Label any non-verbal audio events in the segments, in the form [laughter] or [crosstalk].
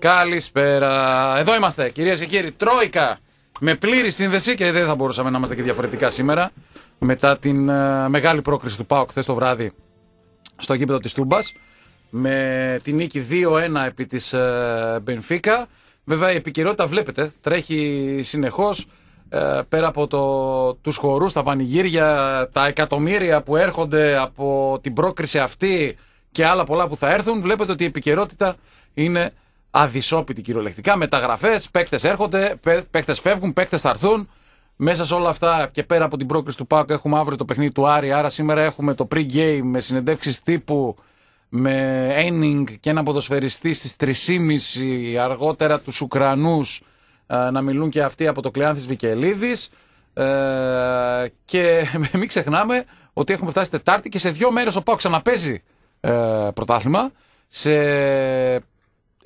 Καλησπέρα. Εδώ είμαστε, κυρίες και κύριοι. Τρόικα με πλήρη σύνδεση και δεν θα μπορούσαμε να είμαστε και διαφορετικά σήμερα. Μετά την ε, μεγάλη πρόκριση του ΠΑΟΚ χθες το βράδυ στο γήπεδο της Τούμπας. Με την νίκη 2-1 επί της ε, Μπενφίκα. Βέβαια η επικαιρότητα βλέπετε, τρέχει συνεχώς. Ε, πέρα από το, τους χορούς, τα πανηγύρια, τα εκατομμύρια που έρχονται από την πρόκριση αυτή και άλλα πολλά που θα έρθουν, βλέπετε ότι η επικαιρότητα είναι αδυσόπιτη κυριολεκτικά. Μεταγραφές, παίκτες έρχονται, παίκτες φεύγουν, παίκτες θα έρθουν. Μέσα σε όλα αυτά και πέρα από την πρόκριση του Πάκου έχουμε αύριο το παιχνίδι του Άρη. Άρα σήμερα έχουμε το pre-game με συνεντεύξεις τύπου με Ένινγκ και ένα ποδοσφαιριστή στις 3.30 αργότερα τους Ουκρανούς ε, να μιλούν και αυτοί από το Κλεάνθης Βικελίδης ε, και [laughs] μην ξεχνάμε ότι έχουμε φτάσει Τετάρτη και σε δύο μέρες ο Πάο ξαναπέζει ε, πρωτάθλημα σε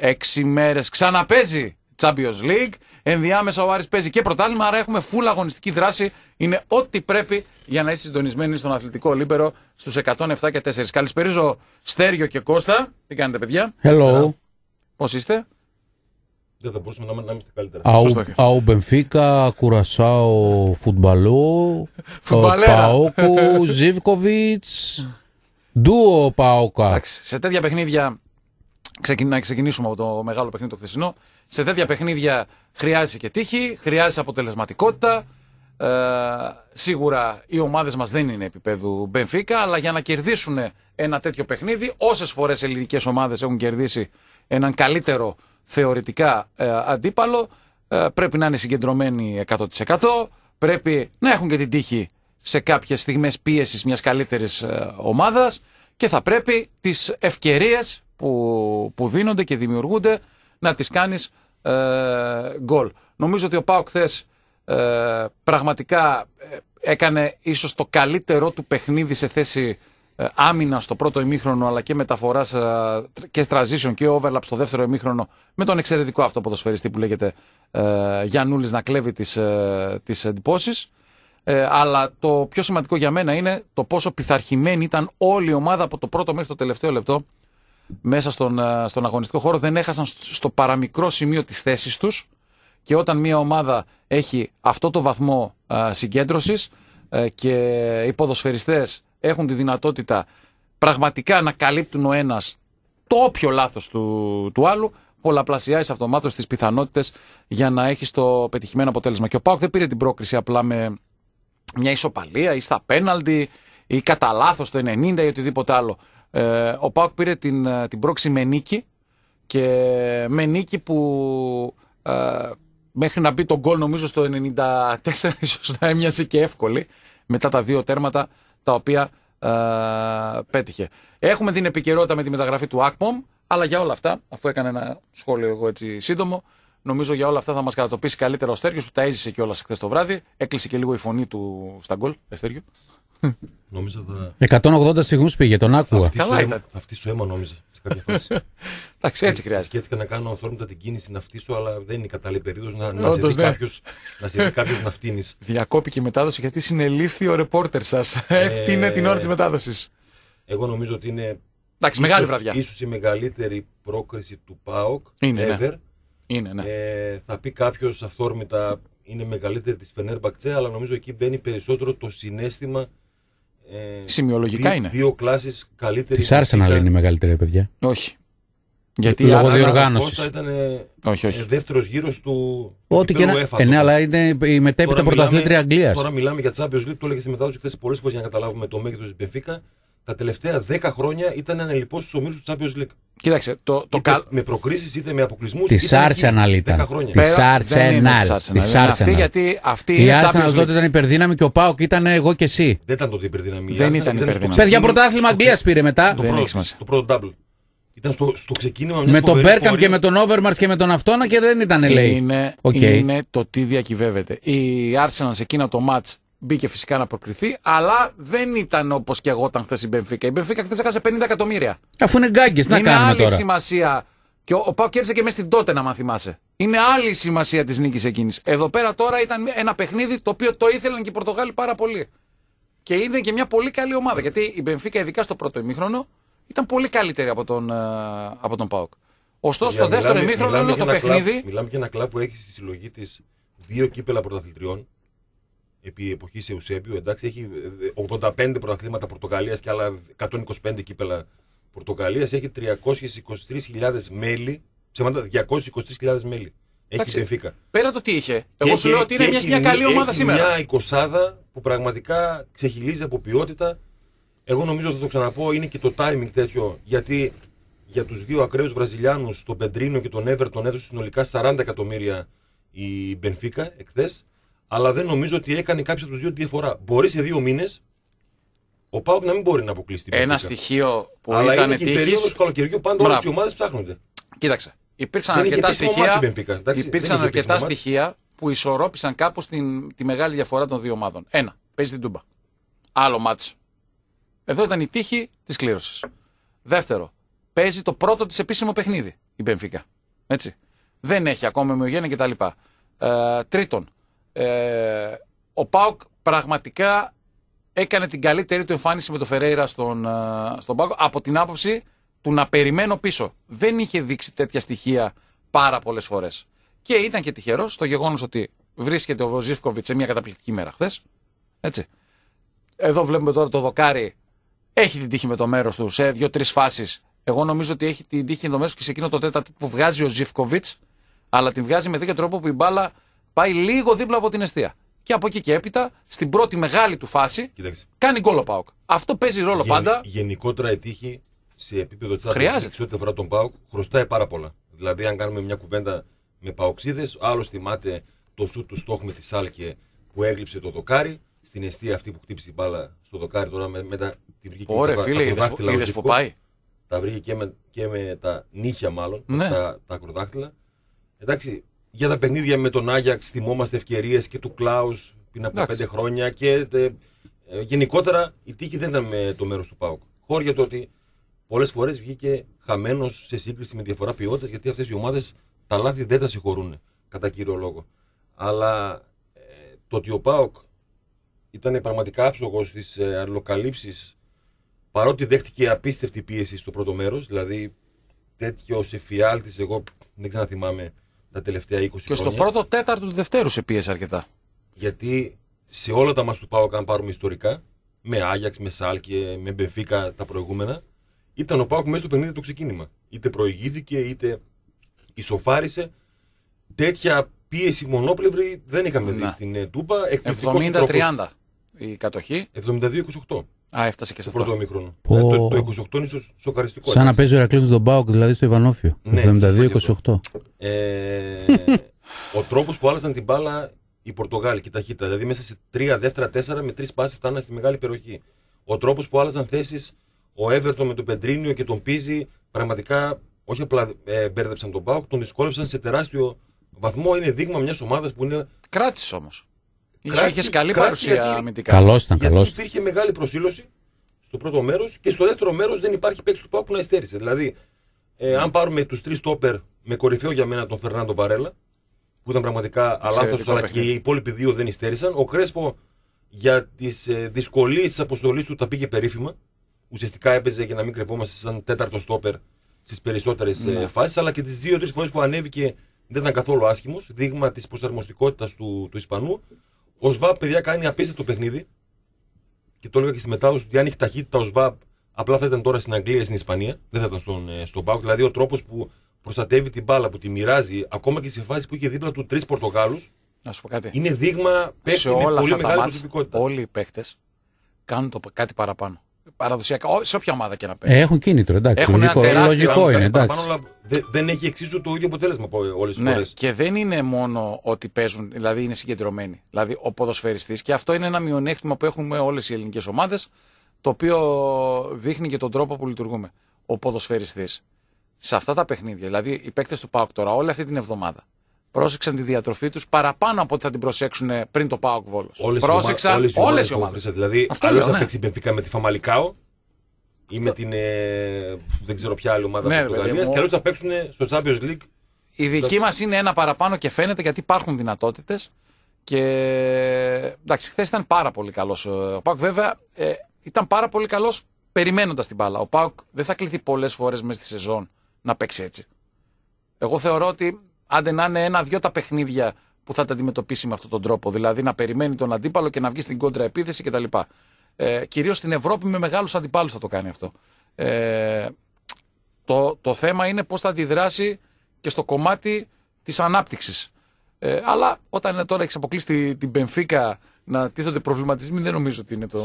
Έξι μέρες. Ξαναπέζει Champions League. Ενδιάμεσα ο Άρης παίζει και πρωτάθλημα. Άρα έχουμε full αγωνιστική δράση. Είναι ό,τι πρέπει για να είσαι συντονισμένοι στον αθλητικό λίμπερο στους 107 και 4. Καλησπέριζω Στέριο και Κώστα. Τι κάνετε, παιδιά. Hello. Πώς είστε. Δεν θα μπορούσαμε να, είμαστε καλύτερα. Αου Μπενφίκα, Κουρασάο Φουτμπαλού, ε, Παόκου, Ζίβκοβιτ. Ντουο Πάοκα. σε τέτοια παιχνίδια να ξεκινήσουμε από το μεγάλο παιχνίδι το χθεσινό. Σε τέτοια παιχνίδια χρειάζεσαι και τύχη, Χρειάζεται αποτελεσματικότητα. Ε, σίγουρα οι ομάδες μας δεν είναι επίπεδου Μπενφίκα, αλλά για να κερδίσουν ένα τέτοιο παιχνίδι, όσες φορές ελληνικές ομάδες έχουν κερδίσει έναν καλύτερο θεωρητικά ε, αντίπαλο, ε, πρέπει να είναι συγκεντρωμένοι 100%. Πρέπει να έχουν και την τύχη σε κάποιες στιγμές πίεσης μιας καλύτερης ε, ομάδας και θα πρέπει τις ευκαιρίες που, που δίνονται και δημιουργούνται να τις κάνεις ε, γκολ. Νομίζω ότι ο Πάοκ χθες ε, πραγματικά ε, έκανε ίσως το καλύτερό του παιχνίδι σε θέση ε, άμυνα στο πρώτο ημίχρονο αλλά και μεταφοράς και transition και overlap στο δεύτερο ημίχρονο με τον εξαιρετικό αυτό ποδοσφαιριστή που λέγεται ε, Γιαννούλης να κλέβει τις, ε, τις εντυπώσεις. αλλά το πιο σημαντικό για μένα είναι το πόσο πειθαρχημένη ήταν όλη η ομάδα από το πρώτο μέχρι το τελευταίο λεπτό μέσα στον, ε, στον αγωνιστικό χώρο δεν έχασαν στο παραμικρό σημείο της θέσης τους και όταν μια ομάδα έχει αυτό το βαθμό ε, συγκέντρωσης ε, και οι ποδοσφαιριστές έχουν τη δυνατότητα πραγματικά να καλύπτουν ο ένας το όποιο λάθος του, του άλλου πολλαπλασιάζει αυτομάτως τις πιθανότητες για να έχει το πετυχημένο αποτέλεσμα. Και ο Πάουκ δεν πήρε την πρόκριση απλά με μια ισοπαλία ή στα πέναλτι ή κατά λάθος το 90 ή οτιδήποτε άλλο. Ε, ο Πάουκ πήρε την, ε, την με νίκη και με νίκη που ε, μέχρι να μπει τον γκολ νομίζω στο 94 [laughs] ίσως να έμοιαζε και εύκολη μετά τα δύο τέρματα τα οποία ε, πέτυχε. Έχουμε την επικαιρότητα με τη μεταγραφή του Ακπομ αλλά για όλα αυτά, αφού έκανε ένα σχόλιο εγώ έτσι σύντομο, νομίζω για όλα αυτά θα μας κατατοπίσει καλύτερα ο Στέργιος που τα έζησε κιόλας χθες το βράδυ. Έκλεισε και λίγο η φωνή του στα γκολ, Νόμιζα θα... 180 στιγμούς πήγε, τον άκουγα. Καλά ήταν. Θα φτύσω αίμα, νόμιζα. Σε κάποια φάση. [laughs] Εντάξει, έτσι ε, χρειάζεται. Σκέφτηκα να κάνω αθόρμητα την κίνηση να φτύσω, αλλά δεν είναι η κατάλληλη περίοδος να, να, σε δει ναι. κάποιος να φτύνει. Διακόπηκε η μετάδοση γιατί συνελήφθη ο ρεπόρτερ σας. Ε, Έφτιανε την ώρα της μετάδοσης. Εγώ νομίζω ότι είναι. Εντάξει, μεγάλη βραδιά. σω η μεγαλύτερη πρόκριση του ΠΑΟΚ είναι, ναι. ever. Είναι, ναι. ε, θα πει κάποιος αθόρμητα είναι μεγαλύτερη της Φενέρμπακτσε, αλλά νομίζω εκεί μπαίνει περισσότερο το συνέστημα ε, Σημειολογικά είναι. Δύο κλάσεις καλύτερης. Της άρεσε είναι λένε μεγαλύτερη, παιδιά. Όχι. Γιατί η Arsenal ήταν ε, όχι, όχι. Ε, δεύτερος γύρος του. Ό,τι και να. ναι, αλλά είναι η μετέπειτα πρωταθλήτρια Αγγλίας. Τώρα μιλάμε για Champions League, το έλεγες στη μετάδοση χθες πολλές φορές για να καταλάβουμε το μέγεθος της Μπεφίκα τα τελευταία 10 χρόνια ήταν ανελειπώ στους ομίλους του Champions League. Κοίταξε, το, το είτε με προκρίσεις είτε με αποκλεισμούς. Της Arsenal ήταν. Τη Arsenal. Αυτή γιατί αυτή η Arsenal τότε ήταν υπερδύναμη και ο Πάοκ ήταν εγώ και εσύ. Δεν ήταν τότε υπερδύναμη. Δεν ήταν υπερδύναμη. Παιδιά πρωτάθλημα Αγγλίας πήρε μετά. Το πρώτο double. Ήταν στο, στο ξεκίνημα Με τον Μπέρκαμ και με τον Όβερμαρτ και με τον Αυτόνα και δεν ήταν λέει. Είναι, okay. είναι το τι διακυβεύεται. Η Arsenal σε εκείνα το match μπήκε φυσικά να προκριθεί, αλλά δεν ήταν όπως και εγώ όταν χθες η Μπενφίκα. Η Μπενφίκα χθες έχασε 50 εκατομμύρια. Αφού είναι γκάγκες, να είναι άλλη σημασία. Και ο, ο Πάο κέρδισε και μέσα στην τότε, να μα θυμάσαι. Είναι άλλη σημασία της νίκης εκείνης. Εδώ πέρα τώρα ήταν ένα παιχνίδι το οποίο το ήθελαν και οι Πορτογάλοι πάρα πολύ. Και είναι και μια πολύ καλή ομάδα. Γιατί η Μπενφίκα, ειδικά στο πρώτο ημίχρονο, ήταν πολύ καλύτερη από τον, ε, από τον Πάοκ. Ωστόσο, στο δεύτερο ημίχρονο το παιχνίδι. μιλάμε για ένα κλαπ που έχει στη συλλογή της δύο κύπελα πρωταθλητριών επί εποχής Εουσέπιου. Εντάξει, έχει 85 ε, ε, πρωταθλήματα Πορτογαλίας και άλλα 125 κύπελα Πορτογαλίας. Έχει 323.000 μέλη, ψέματα 223.000 μέλη. Έχει την Πέρα Πέρα το τι είχε. Εγώ σου λέω ότι είναι μια, μια καλή ομάδα έχει σήμερα. Μια εικοσάδα που πραγματικά ξεχυλίζει από ποιότητα. Εγώ νομίζω ότι θα το ξαναπώ είναι και το timing τέτοιο. Γιατί για τους δύο ακραίους Βραζιλιάνους, τον Πεντρίνο και τον Εύερ, τον έδωσε συνολικά 40 εκατομμύρια η Μπενφίκα εκθέσει αλλά δεν νομίζω ότι έκανε κάποια από τους δύο τη διαφορά. Μπορεί σε δύο μήνες ο Πάοκ να μην μπορεί να αποκλείσει την Ένα στοιχείο που αλλά ήταν τύχη. Αλλά περίοδος του καλοκαιριού πάντα όλες οι ομάδες ψάχνονται. Κοίταξε. Υπήρξαν αρκετά στοιχεία, αρκετά στοιχεία που ισορρόπησαν κάπως τη μεγάλη διαφορά των δύο ομάδων. Ένα, παίζει την Τούμπα. Άλλο μάτσο. Εδώ ήταν η τύχη της κλήρωσης. Δεύτερο, παίζει το πρώτο της επίσημο παιχνίδι η Μπενφίκα. Έτσι. Δεν έχει ακόμα ομοιογένεια κτλ. Ε, τρίτον, ε, ο Πάουκ πραγματικά έκανε την καλύτερη του εμφάνιση με τον Φερέιρα στον, ε, στον Πάουκ από την άποψη του να περιμένω πίσω. Δεν είχε δείξει τέτοια στοιχεία πάρα πολλές φορές. Και ήταν και τυχερός στο γεγονός ότι βρίσκεται ο Βοζίφκοβιτ σε μια καταπληκτική μέρα χθες. Έτσι. Εδώ βλέπουμε τώρα το δοκάρι. Έχει την τύχη με το μέρος του σε δύο-τρει φάσεις. Εγώ νομίζω ότι έχει την τύχη με το μέρος και σε εκείνο το τέταρτο που βγάζει ο Ζήφκοβιτ. Αλλά την βγάζει με τέτοιο τρόπο που η μπάλα Πάει λίγο δίπλα από την αιστεία. Και από εκεί και έπειτα, στην πρώτη μεγάλη του φάση, κάνει γκολ ο Πάοκ. Αυτό παίζει ρόλο Γεν, πάντα. Γενικότερα η τύχη σε επίπεδο της Χρειάζεται. ό,τι αφορά τον Πάοκ, χρωστάει πάρα πολλά. Δηλαδή, αν κάνουμε μια κουβέντα με Παοξίδες, άλλο θυμάται το σού του στόχου με τη Σάλκε που έγλειψε το δοκάρι. Στην αιστεία αυτή που χτύπησε η μπάλα στο δοκάρι, τώρα μετά με την βρήκε Ωραία, φίλε, που πάει. Τα βρήκε και με, και με τα νύχια, μάλλον, ναι. τα, τα Εντάξει, για τα παιχνίδια με τον Άγιαξ θυμόμαστε ευκαιρίες και του Κλάους πριν από πέντε χρόνια. Και ε, ε, γενικότερα η τύχη δεν ήταν με το μέρος του Πάουκ. Χώρια το ότι πολλές φορές βγήκε χαμένος σε σύγκριση με διαφορά ποιότητας, γιατί αυτές οι ομάδες τα λάθη δεν τα συγχωρούν κατά κύριο λόγο. Αλλά ε, το ότι ο Πάοκ ήταν πραγματικά άψογος στις ε, αλλοκαλύψει, παρότι δέχτηκε απίστευτη πίεση στο πρώτο μέρος, δηλαδή τέτοιο εφιάλτη, εγώ δεν ξαναθυμάμαι τα τελευταία 20 και χρόνια. Και στο πρώτο τέταρτο του Δευτέρου σε πίεσε αρκετά. Γιατί σε όλα τα μα του Πάοκ, αν πάρουμε ιστορικά, με Άγιαξ, με Σάλκε, με Μπεφίκα τα προηγούμενα, ήταν ο Πάοκ μέσα στο παιχνίδι το ξεκίνημα. Είτε προηγήθηκε, είτε ισοφάρισε. Τέτοια πίεση μονόπλευρη δεν είχαμε δει στην ε, Τούπα. 70-30 η κατοχή. 72-28. Α, έφτασε και σε αυτό. Πρώτο μικρό. Δηλαδή, το, 28 είναι σοκαριστικό. Σαν να παίζει ο Ερακλήτου τον Μπάουκ, δηλαδή στο Ιβανόφιο. Ναι, 72-28. Ε, ο τρόπος που άλλαζαν την μπάλα οι Πορτογάλοι και η ταχύτητα. Δηλαδή μέσα σε τρία, δεύτερα, τέσσερα, με τρεις πάσει φτάνανε στη μεγάλη περιοχή. Ο τρόπος που άλλαζαν θέσεις ο Εύερτον με τον Πεντρίνιο και τον Πίζη πραγματικά όχι απλά ε, μπέρδεψαν τον Μπάουκ, τον δυσκόλεψαν σε τεράστιο βαθμό. Είναι δείγμα μιας ομάδας που είναι. Κράτησε όμως. Είχες καλή παρουσία αμυντικά. Καλό ήταν, καλό. Υπήρχε μεγάλη προσήλωση στο πρώτο μέρος και στο δεύτερο μέρος δεν υπάρχει παίκτης του Πάου που να υστέρησε. Δηλαδή, ε, αν πάρουμε τους τρεις τόπερ με κορυφαίο για μένα τον Φερνάντο Βαρέλα, που ήταν πραγματικά αλάθος, αλλά και οι υπόλοιποι δύο δεν υστέρησαν. Ο Κρέσπο για τις ε, δυσκολίες της αποστολής του τα πήγε περίφημα. Ουσιαστικά έπαιζε για να μην κρυβόμαστε σαν τέταρτο στόπερ στις περισσότερες ε, ναι. φάσεις, αλλά και τις δύο-τρει φορές που ανέβηκε δεν ήταν καθόλου άσχημος. Δείγμα της προσαρμοστικότητας του, του Ισπανού. Ο ΣΒΑΠ, παιδιά, κάνει απίστευτο παιχνίδι. Και το έλεγα και στη μετάδοση ότι αν έχει ταχύτητα ο ΣΒΑΠ, απλά θα ήταν τώρα στην Αγγλία, στην Ισπανία. Δεν θα ήταν στον, ε, στον Πάουκ. Δηλαδή, ο τρόπος που προστατεύει την μπάλα, που τη μοιράζει, ακόμα και σε φάση που είχε δίπλα του τρεις Πορτογάλους. Να σου πω κάτι. Είναι δείγμα παίκτη με πολύ μεγάλη προσωπικότητα. Όλοι οι παίκτες κάνουν το, κάτι παραπάνω. Παραδοσιακά, σε όποια ομάδα και να παίρνει. Έχουν κίνητρο, εντάξει. Έχουν λογικό, είναι. Εντάξει. Όλα, δεν έχει εξίσου το ίδιο αποτέλεσμα από όλες τις ναι, Και δεν είναι μόνο ότι παίζουν, δηλαδή είναι συγκεντρωμένοι. Δηλαδή ο ποδοσφαιριστής, και αυτό είναι ένα μειονέκτημα που έχουμε όλες οι ελληνικές ομάδες, το οποίο δείχνει και τον τρόπο που λειτουργούμε. Ο ποδοσφαιριστής σε αυτά τα παιχνίδια, δηλαδή οι παίκτες του ΠΑΟΚ τώρα, όλη αυτή την εβδομάδα, πρόσεξαν τη διατροφή τους παραπάνω από ότι θα την προσέξουν ε, πριν το Πάοκ Βόλος. Πρόσεξαν όλες οι ομάδες. Ε, δηλαδή, άλλο θα ναι. παίξει Μπενφίκα με τη Φαμαλικάο ή με την. Ε, δεν ξέρω ποια άλλη ομάδα ναι, Πορτογαλία και αλλιώς θα παίξουν στο Champions League. Η δική μας είναι ένα παραπάνω και φαίνεται γιατί υπάρχουν δυνατότητες. Και εντάξει, χθες ήταν πάρα πολύ καλός ο Πάοκ. Βέβαια, ε, ήταν πάρα πολύ καλός περιμένοντας την μπάλα. Ο Πάοκ δεν θα κληθεί πολλές φορές μέσα στη σεζόν να παίξει έτσι. Εγώ θεωρώ ότι άντε να είναι ένα-δυο τα παιχνίδια που θα τα αντιμετωπίσει με αυτόν τον τρόπο. Δηλαδή να περιμένει τον αντίπαλο και να βγει στην κόντρα επίθεση κτλ. Ε, Κυρίως στην Ευρώπη με μεγάλους αντιπάλους θα το κάνει αυτό. Ε, το, το θέμα είναι πώς θα αντιδράσει και στο κομμάτι της ανάπτυξης. Ε, αλλά όταν τώρα έχεις αποκλείσει την, την Πενφύκα να τίθονται προβληματισμοί, δεν νομίζω ότι είναι το,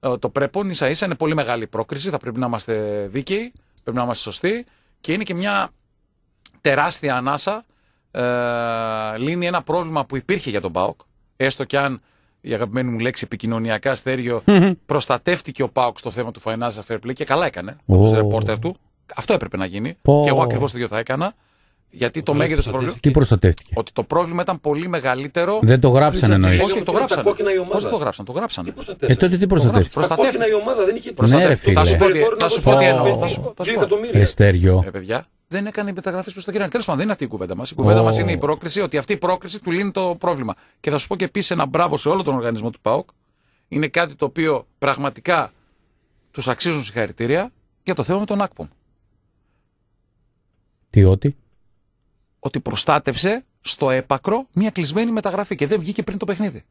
ε, το πρέπον. σα ίσα είναι πολύ μεγάλη πρόκριση. Θα πρέπει να είμαστε δίκαιοι, πρέπει να είμαστε σωστοί και είναι και μια τεράστια ανάσα ε, λύνει ένα πρόβλημα που υπήρχε για τον ΠΑΟΚ. Έστω και αν η αγαπημένη μου λέξη επικοινωνιακά στέριο προστατεύτηκε ο ΠΑΟΚ στο θέμα του Financial Fair Play και καλά έκανε oh. του του. Αυτό έπρεπε να γίνει. Και εγώ ακριβώς το ίδιο θα έκανα. Γιατί το μέγεθος του προβλήματος. Τι προστατεύτηκε. Ότι το πρόβλημα ήταν πολύ μεγαλύτερο. Δεν το γράψανε εννοεί. Όχι, το γράψαν. Πώς το γράψανε το γράψαν. Ε, τότε τι προστατεύτηκε. Προστατεύτηκε. η ομάδα δεν είχε ναι, προστατεύτηκε. Θα σου πω τι εννοώ. Εστέριο. Δεν έκανε μεταγραφές προς το κύριο Τέλος πάντων, δεν είναι αυτή η κουβέντα μας. Η κουβέντα μας είναι η πρόκληση ότι αυτή η πρόκληση του λύνει το πρόβλημα. Και θα σου πω και επίσης ένα μπράβο σε όλο τον οργανισμό του ΠΑΟΚ. Είναι κάτι το οποίο πραγματικά τους αξίζουν συγχαρητήρια για το θέμα τον Ακπομ. Τι ότι ότι προστάτευσε στο έπακρο μια κλεισμένη μεταγραφή και δεν βγήκε πριν το παιχνίδι.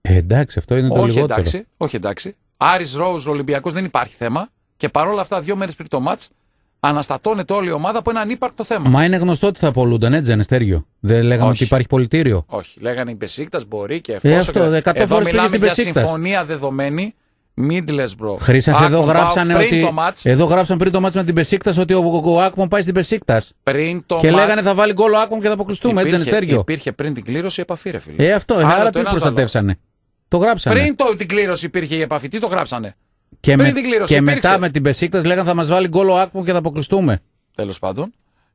Ε, εντάξει, αυτό είναι το όχι λιγότερο. Εντάξει, όχι εντάξει. Άρι Ρόους Ολυμπιακός δεν υπάρχει θέμα. Και παρόλα αυτά, δύο μέρες πριν το ματ, αναστατώνεται όλη η ομάδα από ένα ανύπαρκτο θέμα. Μα είναι γνωστό ότι θα απολούνταν, έτσι, Ανεστέργιο. Δεν λέγαμε ότι υπάρχει πολιτήριο. Όχι. Λέγανε η Μπεσίκτας μπορεί και ε, εφόσον. Ε, αυτό, 100 εδώ μιλάμε για συμφωνία δεδομένη Μίτλεσμπρο. Χρήσα, εδώ γράψανε ότι. Εδώ γράψαν πριν το μάτσο με την Πεσίκτα ότι ο Άκμον πάει στην Πεσίκτα. Πριν το Και μάτς... λέγανε θα βάλει γκολ ο Άκμον και θα αποκλειστούμε. Υπήρχε, έτσι δεν είναι Υπήρχε πριν την κλήρωση η επαφή, ρε φίλε. Ε, αυτό. Άρα, Άρα τι προστατεύσανε. Το γράψανε. Πριν το, την κλήρωση υπήρχε η επαφή, τι το γράψανε. Και, με, την και μετά με την Πεσίκτα λέγανε θα μας βάλει γκολ ο Άκμον και θα αποκλειστούμε. Τέλος πάντων.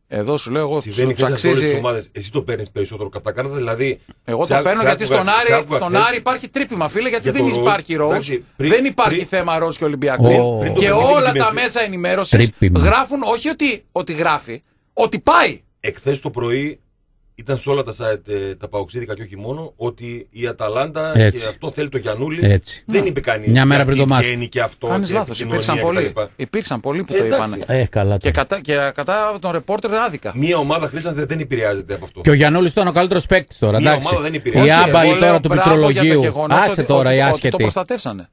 Εδώ σου λέω, εγώ Συμβαίνει σου αξίζει. Εσύ το παίρνεις περισσότερο κατά κάρτα. δηλαδή. Εγώ το παίρνω γιατί στον, Άρη, στον Άρη υπάρχει τρύπημα, φίλε, γιατί δεν υπάρχει ροζ. Δεν υπάρχει θέμα ροζ και Ολυμπιακού. Και όλα τα μέσα ενημέρωσης γράφουν, όχι ότι γράφει, ότι πάει. Εκθε το πρωί ήταν σε όλα τα site ε, τα παοξίδικα και όχι μόνο ότι η Αταλάντα Έτσι. και αυτό θέλει το Γιανούλη. Έτσι. Δεν είπε κανείς. Μια μέρα πριν το μάτι. Και αυτό. Κάνεις λάθο. Υπήρξαν πολλοί. που Εντάξει. το είπαν. Ε, καλά, και, κατά, και κατά τον ρεπόρτερ άδικα. Μια ομάδα χρήσαν δεν, επηρεάζεται από αυτό. Και ο Γιανούλης ήταν ο καλύτερος παίκτης τώρα. Μια ομάδα δεν Η άμπα η τώρα του πληκτρολογίου. Άσε τώρα οι άσχετοι. Το προστατεύσανε.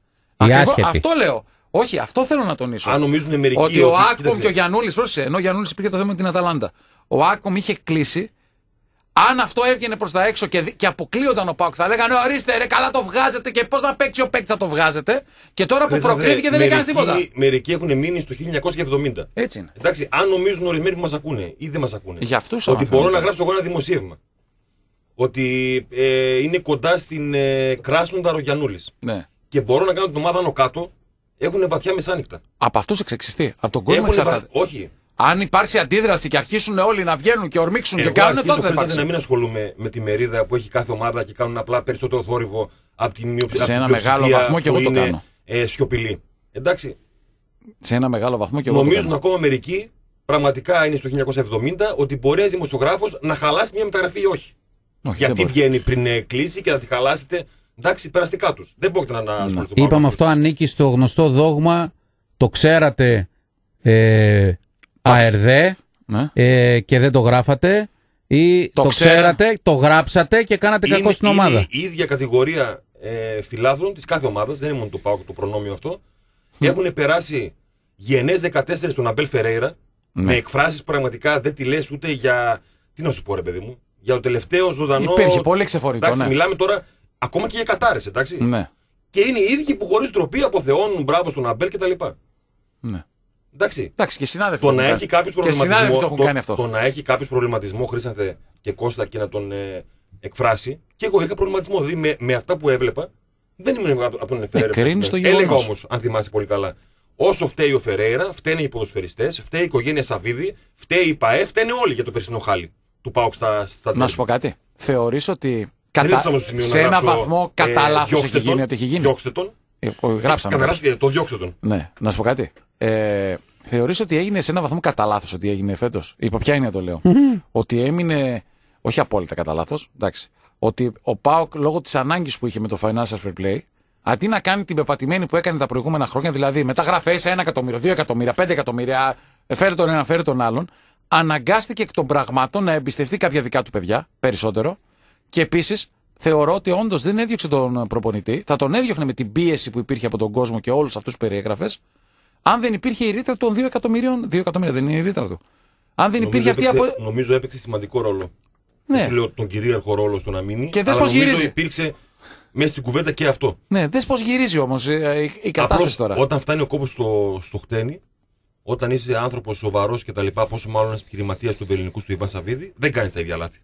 Αυτό λέω. Όχι, αυτό θέλω να τονίσω. Αν νομίζουν μερικοί. Ότι ο Άκπομ και ο Γιανούλης. Πρόσεχε. Ενώ ο Γιανούλης υπήρχε το θέμα με την Αταλάντα. Ο Άκπομ είχε κλείσει αν αυτό έβγαινε προς τα έξω και, αποκλείονταν ο Πάουκ, θα λέγανε Ορίστε, ρε, καλά το βγάζετε και πώς να παίξει ο παίκτη θα το βγάζετε. Και τώρα που προκρίθηκε δεν έκανε τίποτα. Μερικοί έχουν μείνει στο 1970. Έτσι είναι. Εντάξει, αν νομίζουν ορισμένοι που μας ακούνε ή δεν μας ακούνε. Για ότι μπορώ να γράψω εγώ ένα δημοσίευμα. Ότι ε, είναι κοντά στην ε, Κράσνοντα Ρογιανούλης. Ναι. Και μπορώ να κάνω την ομάδα άνω κάτω. Έχουν βαθιά μεσάνυχτα. Από αυτούς εξεξιστεί. Από τον κόσμο εξαρτάται. Βα... Όχι. Αν υπάρξει αντίδραση και αρχίσουν όλοι να βγαίνουν και ορμήξουν Εγώ και κάνουν, τότε δεν υπάρξει. να μην ασχολούμαι με τη μερίδα που έχει κάθε ομάδα και κάνουν απλά περισσότερο θόρυβο από τη μειοψηφία. Σε ένα μεγάλο βαθμό και εγώ το κάνω. Ε, σιωπηλή. Εντάξει. Σε ένα μεγάλο βαθμό και εγώ Νομίζουν το κάνω. ακόμα μερικοί, πραγματικά είναι στο 1970, ότι μπορεί ένας δημοσιογράφος να χαλάσει μια μεταγραφή ή όχι. όχι Γιατί βγαίνει πριν ε, κλείσει και να τη χαλάσετε. Εντάξει, περαστικά τους. Δεν μπορείτε να ασχοληθούμε. Είπαμε αυτό ανήκει στο γνωστό δόγμα. Το ξέρατε. Ε, ΑΕΡΔΕ ναι. ε, και δεν το γράφατε ή το, το ξέρατε, το γράψατε και κάνατε είναι, κακό στην ομάδα. Είναι η ίδια κατηγορία ε, φιλάθλων της κάθε ομαδα δεν είναι μόνο το ΠΑΟΚ το προνόμιο αυτό. Έχουν περάσει γενές 14 στον Αμπέλ Φερέιρα ναι. με εκφράσεις πραγματικά δεν τη λες ούτε για... Τι να σου πω ρε παιδί μου, για το τελευταίο ζωντανό... Υπήρχε πολύ ξεφορικό. εντάξει, ναι. μιλάμε τώρα ακόμα και για κατάρες, εντάξει. Ναι. Και είναι οι ίδιοι που χωρίς τροπή αποθεώνουν μπράβο στον Αμπέλ κτλ. Ναι. Εντάξει. Εντάξει και συνάδελφοι. Το να έχει κάποιος προβληματισμό. Το, το να έχει κάποιος προβληματισμό, χρήσατε και Κώστα και να τον ε, εκφράσει. Και εγώ είχα προβληματισμό. Δηλαδή με, με αυτά που έβλεπα, δεν ήμουν από τον ε, Φεραίρα. Κρίνεις το Έλεγα όμως, αν θυμάσαι πολύ καλά. Όσο φταίει ο Φεραίρα, φταίνε οι ποδοσφαιριστές, φταίει η οικογένεια Σαββίδη, φταίει η ΠαΕ, φταίνε όλοι για το περσινό χάλι του Πάοξ στα, στα Να σου πω κάτι. Θεωρείς ότι κατα... σε ένα βαθμό ε, κατά ε, λάθο έχει γίνει ό,τι έχει γίνει. Διώξτε τον. Ε, γράψαμε. το διώξτε τον. Ναι, να σου πω κάτι. Ε, Θεωρείς ότι έγινε σε ένα βαθμό κατά λάθος ότι έγινε φέτος. Υπό ποια είναι το λέω. Mm-hmm. Ότι έμεινε. Όχι απόλυτα κατά λάθος. Ότι ο Πάοκ λόγω της ανάγκης που είχε με το Financial Fair Play, αντί να κάνει την πεπατημένη που έκανε τα προηγούμενα χρόνια, δηλαδή μετά γράφει ένα 1 εκατομμύριο, 2 εκατομμύρια, 5 εκατομμύρια, φέρει τον ένα, φέρει τον άλλον, αναγκάστηκε εκ των πραγμάτων να εμπιστευτεί κάποια δικά του παιδιά περισσότερο. Και επίσης θεωρώ ότι όντως δεν έδιωξε τον προπονητή. Θα τον έδιωχνε με την πίεση που υπήρχε από τον κόσμο και όλους αυτούς που περιέγραφες αν δεν υπήρχε η ρήτρα των 2 εκατομμυρίων. 2 εκατομμύρια δεν είναι η ρήτρα του. Αν δεν νομίζω υπήρχε αυτή έπαιξε, από. Νομίζω έπαιξε σημαντικό ρόλο. Ναι. Δεν λέω τον κυρίαρχο ρόλο στο να μείνει. Και δες πώ γυρίζει. Υπήρξε μέσα στην κουβέντα και αυτό. Ναι, δες πώς γυρίζει όμως ε, ε, η, η κατάσταση Απλώς, τώρα. Όταν φτάνει ο κόπος στο, στο χτένι, όταν είσαι άνθρωπος σοβαρός και τα λοιπά, πόσο μάλλον ένας επιχειρηματίας του Ελληνικού του Ιβάν Σαβίδη, δεν κάνεις τα ίδια λάθη.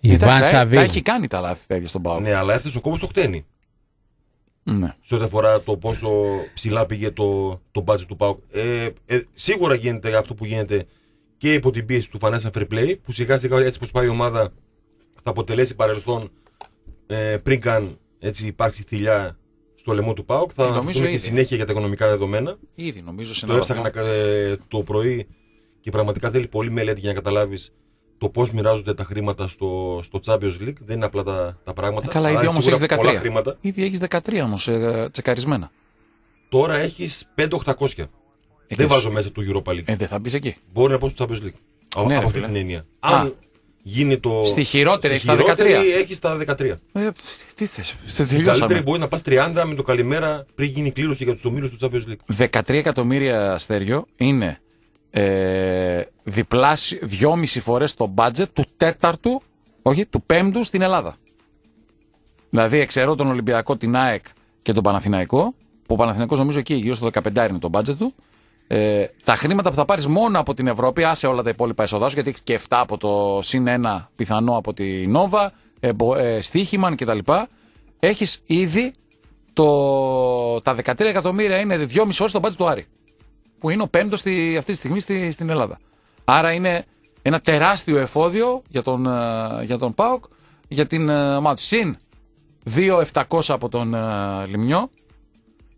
Ιβάν Σαβίδη. Τα έχει κάνει τα λάθη τα ίδια στον Πάο. Ναι, αλλά έφτασε ο κόπος στο χτένι. Ναι. Σε ό,τι αφορά το πόσο ψηλά πήγε το, το budget του ΠΑΟΚ. Ε, ε σίγουρα γίνεται αυτό που γίνεται και υπό την πίεση του Financial Fair Play, που σιγά σιγά έτσι πως πάει η ομάδα θα αποτελέσει παρελθόν ε, πριν καν έτσι, υπάρξει θηλιά στο λαιμό του ΠΑΟΚ. Θα ε, νομίζω και συνέχεια για τα οικονομικά δεδομένα. Ήδη νομίζω το έψαχνα ε, το πρωί και πραγματικά θέλει πολύ μελέτη για να καταλάβεις το πώς μοιράζονται τα χρήματα στο, στο Champions League. Δεν είναι απλά τα, τα πράγματα. Ε, καλά, ήδη όμως έχει 13. Χρήματα. Ήδη έχεις 13 όμω τσεκαρισμένα. Τώρα έχεις 5-800. Ε, δεν βάζω μέσα του Europa League. Ε, δεν θα μπεις εκεί. Μπορεί να πω στο Champions League. Ναι, από αυτή την έννοια. Αν γίνει το. Στη χειρότερη έχεις τα 13. Έχεις τα 13. Ε, τι θες. Στη καλύτερη μπορεί να πας 30 με το καλημέρα πριν γίνει κλήρωση για τους ομίλους του Champions League. 13 εκατομμύρια αστέριο είναι ε, διπλάσει δυόμιση φορές το μπάτζετ του τέταρτου, όχι, του πέμπτου στην Ελλάδα. Δηλαδή εξαιρώ τον Ολυμπιακό, την ΑΕΚ και τον Παναθηναϊκό, που ο Παναθηναϊκός νομίζω εκεί γύρω στο 15 είναι το μπάτζετ του, ε, τα χρήματα που θα πάρεις μόνο από την Ευρώπη, άσε όλα τα υπόλοιπα εσοδά σου, γιατί έχεις και 7 από το συν 1 πιθανό από τη Νόβα, ε, ε, στοίχημαν κτλ. Έχεις ήδη το, τα 13 εκατομμύρια είναι 2,5 ώρες το μπάτζετ του Άρη που είναι ο πέμπτος αυτή τη στιγμή στη, στην Ελλάδα. Άρα είναι ένα τεράστιο εφόδιο για τον, ε, για τον ΠΑΟΚ, για την ε, ομάδα Συν 2.700 από τον ε, Λιμνιό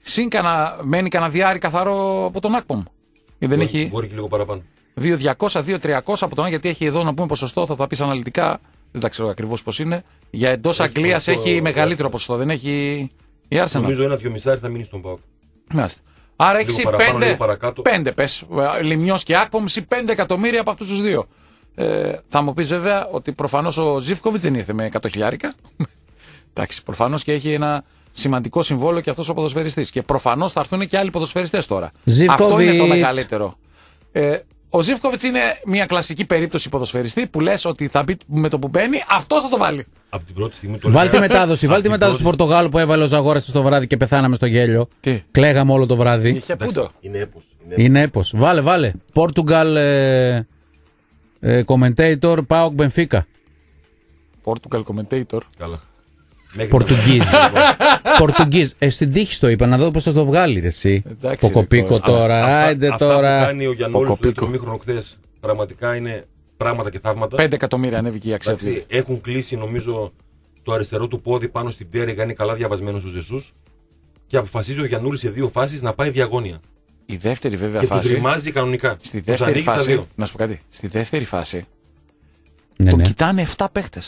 συν κανα, μένει κανένα καθαρό από τον Ακπομ. Δεν μπορεί, έχει... μπορεί και λίγο παραπάνω. 2.200, 2.300 από τον γιατί έχει εδώ να πούμε ποσοστό, θα τα πεις αναλυτικά. Δεν τα ξέρω ακριβώς πώς είναι. Για εντός Αγγλία έχει μεγαλύτερο ποσοστό, δεν έχει. Η Νομίζω ένα-δυο μισάρι θα μείνει στον Πάοκ. Μάλιστα. Άρα έχει πέντε, πέντε πες, ε, Λιμιός και Άκπομψη, πέντε εκατομμύρια από αυτούς τους δύο. Ε, θα μου πεις βέβαια ότι προφανώς ο Ζήφκοβιτ δεν ήρθε με 100 χιλιάρικα. [laughs] Εντάξει, προφανώς και έχει ένα σημαντικό συμβόλαιο και αυτός ο ποδοσφαιριστής. Και προφανώς θα έρθουν και άλλοι ποδοσφαιριστές τώρα. Αυτό είναι το μεγαλύτερο. Ε, ο Ζήφκοβιτ είναι μια κλασική περίπτωση ποδοσφαιριστή που λες ότι θα μπει με το που μπαίνει, αυτός θα το βάλει. Από την πρώτη στιγμή το Βάλτε μετάδοση. Βάλτε μετάδοση του Πορτογάλου που έβαλε ο Ζαγόρας το βράδυ και πεθάναμε στο γέλιο. Τι. όλο το βράδυ. Είναι έπος. Είναι έπος. Βάλε, βάλε. Portugal ε, ε, commentator Πάοκ Μπενφίκα. Portugal commentator. Καλά. Πορτουγκίζ. [laughs] Πορτουγκίζ. Ε, στην τύχη το είπα, να δω πώς θα το βγάλει εσύ. Ποκοπίκο τώρα. Αυτά, αυτά τώρα. που κάνει ο δηλαδή, το μήχρονο πραγματικά είναι πράγματα και θαύματα. 5 εκατομμύρια ανέβηκε η αξία. Έχουν κλείσει νομίζω το αριστερό του πόδι πάνω στην πτέρυγα, είναι καλά διαβασμένο στους Ζεσούς και αποφασίζει ο Γιάννη σε δύο φάσεις να πάει διαγώνια. Η δεύτερη βέβαια και φάση. Και του ρημάζει κανονικά. Στη δεύτερη φάση. Να σου πω κάτι. Στη δεύτερη φάση. Ναι, τον ναι. κοιτάνε 7 παίχτε.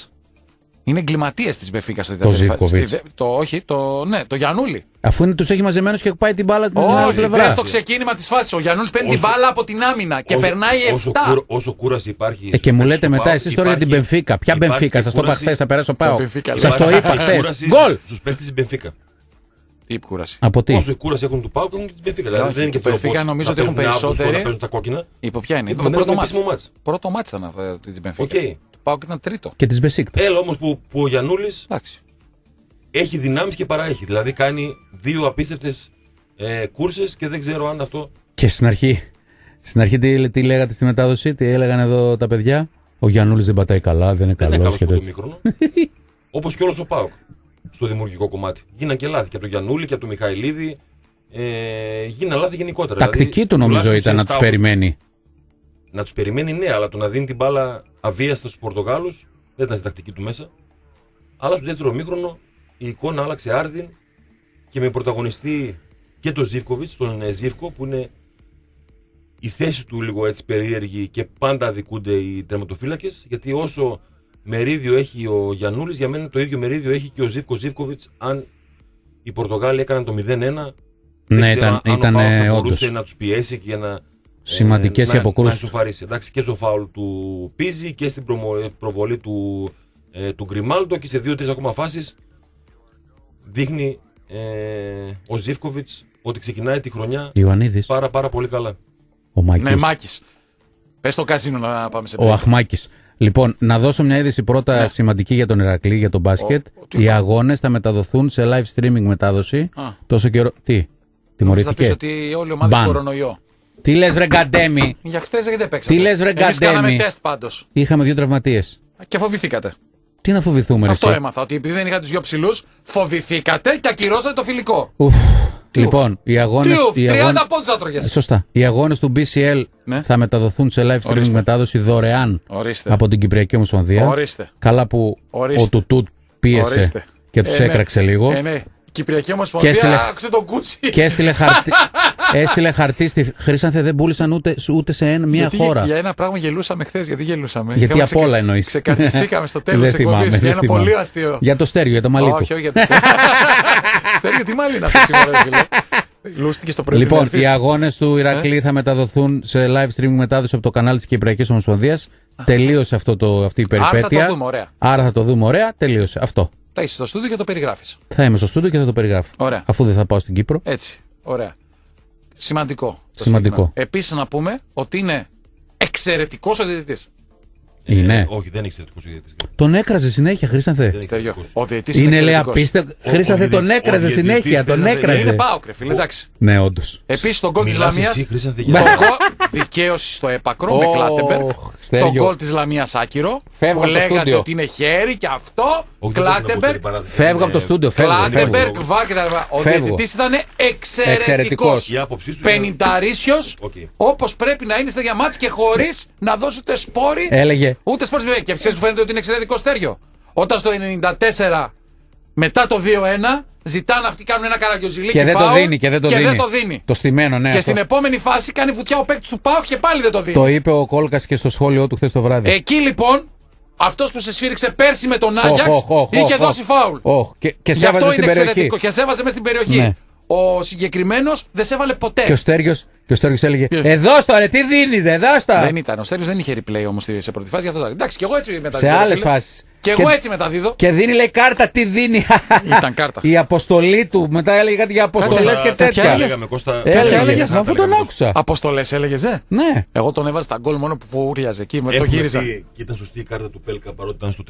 Είναι εγκληματίες της Μπεφίκα στο δεύτερο. Το Ζήφκοβιτ. το, όχι, το, ναι, το Γιανούλη. Αφού τους έχει μαζεμένο και πάει την μπάλα την άλλη πλευρά. στο ξεκίνημα της φάσης. Ο Γιανούλης παίρνει την μπάλα από την άμυνα και περνάει 7. Όσο, κούρα, όσο κούραση υπάρχει. Ε, και μου λέτε μετά εσείς τώρα για την Μπεφίκα. Ποια Μπεφίκα, σας το είπα χθες, θα περάσω πάω. Σας λοιπόν. το είπα χθε. Γκολ! Στους παίχτε της Μπεφίκα. Τι κούραση. Από τι? Όσο κούραση έχουν του Πάου και έχουν και την Μπεφίκα. Ε, δηλαδή δεν είναι και Μπεφίκα νομίζω ότι έχουν περισσότερο. Υπό ποια είναι. Το πρώτο μάτσα Πρώτο φέρω ήταν ε, την Μπεφίκα. Πάω και ήταν τρίτο. Και της Μπεσίκτα. Έλα όμως που, που ο Γιανούλης έχει δυνάμεις και παραέχει. Δηλαδή κάνει δύο απίστευτες ε, κούρσες και δεν ξέρω αν αυτό. Και στην αρχή, στην αρχή τι, τι λέγατε στη μετάδοση, τι έλεγαν εδώ τα παιδιά. Ο Γιανούλης δεν πατάει καλά, δεν είναι καλό και το [laughs] Όπως και όλος ο Πάοκ στο δημιουργικό κομμάτι. Γίναν και λάθη και από τον Γιανούλη και από τον Μιχαηλίδη. Ε, γίναν λάθη γενικότερα. Τακτική δηλαδή, του νομίζω ήταν να του περιμένει να τους περιμένει, ναι, αλλά το να δίνει την μπάλα αβίαστα στους Πορτογάλους δεν ήταν στην του μέσα. Αλλά στο δεύτερο μήχρονο η εικόνα άλλαξε άρδιν και με πρωταγωνιστή και τον Ζήφκοβιτ, τον Ζήφκο, που είναι η θέση του λίγο έτσι περίεργη και πάντα αδικούνται οι τερματοφύλακες. Γιατί όσο μερίδιο έχει ο Γιανούλη, για μένα το ίδιο μερίδιο έχει και ο Ζήφκο Ζήφκοβιτ. Αν οι Πορτογάλοι έκαναν το 0-1, ναι, ήταν, αν ήταν, θα μπορούσε να τους πιέσει και να Σημαντικές ε, οι αποκρούσεις. Να, να Εντάξει, και στο φάουλ του Πίζη και στην ε, προβολή του, ε, του Γκριμάλτο και σε δύο-τρει ακόμα φάσεις δείχνει ε, ο Ζήφκοβιτ ότι ξεκινάει τη χρονιά Ιωαννίδης. πάρα πάρα πολύ καλά. Ο Μάκης. Ναι, Μάκης. Πες το καζίνο να πάμε σε Ο Αχμάκης. Λοιπόν, να δώσω μια είδηση πρώτα ναι. σημαντική για τον Ηρακλή, για τον μπάσκετ. Οι αγώνες θα μεταδοθούν σε live streaming μετάδοση. Α. Τόσο καιρό... Τι, τιμωρηθήκε. Θα πεις ότι όλη η ομάδα κορονοϊό. Τι λες, Ρεγκαντέμι. γκαντέμι. Για χθες δεν παίξαμε. Τι λες, βρε γκαντέμι. Κάναμε τεστ πάντως. Είχαμε δύο τραυματίες. Και φοβηθήκατε. Τι να φοβηθούμε, Αυτό εσύ. έμαθα. Ότι επειδή δεν είχα τους δύο ψηλούς, φοβηθήκατε και ακυρώσατε το φιλικό. Ουφ. λοιπόν, ουφ. οι αγώνες. 30 αγώνες... πόντου άτρωγε. Σωστά. Οι αγώνες του BCL ναι. θα μεταδοθούν σε live streaming Ορίστε. μετάδοση δωρεάν Ορίστε. από την Κυπριακή Ομοσπονδία. Καλά που Ορίστε. ο Τουτούτ πίεσε και τους ε, ναι. έκραξε λίγο. Ε, ναι. Κυπριακή Ομοσπονδία, έστειλε... άκουσε τον κούτσι. Και έστειλε χαρτί, [laughs] έστειλε χαρτί στη Χρήσανθε, δεν πούλησαν ούτε, ούτε σε ένα, μία γιατί, χώρα. Για ένα πράγμα γελούσαμε χθες, γιατί γελούσαμε. Γιατί Είχαμε απ' όλα εννοείς. Ξεκαθιστήκαμε στο [laughs] τέλος της εκπομπής για ένα θυμάμαι. πολύ αστείο. Για το στέριο, για το μαλλί. Όχι, όχι, για το [laughs] στέριο. τι μαλλί είναι αυτό σήμερα, Λούστηκε στο πρωί. Λοιπόν, οι αγώνες του ε? Ηρακλή θα μεταδοθούν σε live streaming μετάδοση από το κανάλι της Κυπριακής Ομοσπονδίας. Τελείωσε αυτό το, αυτή η περιπέτεια. Άρα το δούμε Άρα θα το δούμε ωραία. Τελείωσε αυτό. Θα είσαι στο στούντιο και το περιγράφεις. Θα είμαι στο στούντιο και θα το περιγράφω. Ωραία. Αφού δεν θα πάω στην Κύπρο. Έτσι. Ωραία. Σημαντικό. Σημαντικό. Επίσης να πούμε ότι είναι εξαιρετικός ο διαιτητής. Ε, είναι. Ε, όχι, δεν έχει εξαιρετικού διαιτητές. Τον έκραζε συνέχεια, Χρήσανθε. Ο είναι, λέει απίστευτο. Χρήσανθε, τον έκραζε συνέχεια. Τον έκραζε. Είναι πάω, κρεφίλ, εντάξει. Ναι, όντως. Επίσης, τον κόλ της Λαμία. Δικαίωση στο έπακρο με Κλάτεμπεργκ. Τον κόλ της Λαμίας άκυρο. Που λέγατε ότι είναι χέρι και αυτό. Κλάτεμπεργκ. Φεύγω από το ε, στούντιο. Κλάτεμπεργκ, βάκτα. Ο διαιτητής ήταν εξαιρετικός. Πενινταρίσιο. Όπως πρέπει να είναι στα διαμάτια και χωρίς να δώσετε σπόρη. Έλεγε Ούτε Sports Και ξέρεις, που φαίνεται ότι είναι εξαιρετικό στέριο. Όταν στο 94 μετά το 2-1 ζητάνε αυτοί κάνουν ένα καραγκιοζιλίκι και, δεν φάουλ, το δίνει, και, δεν το, και δίνει. δεν το δίνει. Το στημένο, ναι. Και στην επόμενη φάση κάνει βουτιά ο παίκτης του Πάου και πάλι δεν το δίνει. Το είπε ο Κόλκας και στο σχόλιο του χθες το βράδυ. Εκεί λοιπόν αυτός που σε σφίριξε πέρσι με τον Άγιαξ είχε δώσει φάουλ. Και, και αυτό είναι εξαιρετικό. Και σέβαζε μες στην περιοχή. Ναι. Ο συγκεκριμένος δεν σε έβαλε ποτέ. Και ο Στέργιος έλεγε: Εδώ στο ρε, τι δίνεις, ε, δεν στο. Δεν ήταν. Ο Στέργιος δεν είχε replay όμως σε πρώτη φάση. Για αυτό. Εντάξει, και εγώ έτσι μετά. Σε άλλε φάσεις. Και, εγώ έτσι μεταδίδω. Και δίνει, λέει, κάρτα. Τι δίνει. Ήταν κάρτα. Η αποστολή του. Μετά έλεγε κάτι για αποστολές και τέτοια. Έλεγαμε, Κώστα. Έλεγε, αφού τον άκουσα. Αποστολές έλεγες, δε. Ναι. Εγώ τον έβαζα τα γκολ μόνο που φούριαζε εκεί. Με το γύριζα. Και ήταν σωστή η κάρτα του Πέλκα παρότι ήταν στο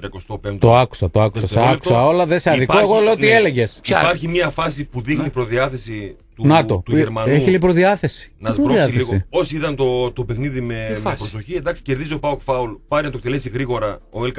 35 Το άκουσα, το άκουσα. άκουσα όλα, δεν σε αδικό. Εγώ λέω ότι ναι. έλεγες. Υπάρχει μια φάση που δείχνει προδιάθεση του, το. του Γερμανού. Έχει λίγο προδιάθεση. Να σμπρώξει λίγο. Όσοι είδαν το, το παιχνίδι με, με προσοχή, εντάξει, κερδίζει ο Πάοκ Φάουλ. Πάρει να το εκτελέσει γρήγορα ο Ελ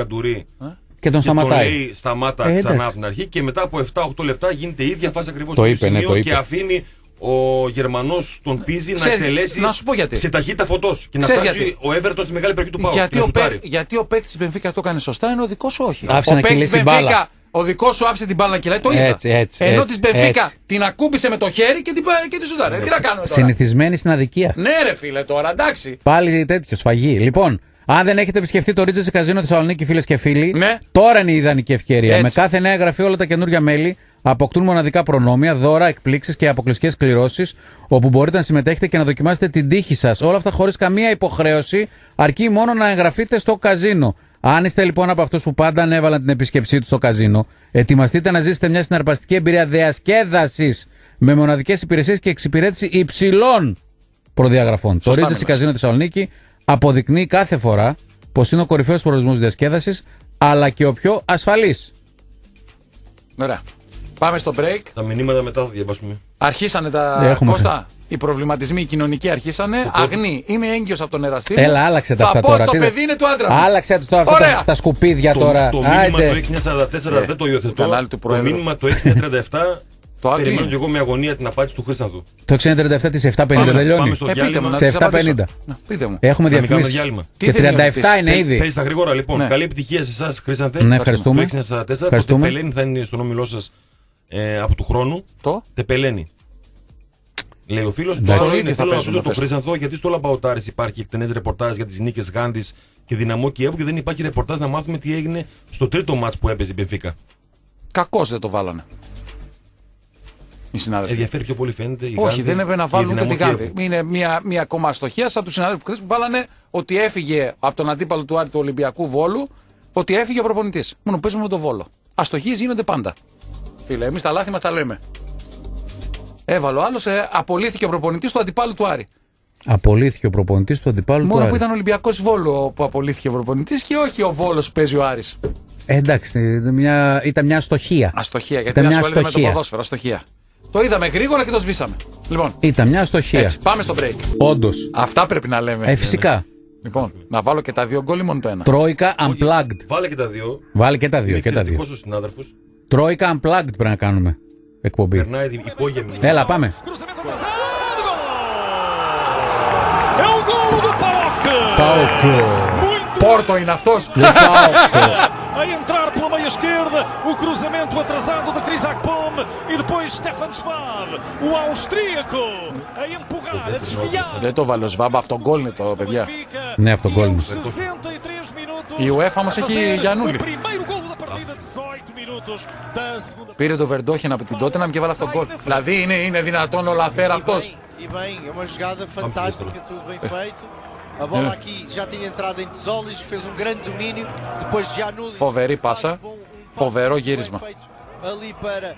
και τον σταματάει. Το λέει, σταμάτα ε, ξανά από την αρχή και μετά από 7-8 λεπτά γίνεται η ίδια φάση ακριβώς. Το ίδιο ναι, Και αφήνει ο Γερμανός τον πίζει να εκτελέσει να σου πω γιατί. σε ταχύτητα φωτός και να φτάσει ο Εύερτο στη μεγάλη περιοχή του Πάου. Γιατί, ο, πέ, γιατί ο παίκτης της Μπενφίκα το έκανε σωστά, ενώ ο δικός σου όχι. Άφησε ο παίκτη τη Μπενφίκα. Ο δικός σου άφησε την μπάλα να κυλάει, το είδα. Έτσι, Ενώ τη Μπενφίκα την ακούμπησε με το χέρι και την, και Τι να ε, κάνω τώρα. Συνηθισμένη στην αδικία. Ναι, ρε φίλε τώρα, εντάξει. Πάλι τέτοιο σφαγή. Λοιπόν, αν δεν έχετε επισκεφτεί το Ridges Καζίνο Θεσσαλονίκη, φίλες και φίλοι, ναι. τώρα είναι η ιδανική ευκαιρία. Έτσι. Με κάθε νέα εγγραφή όλα τα καινούργια μέλη αποκτούν μοναδικά προνόμια, δώρα, εκπλήξεις και αποκλειστικές κληρώσεις, όπου μπορείτε να συμμετέχετε και να δοκιμάσετε την τύχη σας. Όλα αυτά χωρίς καμία υποχρέωση, αρκεί μόνο να εγγραφείτε στο καζίνο. Αν είστε λοιπόν από αυτούς που πάντα ανέβαλαν την επισκεψή τους στο καζίνο, ετοιμαστείτε να ζήσετε μια συναρπαστική εμπειρία διασκέδασης με μοναδικές υπηρεσίες και εξυπηρέτηση υψηλών προδιαγραφών. Σωστά το Ridges Casino Θεσσαλονίκη αποδεικνύει κάθε φορά πως είναι ο κορυφαίος προορισμός διασκέδασης, αλλά και ο πιο ασφαλής. Ωραία. Πάμε στο break. Τα μηνύματα μετά θα διαβάσουμε. Αρχίσανε τα ε, Έχουμε. Κώστα. Οι προβληματισμοί οι κοινωνικοί αρχίσανε. Αγνή, είμαι έγκυος από τον εραστή. Έλα, άλλαξε τα αυτά Το παιδί είναι του άντρα. Μου. Άλλαξε τους τώρα Τα, σκουπίδια το, τώρα. Το, το μήνυμα το 6944 ε, δεν το υιοθετώ. Το, το μήνυμα το 637 το άλλο Περιμένω και εγώ με αγωνία την απάντηση του Χρήστανδου. Το 637 τη 7.50 τελειώνει. Ε, πείτε μου, σε 7.50. Πείτε μου. Έχουμε διαφημίσει. Και 37 είναι ήδη. Θέλει τα γρήγορα λοιπόν. Ναι. Καλή επιτυχία σε εσάς, Χρήστανδε. Ναι, ευχαριστούμε. Το Το Τεπελένη θα είναι στον όμιλό σας ε, από του χρόνου. Το Λέει ο φίλος. Το ίδιο θέλω να δω το Χρήσανθο γιατί στο Λαμπαοτάρη υπάρχει εκτενές ρεπορτάζ για τις νίκες Γάντη και δυναμό Κιέβου και δεν υπάρχει ρεπορτάζ να μάθουμε τι έγινε στο τρίτο μάτ που έπαιζε η Μπενφίκα. Κακώς δεν το βάλανε οι συνάδελφοι. Ενδιαφέρει πιο πολύ φαίνεται η Όχι, δεν έπρεπε να βάλουν ούτε τη Γάνδη. Είναι μια, μια ακόμα αστοχία σαν τους συναδέλφου που βάλανε ότι έφυγε από τον αντίπαλο του Άρη του Ολυμπιακού Βόλου ότι έφυγε ο προπονητής. Μόνο παίζουμε με τον Βόλο. Αστοχίες γίνονται πάντα. Φίλε, εμείς τα λάθη μας τα λέμε. Έβαλε ο άλλος, ε, απολύθηκε ο προπονητής του αντιπάλου του Άρη. Απολύθηκε ο προπονητής του αντιπάλου Μόνο του Άρη. Μόνο που ήταν Ολυμπιακός Βόλο που απολύθηκε ο προπονητής και όχι ο Βόλος που παίζει ο Άρης. Ε, εντάξει, ήταν μια, ήταν μια αστοχία. Αστοχία, γιατί ήταν μια αστοχία. με το ποδόσφαιρο, αστοχία. Το είδαμε γρήγορα και το σβήσαμε. Λοιπόν. Ήταν μια στοχή. Έτσι, πάμε στο break. Όντως. Αυτά πρέπει να λέμε. Ε, φυσικά. Λοιπόν, να βάλω και τα δύο γκολ ή μόνο το ένα. Τρόικα unplugged. Βάλε και τα δύο. Βάλε και τα δύο. και τα δύο. Τρόικα unplugged πρέπει να κάνουμε. Εκπομπή. Έλα, πάμε. Ε, Πάω Πόρτο είναι αυτό. A entrar pela meia esquerda, o cruzamento atrasado de Crisac Pom e depois Stefan Schwab, o austríaco, a empurrar, a desviar. Δεν το βάλε ο Σβάμπ, αυτόν γκολ είναι το παιδιά. Ναι, αυτόν γκολ είναι. Η UEFA όμω έχει Γιανούλη. Πήρε το Βερντόχεν από την Τότεναμ και βάλε αυτό γκολ. Δηλαδή είναι, είναι δυνατόν ο Λαφέρ αυτό. Ibrahim, é uma jogada bem feito. A bola é. aqui já tinha entrado em os fez um grande domínio, depois já no... Foveri passa. Fovero Giresma, Ali para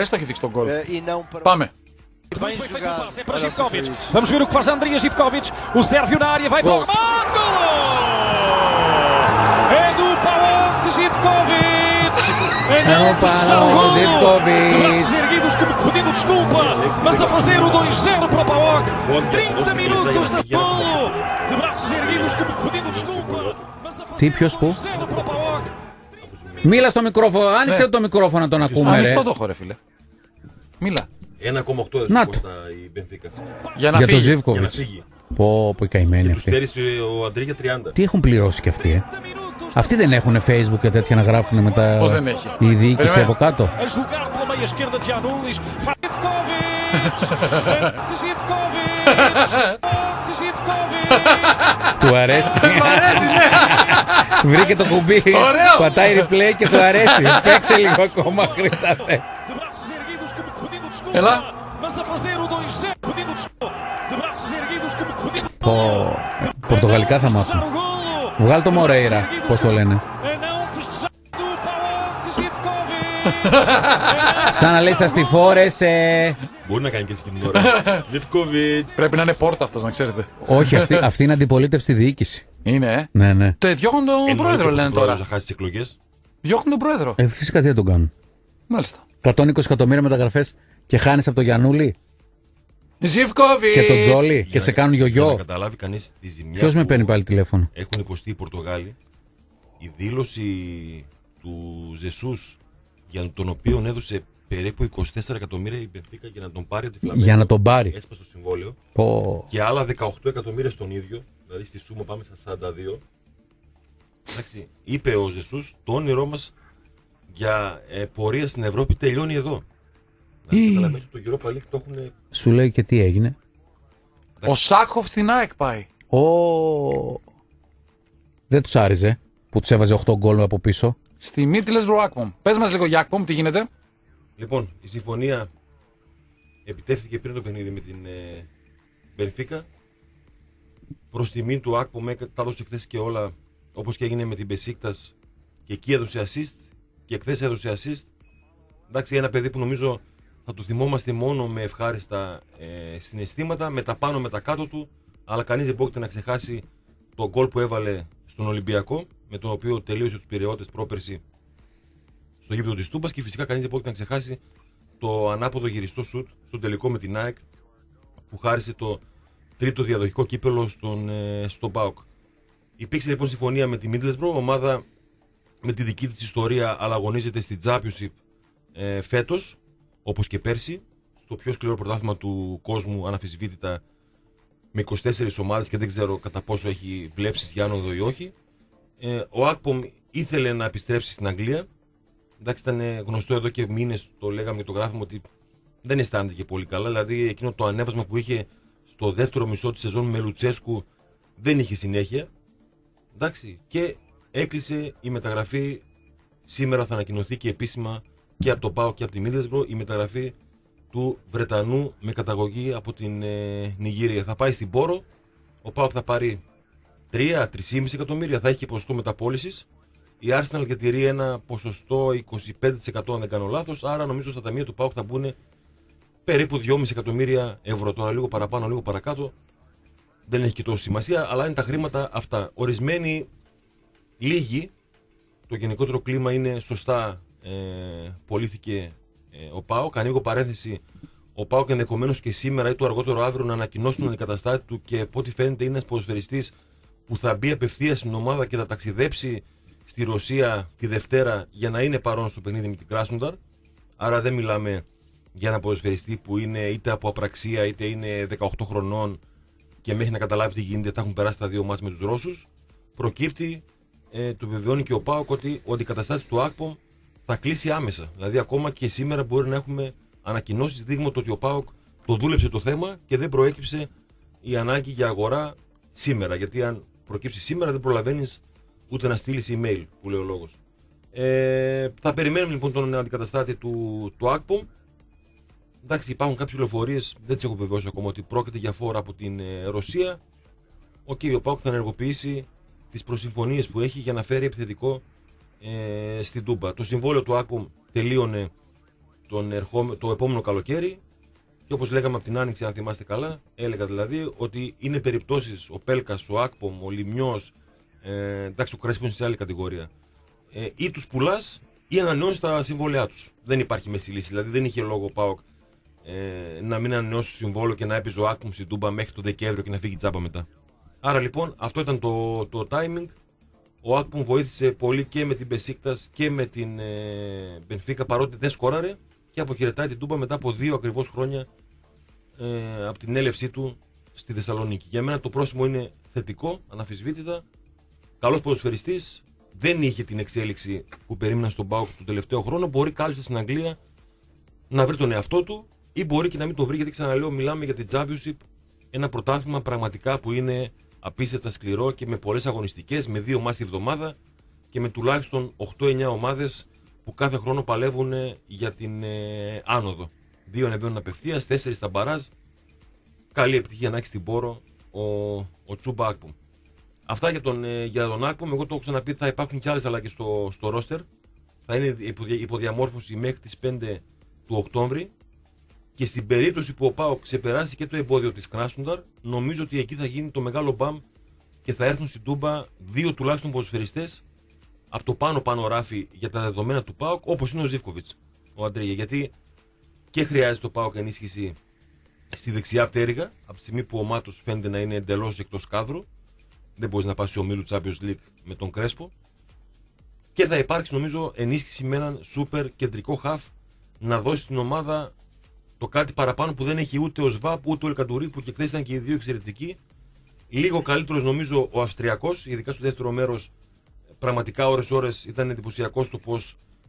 Iniesta que fixe o gol. Eh, e não para... Muito bem, bem feito o passe, é para Givkovic. Vamos ver o que faz Andrija Givkovic. O Sérvio na área, vai gol. para o remate. Gol! É do Paok Givkovic. É não para. o De braços erguidos, como pedindo desculpa. Mas a fazer o 2-0 para o Paok. 30 minutos de golo. De braços erguidos, como pedindo desculpa. Τι ποιος που? Μίλα στο μικρόφωνο, άνοιξε το μικρόφωνο να τον ακούμε. Ανοιχτό το χωρε φίλε. Μίλα. 1,8 έδωσε η Μπενφίκα. Για, να για φύγει. το Ζήβκοβιτ. Πω, πω, οι καημένοι αυτοί. Στέρισε ο Αντρίγια 30. Τι έχουν πληρώσει κι αυτοί, ε. Αυτοί δεν έχουν Facebook και τέτοια να γράφουν με τα. Πώς δεν έχει. Η διοίκηση από κάτω. Του αρέσει. Του αρέσει, ναι. Βρήκε το κουμπί. Πατάει replay και του αρέσει. Παίξε λίγο ακόμα, χρυσαφέ. É lá? Πω, πορτογαλικά θα μάθω. Βγάλ το Μορέιρα, πώς το λένε. [laughs] Σαν να λέει σας τη φόρεσε. Μπορεί να κάνει και σκηνή ώρα. [laughs] Πρέπει να είναι πόρτα αυτός, να ξέρετε. Όχι, αυτή, [laughs] είναι αντιπολίτευση διοίκηση. Είναι, ε. Ναι, ναι. διώχνουν τον πρόεδρο, λένε τώρα. Θα χάσει τις εκλογές. Διώχνουν τον πρόεδρο. Ε, φυσικά τον κάνουν. Μάλιστα. 120 εκατομμύρια μεταγραφές και χάνεις από το Γιανούλη. Ζιβκόβιτ! Και τον Τζόλι και σε κάνουν γιογιό. Για να καταλάβει κανείς τη ζημιά. Ποιος με παίρνει πάλι τηλέφωνο. Έχουν υποστεί οι Πορτογάλοι. Η δήλωση του Ζεσούς για τον οποίο έδωσε περίπου 24 εκατομμύρια η για να τον πάρει τη Για να τον πάρει. Έσπασε το συμβόλαιο. Και άλλα 18 εκατομμύρια στον ίδιο. Δηλαδή στη σούμα πάμε στα 42. Εντάξει, είπε ο Ζεσούς, το όνειρό μας για ε, πορεία στην Ευρώπη τελειώνει εδώ. Σου λέει και τι έγινε. Ο Σάκοφ στην ΑΕΚ πάει. Ο... Δεν τους άρεσε που τους έβαζε 8 γκολ από πίσω. Στη μύτη τη λε Πες Πες μας λίγο για τι γίνεται. Λοιπόν, η συμφωνία επιτεύχθηκε πριν το παιχνίδι με την ε, Προς Προ τιμή του Ακπομ τα έδωσε χθες και όλα όπως και έγινε με την Πεσίκτα. Και εκεί έδωσε assist και χθες έδωσε assist. Εντάξει, ένα παιδί που νομίζω θα του θυμόμαστε μόνο με ευχάριστα ε, συναισθήματα, με τα πάνω με τα κάτω του, αλλά κανείς δεν πρόκειται να ξεχάσει το γκολ που έβαλε στον Ολυμπιακό, με το οποίο τελείωσε τους πυραιώτες πρόπερση στο γήπεδο της Τούμπας και φυσικά κανείς δεν πρόκειται να ξεχάσει το ανάποδο γυριστό σουτ στο τελικό με την ΑΕΚ που χάρισε το τρίτο διαδοχικό κύπελο στον, ε, στον ΠΑΟΚ. Υπήρξε λοιπόν συμφωνία με τη Μίτλεσμπρο, ομάδα με τη δική της ιστορία αλλά αγωνίζεται στη Championship ε, φέτος όπως και πέρσι, στο πιο σκληρό πρωτάθλημα του κόσμου, αναφυσβήτητα με 24 ομάδες και δεν ξέρω κατά πόσο έχει βλέψει άνοδο ή όχι. Ε, ο Ακπομ ήθελε να επιστρέψει στην Αγγλία. Εντάξει, ήταν ε, γνωστό εδώ και μήνες, το λέγαμε και το γράφουμε, ότι δεν αισθάνεται και πολύ καλά. Δηλαδή, εκείνο το ανέβασμα που είχε στο δεύτερο μισό της σεζόν με Λουτσέσκου δεν είχε συνέχεια. Εντάξει, και έκλεισε η μεταγραφή. Σήμερα θα ανακοινωθεί και επίσημα και από το ΠΑΟ και από τη Μίδεσμπρο η μεταγραφή του Βρετανού με καταγωγή από την ε, Νιγηρία. Θα πάει στην Πόρο, ο ΠΑΟ θα πάρει 3-3,5 εκατομμύρια, θα έχει ποσοστό μεταπόλησης. Η Arsenal διατηρεί ένα ποσοστό 25% αν δεν κάνω λάθος, άρα νομίζω στα ταμεία του ΠΑΟΚ θα μπουν περίπου 2,5 εκατομμύρια ευρώ. Τώρα λίγο παραπάνω, λίγο παρακάτω. Δεν έχει και τόσο σημασία, αλλά είναι τα χρήματα αυτά. Ορισμένοι λίγοι, το γενικότερο κλίμα είναι σωστά ε, πωλήθηκε ε, ο ΠΑΟΚ. Ανοίγω παρένθεση. Ο ΠΑΟΚ ενδεχομένως και σήμερα ή το αργότερο αύριο να ανακοινώσει τον αντικαταστάτη του και από ό,τι φαίνεται είναι ένας ποδοσφαιριστής που θα μπει απευθείας στην ομάδα και θα ταξιδέψει στη Ρωσία τη Δευτέρα για να είναι παρόν στο παιχνίδι με την Κράσνονταρ. Άρα δεν μιλάμε για ένα ποδοσφαιριστή που είναι είτε από απραξία είτε είναι 18 χρονών και μέχρι να καταλάβει τι γίνεται θα έχουν περάσει τα δύο μα με τους Ρώσους. προκύπτει, ε, το βεβαιώνει και ο Πάοκ ότι ο αντικαταστάτης του Ακπομ θα κλείσει άμεσα. Δηλαδή, ακόμα και σήμερα μπορεί να έχουμε ανακοινώσεις δείγμα το ότι ο Πάοκ το δούλεψε το θέμα και δεν προέκυψε η ανάγκη για αγορά σήμερα. Γιατί αν προκύψει σήμερα, δεν προλαβαίνεις ούτε να στείλεις email, που λέει ο λόγος. Ε, θα περιμένουμε λοιπόν τον αντικαταστάτη του, του ΑΚΠΟΜ. Εντάξει, υπάρχουν κάποιες πληροφορίες, δεν τις έχω βεβαιώσει ακόμα, ότι πρόκειται για φόρα από την ε, Ρωσία. ο θα ενεργοποιήσει τις προσυμφωνίες που έχει για να φέρει επιθετικό ε, στην Τούμπα. Το συμβόλαιο του Άκου τελείωνε τον το επόμενο καλοκαίρι και όπως λέγαμε από την Άνοιξη, αν θυμάστε καλά, έλεγα δηλαδή ότι είναι περιπτώσεις ο Πέλκας, ο Άκπομ, ο Λιμνιός ε, εντάξει ο Κρέσπος είναι σε άλλη κατηγορία, ε, ή τους πουλάς ή ανανεώνεις τα συμβόλαιά τους. Δεν υπάρχει μέση λύση, δηλαδή δεν είχε λόγο ο ΠΑΟΚ ε, να μην ανανεώσει το συμβόλαιο και να έπαιζε ο Άκπομ στην Τούμπα μέχρι το Δεκέμβριο και να φύγει τσάπα μετά. Άρα λοιπόν αυτό ήταν το, το timing ο Ακπομ βοήθησε πολύ και με την Πεσίκτα και με την ε, Μπενφίκα παρότι δεν σκόραρε και αποχαιρετάει την Τούμπα μετά από δύο ακριβώς χρόνια ε, από την έλευσή του στη Θεσσαλονίκη. Για μένα το πρόσημο είναι θετικό, αναφυσβήτητα. Καλός ποδοσφαιριστής. Δεν είχε την εξέλιξη που περίμενα στον Πάοκ του τελευταίο χρόνο. Μπορεί κάλλιστα στην Αγγλία να βρει τον εαυτό του ή μπορεί και να μην το βρει γιατί ξαναλέω μιλάμε για την Championship ένα πρωτάθλημα πραγματικά που είναι απίστευτα σκληρό και με πολλές αγωνιστικές, με δύο μάτς τη βδομάδα και με τουλάχιστον 8-9 ομάδες που κάθε χρόνο παλεύουν ε, για την ε, άνοδο. Δύο ανεβαίνουν απευθείας, τέσσερις στα μπαράζ. Καλή επιτυχία να έχει την πόρο ο, ο Τσούμπα Άκπομ. Αυτά για τον, ε, για τον Άκπομ. Εγώ το έχω ξαναπεί θα υπάρχουν και άλλες αλλαγές στο, στο ρόστερ. Θα είναι υποδιαμόρφωση μέχρι τις 5 του Οκτώβρη. Και στην περίπτωση που ο Πάο ξεπεράσει και το εμπόδιο της Κράσνονταρ, νομίζω ότι εκεί θα γίνει το μεγάλο μπαμ και θα έρθουν στην Τούμπα δύο τουλάχιστον ποδοσφαιριστές από το πάνω-πάνω ράφι για τα δεδομένα του Πάοκ, όπως είναι ο Ζήφκοβιτ, ο Αντρέγε Γιατί και χρειάζεται το Πάοκ ενίσχυση στη δεξιά πτέρυγα, από τη στιγμή που ο Μάτος φαίνεται να είναι εντελώς εκτός κάδρου. Δεν μπορείς να πάσει ο Μίλου Champions League με τον Κρέσπο. Και θα υπάρξει νομίζω ενίσχυση με έναν σούπερ κεντρικό χαφ να δώσει την ομάδα το κάτι παραπάνω που δεν έχει ούτε ο ΣΒΑΠ ούτε ο Ελκαντουρί που και χθες ήταν και οι δύο εξαιρετικοί. Λίγο καλύτερος νομίζω ο Αυστριακός, ειδικά στο δεύτερο μέρος. Πραγματικά ώρε-ώρε ήταν εντυπωσιακός το πώς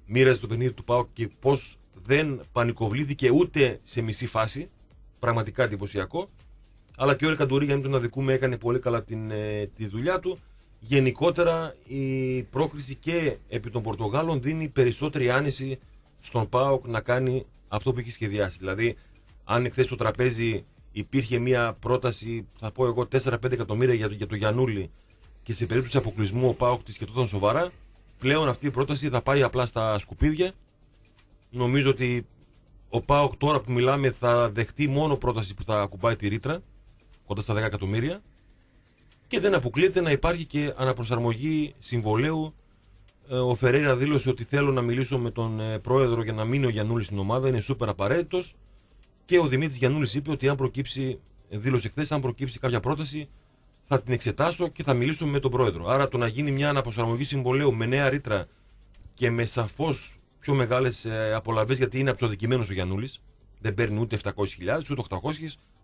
μοίραζε το παιχνίδι του Πάου και πώς δεν πανικοβλήθηκε ούτε σε μισή φάση. Πραγματικά εντυπωσιακό. Αλλά και ο Ελκαντουρί, για να μην τον αδικούμε, έκανε πολύ καλά την, ε, τη δουλειά του. Γενικότερα η πρόκριση και επί των Πορτογάλων δίνει περισσότερη άνεση στον ΠΑΟΚ να κάνει αυτό που είχε σχεδιάσει. Δηλαδή, αν εχθές στο τραπέζι υπήρχε μια πρόταση, θα πω εγώ, 4-5 εκατομμύρια για το, για το Γιανούλη και σε περίπτωση αποκλεισμού ο Πάοκ τη σκεφτόταν σοβαρά, πλέον αυτή η πρόταση θα πάει απλά στα σκουπίδια. Νομίζω ότι ο Πάοκ τώρα που μιλάμε θα δεχτεί μόνο πρόταση που θα ακουμπάει τη ρήτρα, κοντά στα 10 εκατομμύρια. Και δεν αποκλείεται να υπάρχει και αναπροσαρμογή συμβολέου ε, ο Φεραίρα δήλωσε ότι θέλω να μιλήσω με τον ε, πρόεδρο για να μείνει ο Γιανούλης στην ομάδα. Είναι σούπερ απαραίτητος. Και ο Δημήτρης Γιανούλης είπε ότι αν προκύψει, ε, δήλωσε χθες, αν προκύψει κάποια πρόταση, θα την εξετάσω και θα μιλήσω με τον πρόεδρο. Άρα το να γίνει μια αναπροσαρμογή συμβολέου με νέα ρήτρα και με σαφώς πιο μεγάλες απολαυές, γιατί είναι αψοδικημένο ο Γιανούλης. Δεν παίρνει ούτε 700.000, ούτε 800,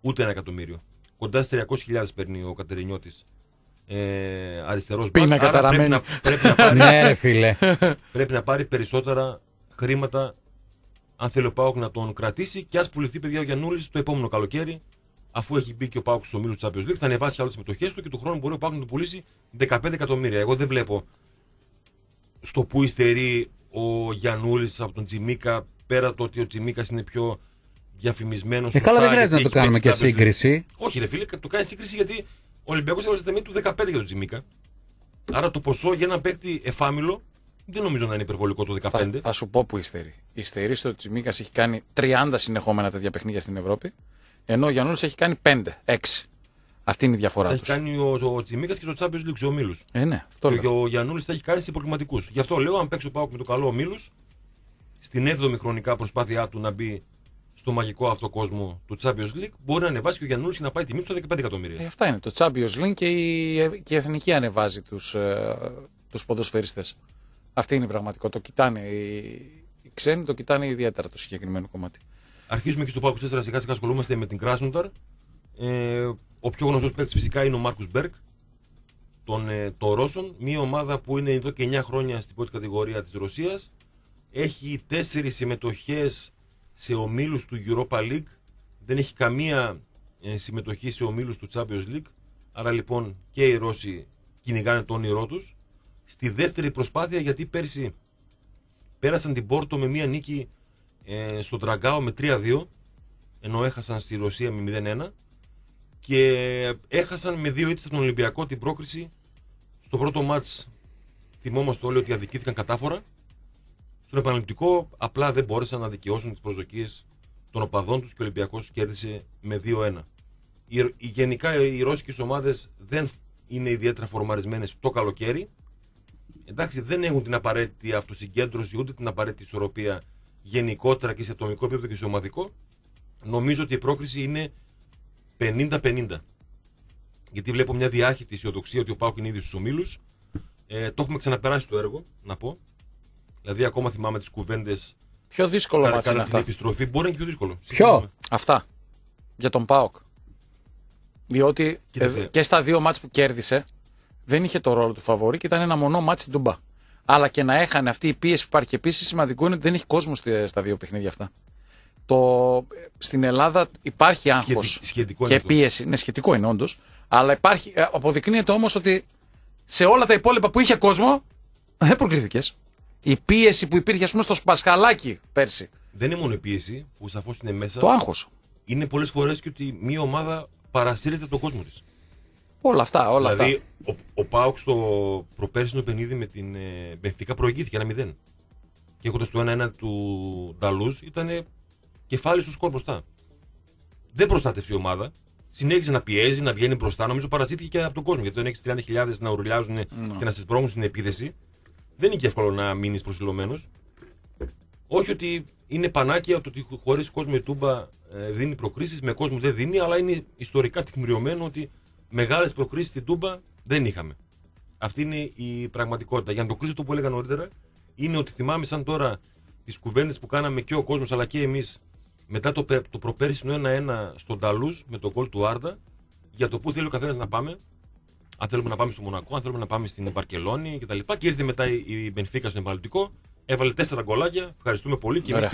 ούτε ένα εκατομμύριο. Κοντά στις 300.000 παίρνει ο Κατερινιώτης ε, αριστερός μπακ. Πρέπει να, πρέπει, να πάρει, ναι, πρέπει να πάρει περισσότερα χρήματα αν θέλει ο Πάοκ να τον κρατήσει και ας πουληθεί παιδιά ο Γιανούλης το επόμενο καλοκαίρι, αφού έχει μπει και ο Πάοκ στους ομίλους της Champions θα ανεβάσει άλλες συμμετοχές του και του χρόνου μπορεί ο Πάοκ να του πουλήσει 15 εκατομμύρια. Εγώ δεν βλέπω στο που υστερεί ο Γιανούλης από τον Τζιμίκα, πέρα το ότι ο Τζιμίκας είναι πιο διαφημισμένος. Ε, καλά, δεν χρειάζεται να το κάνουμε και σύγκριση. Όχι, ρε φίλε, το κάνει σύγκριση γιατί ο Ολυμπιακό έβαλε τη του 15 για τον Τζιμίκα. Άρα το ποσό για ένα παίκτη εφάμιλο δεν νομίζω να είναι υπερβολικό το 15. Θα, σου πω που υστερεί. Υστερεί στο ότι ο Τζιμίκας έχει κάνει 30 συνεχόμενα τέτοια παιχνίδια στην Ευρώπη, ενώ ο Γιανούλη έχει κάνει 5, 6. Αυτή είναι η διαφορά του. Έχει κάνει ο, ο Τσιμίκα και στο ο Μίλους. Ε, ναι, και ο Γιανούλη τα έχει κάνει σε προκληματικού. Γι' αυτό λέω: αν ο Πάουκ με το καλό ο Μίλους, στην 7η χρονικά προσπάθειά του να μπει στο μαγικό αυτό κόσμο του Champions League, μπορεί να ανεβάσει και ο Γιαννούλη και να πάει τιμή του στα 15 εκατομμύρια. Ε, αυτά είναι. Το Champions League και η, και η Εθνική ανεβάζει τους ε, τους ποδοσφαιριστές. Αυτή είναι η πραγματικότητα. Το κοιτάνε οι, οι ξένοι, το κοιτάνε ιδιαίτερα το συγκεκριμένο κομμάτι. Αρχίζουμε και στο Πάκους 4 σιγά σιγά ασχολούμαστε με την Κράσνονταρ. Ε, ο πιο γνωστός παίκτης φυσικά είναι ο Μάρκους Μπέρκ των ε, το Ρώσων. Μια ομάδα που είναι εδώ και 9 χρόνια στην πρώτη κατηγορία της Ρωσίας. Έχει τέσσερις συμμετοχές σε ομίλους του Europa League, δεν έχει καμία ε, συμμετοχή σε ομίλους του Champions League, άρα λοιπόν και οι Ρώσοι κυνηγάνε το όνειρό τους. Στη δεύτερη προσπάθεια, γιατί πέρσι πέρασαν την Πόρτο με μία νίκη ε, στο Τραγκάο με 3-2, ενώ έχασαν στη Ρωσία με 0-1 και έχασαν με δύο ήτσες από τον Ολυμπιακό την πρόκριση στο πρώτο μάτς θυμόμαστε όλοι ότι αδικήθηκαν κατάφορα στον επαναληπτικό απλά δεν μπόρεσαν να δικαιώσουν τις προσδοκίες των οπαδών τους και ο Ολυμπιακός κέρδισε με 2-1. γενικά οι ρώσικες ομάδες δεν είναι ιδιαίτερα φορμαρισμένες το καλοκαίρι. Εντάξει, δεν έχουν την απαραίτητη αυτοσυγκέντρωση ούτε την απαραίτητη ισορροπία γενικότερα και σε ατομικό επίπεδο και σε ομαδικό. Νομίζω ότι η πρόκριση είναι 50-50. Γιατί βλέπω μια διάχυτη αισιοδοξία ότι ο Πάουκ είναι ήδη στους ομίλους. Ε, το έχουμε ξαναπεράσει το έργο, να πω. Δηλαδή, ακόμα θυμάμαι τις κουβέντες. Πιο δύσκολο να μάτι είναι Την επιστροφή μπορεί να είναι πιο δύσκολο. Ποιο? Αυτά. Για τον Πάοκ. Διότι ε, και στα δύο μάτς που κέρδισε δεν είχε το ρόλο του φαβορή και ήταν ένα μονό μάτς στην Τουμπά. Αλλά και να έχανε αυτή η πίεση που υπάρχει. Επίσης, σημαντικό είναι ότι δεν έχει κόσμο στα δύο παιχνίδια αυτά. Το... Ε, στην Ελλάδα υπάρχει άγχο και είναι πίεση. Ναι, σχετικό είναι όντως. Αλλά υπάρχει... Ε, αποδεικνύεται όμως ότι σε όλα τα υπόλοιπα που είχε κόσμο δεν προκλήθηκε. Η πίεση που υπήρχε, ας πούμε, στο Σπασχαλάκι πέρσι. Δεν είναι μόνο η πίεση που σαφώς είναι μέσα. Το άγχος. Είναι πολλές φορές και ότι μια ομάδα παρασύρεται από τον κόσμο της. Όλα αυτά, όλα δηλαδή, αυτά. Δηλαδή, ο, ο Πάοξ στο προπέρσινο παιχνίδι με την ε, προηγήθηκε ένα μηδέν. Και έχοντας το 1-1 του Νταλούς, ήταν κεφάλι στο σκορ μπροστά. Δεν προστάτευσε η ομάδα. Συνέχισε να πιέζει, να βγαίνει μπροστά. Νομίζω παρασύρθηκε και από τον κόσμο. Γιατί όταν έχεις 30.000 να ουρλιάζουν και να σε πρόγουν στην επίδεση, δεν είναι και εύκολο να μείνεις προσιλωμένος. Όχι ότι είναι πανάκια το ότι χωρίς κόσμο η Τούμπα ε, δίνει προκρίσεις, με κόσμο δεν δίνει, αλλά είναι ιστορικά τεκμηριωμένο ότι μεγάλες προκρίσεις στην Τούμπα δεν είχαμε. Αυτή είναι η πραγματικότητα. Για να το κλείσω το που έλεγα νωρίτερα, είναι ότι θυμάμαι σαν τώρα τις κουβέντες που κάναμε και ο κόσμος αλλά και εμείς μετά το, το προπέρσινο 1-1 στον Ταλούς με τον κόλ του Άρδα, για το που θέλει ο καθένας να πάμε αν θέλουμε να πάμε στο Μονακό, αν θέλουμε να πάμε στην Βαρκελόνη κτλ. Και, και ήρθε μετά η Μπενφίκα στον Επαγγελματικό, έβαλε τέσσερα γκολάκια, ευχαριστούμε πολύ και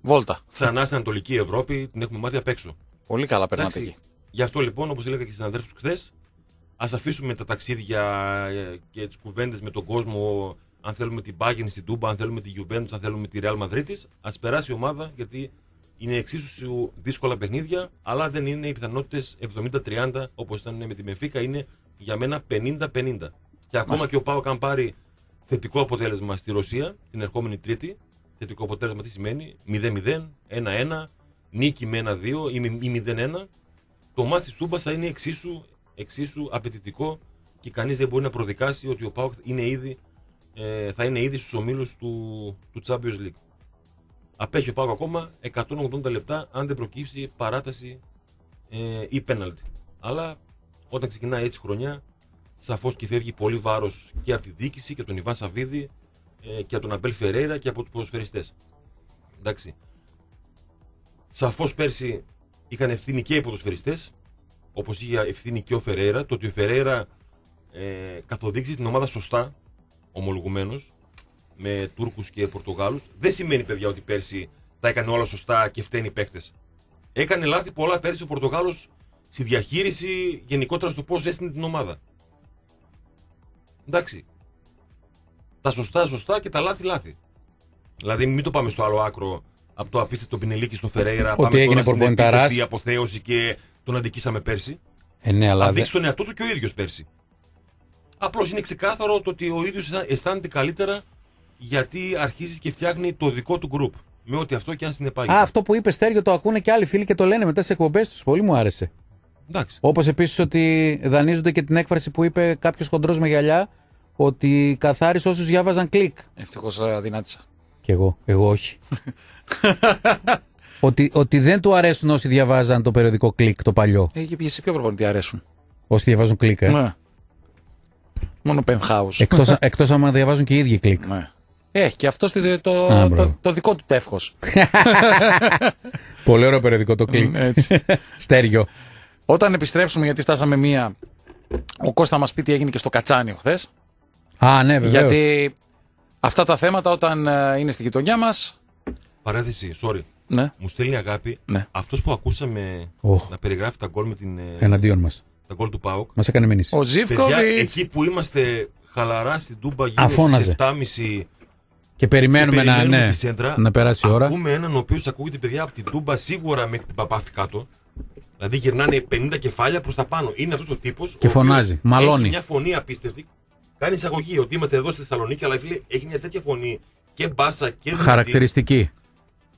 Βόλτα. Ξανά στην Ανατολική Ευρώπη, την έχουμε μάθει απ' έξω. Πολύ καλά περνάτε εκεί. Γι' αυτό λοιπόν, όπως έλεγα και στου συναδέλφους χθες, ας αφήσουμε τα ταξίδια ε, και τις κουβέντες με τον κόσμο. Αν θέλουμε την Bayern στην Τούμπα, αν θέλουμε τη Juventus, αν θέλουμε τη Ρεάλ Μαδρίτη, ας περάσει η ομάδα γιατί είναι εξίσου δύσκολα παιχνίδια, αλλά δεν είναι οι πιθανότητες 70-30 όπως ήταν με τη Μεφίκα. Είναι για μένα 50-50. Και ακόμα Μας... και ο Πάοκ, αν πάρει θετικό αποτέλεσμα στη Ρωσία την ερχόμενη Τρίτη, θετικό αποτέλεσμα τι σημαίνει 0-0, 1-1, νίκη με 1-2 ή 0-1, το μάτι της Τούμπας θα είναι εξίσου, εξίσου απαιτητικό και κανείς δεν μπορεί να προδικάσει ότι ο Πάοκ ε, θα είναι ήδη στους ομίλους του, του Champions League. Απέχει ο ακόμα 180 λεπτά αν δεν προκύψει παράταση ε, ή πέναλτι. Αλλά όταν ξεκινάει έτσι χρονιά, σαφώς και φεύγει πολύ βάρος και από τη διοίκηση και από τον Ιβάν Σαββίδη ε, και από τον Αμπέλ Φερέιρα και από τους ποδοσφαιριστές. Εντάξει. Σαφώς πέρσι είχαν ευθύνη και οι ποδοσφαιριστές, όπως είχε ευθύνη και ο Φερέιρα. Το ότι ο Φερέιρα ε, καθοδήγησε την ομάδα σωστά, ομολογουμένως, με Τούρκους και Πορτογάλους, δεν σημαίνει, παιδιά, ότι πέρσι τα έκανε όλα σωστά και φταίνει οι παίκτες. Έκανε λάθη πολλά πέρσι ο Πορτογάλος στη διαχείριση, γενικότερα στο πώς έστεινε την ομάδα. Εντάξει. Τα σωστά, σωστά και τα λάθη, λάθη. Δηλαδή, μην το πάμε στο άλλο άκρο από το απίστευτο Πινελίκη στο Φεραίρα. Ότι πάμε έγινε πορμπονταρά. Η αποθέωση και τον αντικήσαμε πέρσι. Ε, ναι, αλλά. δείξει τον εαυτό του και ο ίδιος πέρσι. Απλώς είναι ξεκάθαρο ότι ο ίδιος αισθάνεται καλύτερα γιατί αρχίζει και φτιάχνει το δικό του group. Με ό,τι αυτό και αν συνεπάγεται. Α, αυτό που είπε, Στέργιο, το ακούνε και άλλοι φίλοι και το λένε μετά στις εκπομπές τους. Πολύ μου άρεσε. Όπως επίσης ότι δανείζονται και την έκφραση που είπε κάποιος χοντρός με γυαλιά ότι καθάρισε όσους διάβαζαν κλικ. Ευτυχώς ε, αδυνάτησα. Κι εγώ. Εγώ όχι. [laughs] ότι, ότι δεν του αρέσουν όσοι διαβάζαν το περιοδικό κλικ το παλιό. Ε, και σε ποιο προπονητή αρέσουν. Όσοι διαβάζουν κλικ, ε. Ναι. Μόνο πενχάου. Εκτό αν διαβάζουν και οι ίδιοι κλικ. Ναι. Έχει και αυτός το, το, το, δικό του τεύχος. Πολύ ωραίο περιοδικό το κλικ. Στέριο. Όταν επιστρέψουμε, γιατί φτάσαμε μία. Ο Κώστας μας πει τι έγινε και στο Κατσάνιο χθε. Α, ναι, βεβαίως Γιατί αυτά τα θέματα όταν ε, είναι στη γειτονιά μας. Παράδειση sorry. Ναι. Μου στέλνει αγάπη. Ναι. Αυτός που ακούσαμε να περιγράφει τα γκολ με την. Ε, Εναντίον μας. Τα γκολ του Πάουκ. Μας έκανε μήνυση. Ο Ζήφκοβιτ. Εκεί που είμαστε χαλαρά στην Τούμπα γύρω στις 7.30 και περιμένουμε, και περιμένουμε να, ναι, σέντρα, να περάσει η ώρα. Ακούμε έναν ο οποίος ακούγεται παιδιά από την Τούμπα σίγουρα μέχρι την Παπάφη κάτω. Δηλαδή γυρνάνε 50 κεφάλια προς τα πάνω. Είναι αυτός ο τύπος. Και ο φωνάζει. μαλώνει. Έχει μια φωνή απίστευτη. Κάνει εισαγωγή ότι είμαστε εδώ στη Θεσσαλονίκη, αλλά φίλε, έχει μια τέτοια φωνή και μπάσα και. Χαρακτηριστική.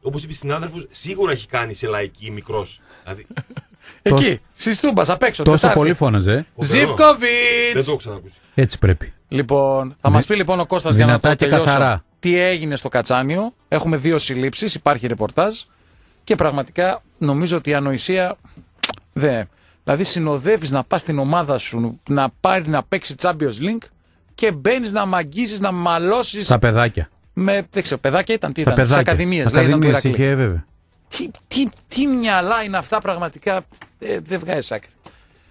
Όπως είπε συνάδελφος, σίγουρα έχει κάνει σε λαϊκή μικρός. Δηλαδή... [laughs] Εκεί, στις τούμπας απ' έξω. Τόσο τετάρι. πολύ φώναζε. Ε. Ζιβκοβιτ! Έτσι πρέπει. Λοιπόν, θα μας πει λοιπόν ο Κώστας για να το καθαρά τι έγινε στο Κατσάνιο. Έχουμε δύο συλλήψεις, υπάρχει ρεπορτάζ και πραγματικά νομίζω ότι η ανοησία Δε Δηλαδή συνοδεύεις να πά στην ομάδα σου να πάρει να παίξει Champions link και μπαίνεις να μαγγίζεις, να μαλώσεις. Στα παιδάκια. Με, δεν ξέρω, παιδάκια ήταν, τι ήταν, παιδάκια. στις ακαδημίες. Ακαδημίες είχε, ε, βέβαια. Τι, τι, τι μυαλά είναι αυτά πραγματικά, ε, δεν βγάζει άκρη.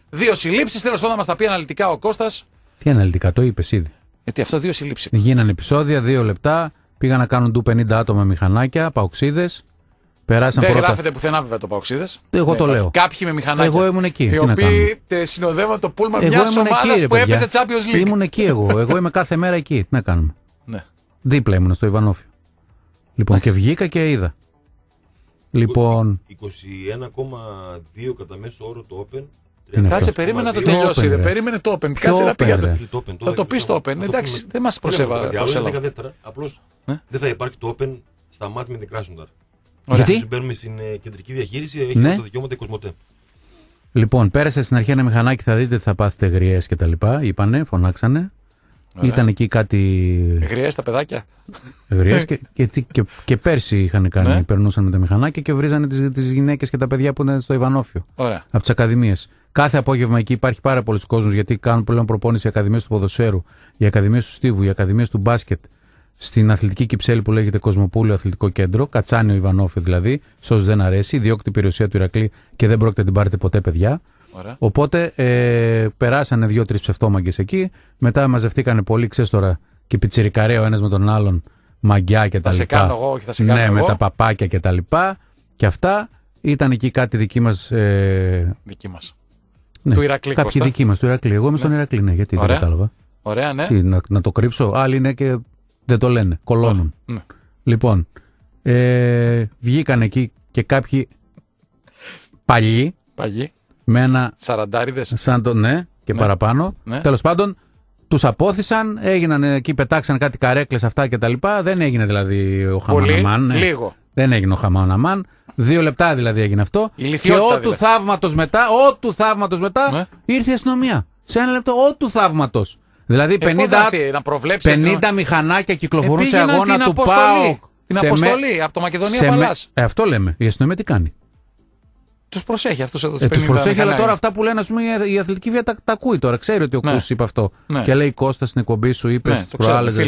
Δύο συλλήψεις, τέλος να μας τα πει αναλυτικά ο Κώστας. Τι αναλυτικά, το είπες, ήδη. Γιατί αυτό δύο συλλήψεις. Γίνανε επεισόδια, δύο λεπτά. Πήγα να κάνουν του 50 άτομα μηχανάκια, παοξίδες. Περάσαν δεν πρώτα... γράφεται πουθενά βέβαια το Παοξίδες. Εγώ ναι, το λέω. Κάποιοι με μηχανάκια. Εγώ ήμουν εκεί. Οι οποίοι συνοδεύαν το πούλμα μια ομάδα που έπαιζε Champions League. Ήμουν εκεί εγώ. εγώ είμαι κάθε μέρα εκεί. Τι να κάνουμε. Ναι. Δίπλα ήμουν στο Ιβανόφιο. Λοιπόν, και βγήκα και είδα. Λοιπόν. 21,2 κατά μέσο όρο το Open Κάτσε, περίμενα το τελειώσει. Περίμενε το open. Κάτσε να πει. Θα το πεις το open. Εντάξει, δεν μας προσέβαλε. Απλώ δεν θα υπάρχει το open στα μάτια με την Κράσνονταρ. Γιατί μπαίνουμε στην ε, κεντρική διαχείριση, έχει ναι. το δικαιώμα Κοσμοτέ. Λοιπόν, πέρασε στην αρχή ένα μηχανάκι, θα δείτε ότι θα πάθετε γριές και τα λοιπά. Είπανε, φωνάξανε. Ωραία. Ήταν εκεί κάτι. Γριέ τα παιδάκια. Γριέ και, και, και, και, πέρσι είχαν κάνει. Ναι. Περνούσαν με τα μηχανάκια και βρίζανε τις γυναίκες και τα παιδιά που ήταν στο Ιβανόφιο. Ωραία. Από τις ακαδημίες. Κάθε απόγευμα εκεί υπάρχει πάρα πολλοί κόσμος γιατί κάνουν πλέον προπόνηση οι ακαδημίες του ποδοσφαίρου, οι ακαδημίες του στίβου, οι ακαδημίες του μπάσκετ. Στην αθλητική κυψέλη που λέγεται Κοσμοπούλιο Αθλητικό Κέντρο, Κατσάνιο Ιβανόφιο δηλαδή, σω δεν αρέσει, διώκτη περιουσία του Ηρακλή και δεν πρόκειται να την πάρετε ποτέ παιδιά. Ωραία. Οπότε ε, περάσανε δύο-τρει ψευτόμαγκε εκεί. Μετά μαζευτήκανε πολύ ξέστορα και πιτσιρικαρέο ένας με τον άλλον μαγκιά και τα θα λοιπά. σε κάνω εγώ, όχι θα σε κάνω ναι, εγώ. με τα παπάκια και τα λοιπά. Και αυτά ήταν εκεί κάτι δική μας. Ε... Δική μας. Ναι, του Ηρακλή. Κάποιοι δικοί μας του Ηρακλή. Εγώ είμαι στον ναι. Ηρακλή, ναι, γιατί Ωραία. δεν κατάλαβα. Ωραία, ναι. Τι, να, να, το κρύψω. Άλλοι είναι και δεν το λένε. Κολώνουν. Ναι. Λοιπόν, ε, βγήκαν εκεί και κάποιοι Παλιοί με ένα. Σαραντάριδες. Σαν το, ναι, και ναι. παραπάνω. Ναι. Τέλος πάντων, τους απόθυσαν, έγιναν εκεί, πετάξαν κάτι καρέκλες αυτά και κτλ. Δεν έγινε δηλαδή ο Χαμαναμάν. Ναι. Λίγο. Δεν έγινε ο Χαμαναμάν. Δύο λεπτά δηλαδή έγινε αυτό. Και ό δηλαδή. θαύματος μετά, ό του θαύματος μετά ναι. ήρθε η αστυνομία. Σε ένα λεπτό, ό του θαύματος. Δηλαδή 50, ε, να μηχανάκια κυκλοφορούν ε, σε αγώνα του ΠΑΟΚ. Την αποστολή από το Μακεδονία Παλάς. Ε, αυτό λέμε. Η αστυνομία τι κάνει. Τους προσέχει αυτού εδώ τους ε, Τους προσέχει, αλλά τώρα αυτά που λένε ας πούμε, η αθλητική βία τα, τα ακούει τώρα. Ξέρει ότι ο ναι. είπε αυτό. Ναι. Και λέει Κώστα στην εκπομπή σου, είπες ναι, προάλλε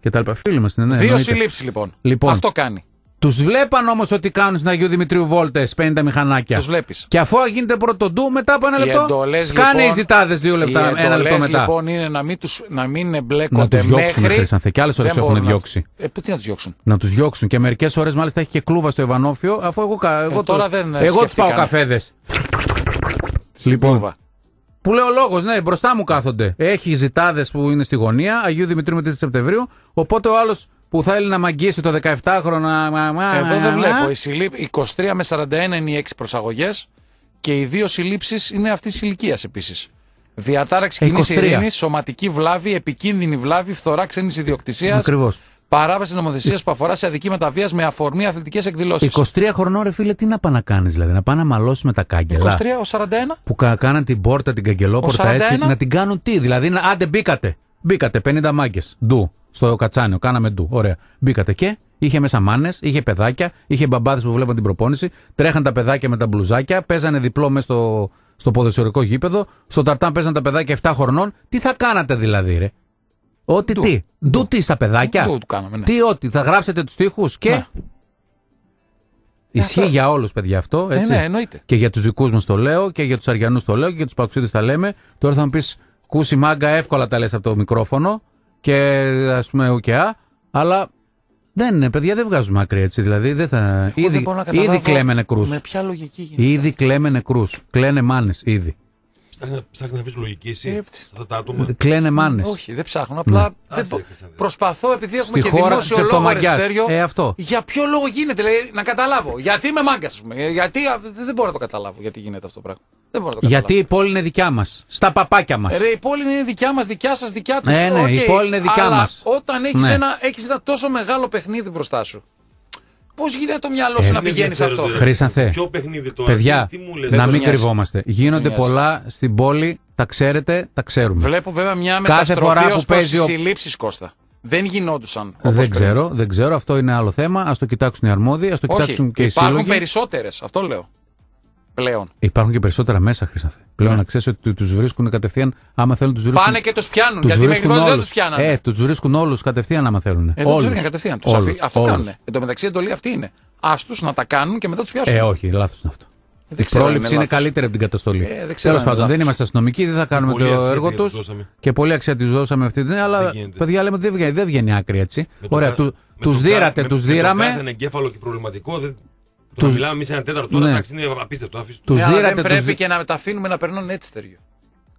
και τα Φίλοι μας, ναι, ναι, Δύο συλλήψεις λοιπόν. λοιπόν. Αυτό κάνει. Τους βλέπαν όμως ότι κάνουν στην Αγίου Δημητρίου βόλτες 50 μηχανάκια. Τους βλέπεις. Και αφού γίνεται πρώτο μετά από ένα λεπτό. Κάνει οι λοιπόν- ζητάδες δύο λεπτά. Οι ένα λεπτό μετά. λοιπόν είναι να μην, τους, να μην εμπλέκονται. Να τους διώξουν μέχρι... Χρήσανθε. Και άλλες ώρες έχουν να... διώξει. Ε, τι να τους διώξουν. Να τους διώξουν. Και μερικές ώρες μάλιστα έχει και κλούβα στο Ευανόφιο. Αφού εγώ, εγώ, ε, τώρα το... δεν ε, εγώ τους πάω ναι. καφέδες. Λοιπόν. Που λέει ο λόγος, ναι, μπροστά μου κάθονται. Έχει ζητάδες που είναι στη γωνία, Αγίου Δημητρίου με 3 Σεπτεμβρίου. Οπότε ο άλλος που θέλει να μαγγίσει το 17χρονο. Εδώ δεν βλέπω. Η 23 με 41 είναι οι 6 προσαγωγές και οι δύο συλλήψεις είναι αυτής της ηλικίας επίσης. Διατάραξη κοινής ειρήνης, σωματική βλάβη, επικίνδυνη βλάβη, φθορά ξένης ιδιοκτησίας. Παράβαση νομοθεσίας που αφορά σε αδικήματα βίας με αφορμή αθλητικές εκδηλώσεις. 23 χρονών, ρε φίλε, τι να πάνε να κάνεις, δηλαδή να πάνε να μαλώσεις με τα κάγκελα. 23, ο 41. Που κάναν την πόρτα, την καγκελόπορτα έτσι. Να την κάνουν τι, δηλαδή να άντε μπήκατε. Μπήκατε 50 μάγκες. Ντου στο κατσάνιο. Κάναμε ντου. Ωραία. Μπήκατε και είχε μέσα μάνες, είχε παιδάκια, είχε μπαμπάδες που βλέπαν την προπόνηση. Τρέχαν τα παιδάκια με τα μπλουζάκια, παίζανε διπλό μέσα στο, στο ποδοσφαιρικό γήπεδο. Στο ταρτάν παίζανε τα παιδάκια 7 χρονών. Τι θα κάνατε δηλαδή, ρε. Ό,τι τι. Ντου τι στα παιδάκια. Ντου, κάναμε, ναι. Τι ό,τι. Θα γράψετε τους τοίχου και. Ναι. Ισχύει για όλους, παιδιά, αυτό. Ε, έτσι. ναι, εννοείται. Και για τους δικούς μας το λέω και για τους Αριανούς το λέω και για τους Παξίδε τα λέμε. Τώρα θα μου πεις, κούσει μάγκα, εύκολα τα λες από το μικρόφωνο και ας πούμε ουκεά, αλλά δεν είναι, παιδιά, δεν βγάζουμε άκρη έτσι. Δηλαδή, δεν θα... ήδη, δεν ήδη κλαίμε νεκρούς. Με ποια λογική γίνεται. Ήδη κλαίμε νεκρούς. Κλαίνε μάνες ήδη. Ψάχνει να βρεις λογική εσύ ε, σε αυτά τα άτομα. Ε, κλαίνε μάνες. Όχι, δεν ψάχνω. Ναι. Απλά προσπαθώ επειδή έχουμε και δημόσιο λόγο ε, Για ποιο λόγο γίνεται, δηλαδή, να καταλάβω. Γιατί είμαι μάγκας, ε, α Γιατί δεν μπορώ να το καταλάβω γιατί γίνεται αυτό το πράγμα. Γιατί η πόλη είναι δικιά μας. Στα παπάκια μας. Ρε, η πόλη είναι δικιά μας, δικιά σας, δικιά τους. Ναι, ναι, η πόλη είναι δικιά μας. Όταν έχεις ναι. ένα τόσο μεγάλο παιχνίδι μπροστά σου. Πώς γίνεται το μυαλό σου να ε, πηγαίνει σε αυτό. Χρήσανθε. Παιδιά, να μην κρυβόμαστε. Γίνονται πολλά στην πόλη, τα ξέρετε, τα ξέρουμε. Βλέπω βέβαια μια μεταστροφή ω προ τι συλλήψεις, Κώστα. Δεν γινόντουσαν. Ε, δεν ξέρω, δεν ξέρω. Αυτό είναι άλλο θέμα. Ας το κοιτάξουν οι αρμόδιοι, ας το Όχι, κοιτάξουν και οι σύλλογοι. Υπάρχουν περισσότερες, αυτό λέω πλέον. Υπάρχουν και περισσότερα μέσα, Χρήσταθε. Πλέον ναι. να ξέρεις ότι τους βρίσκουν κατευθείαν άμα θέλουν τους βρίσκουν. Πάνε και τους πιάνουν. Τους γιατί μέχρι τώρα δεν τους πιάνανε. Ε, τους βρίσκουν όλους κατευθείαν άμα θέλουν. Ε, όλους. κατευθείαν. Τους όλους. Αυτό όλους. κάνουν. Εν τω μεταξύ εντολή αυτή είναι. Ας τους να τα κάνουν και μετά τους πιάσουν. Ε, όχι, λάθος είναι αυτό. Ε, η πρόληψη είναι, είναι καλύτερη από την καταστολή. Ε, Τέλο πάντων, δεν είμαστε αστυνομικοί, δεν θα κάνουμε το έργο του. Και πολύ αξία τη δώσαμε αυτή την. Αλλά παιδιά λέμε ότι δεν βγαίνει άκρη έτσι. Ωραία, του δίρατε, του δίραμε. Δεν εγκέφαλο και προβληματικό, τους... Μιλάμε εμείς ένα τέταρτο τώρα, ναι. εντάξει, είναι απίστευτο. Τους ναι, δεν πρέπει και να τα αφήνουμε να περνάνε έτσι τέτοιο.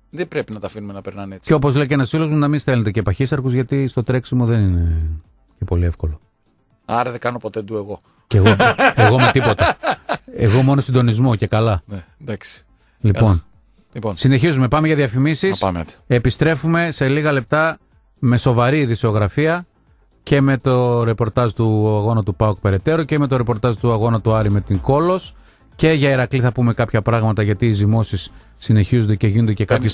Δεν πρέπει να τα αφήνουμε να περνάνε έτσι. Και όπως λέει και ένας φίλος μου, να μην στέλνετε και παχύσαρκους, γιατί στο τρέξιμο δεν είναι και πολύ εύκολο. Άρα δεν κάνω ποτέ ντου εγώ. Και εγώ, εγώ με τίποτα. Εγώ μόνο συντονισμό και καλά. Ναι, εντάξει. Λοιπόν, λοιπόν. συνεχίζουμε. Πάμε για διαφημίσεις. Επιστρέφουμε σε λίγα λεπτά με σοβαρή ειδησιογραφία και με το ρεπορτάζ του αγώνα του Πάουκ περαιτέρω και με το ρεπορτάζ του αγώνα του Άρη με την Κόλος. και για Ηρακλή θα πούμε κάποια πράγματα γιατί οι ζυμώσεις συνεχίζονται και γίνονται και κάποιε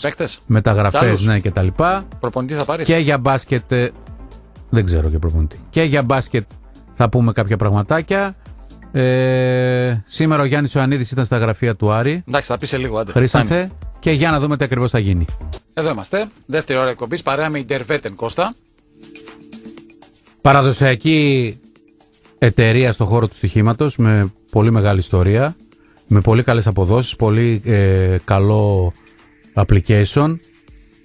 μεταγραφέ. ναι, και τα λοιπά. Προπονητή θα πάρεις. Και για μπάσκετ, ε, δεν ξέρω και προπονητή, και για μπάσκετ θα πούμε κάποια πραγματάκια. Ε, σήμερα ο Γιάννης Ιωαννίδης ήταν στα γραφεία του Άρη. Εντάξει, θα πει σε λίγο, άντε. Και για να δούμε τι ακριβώς θα γίνει. Εδώ είμαστε. Δεύτερη ώρα εκπομπής, παρέα με Ιντερβέτεν Κώστα. Παραδοσιακή εταιρεία στο χώρο του στοιχήματος με πολύ μεγάλη ιστορία, με πολύ καλές αποδόσεις, πολύ ε, καλό application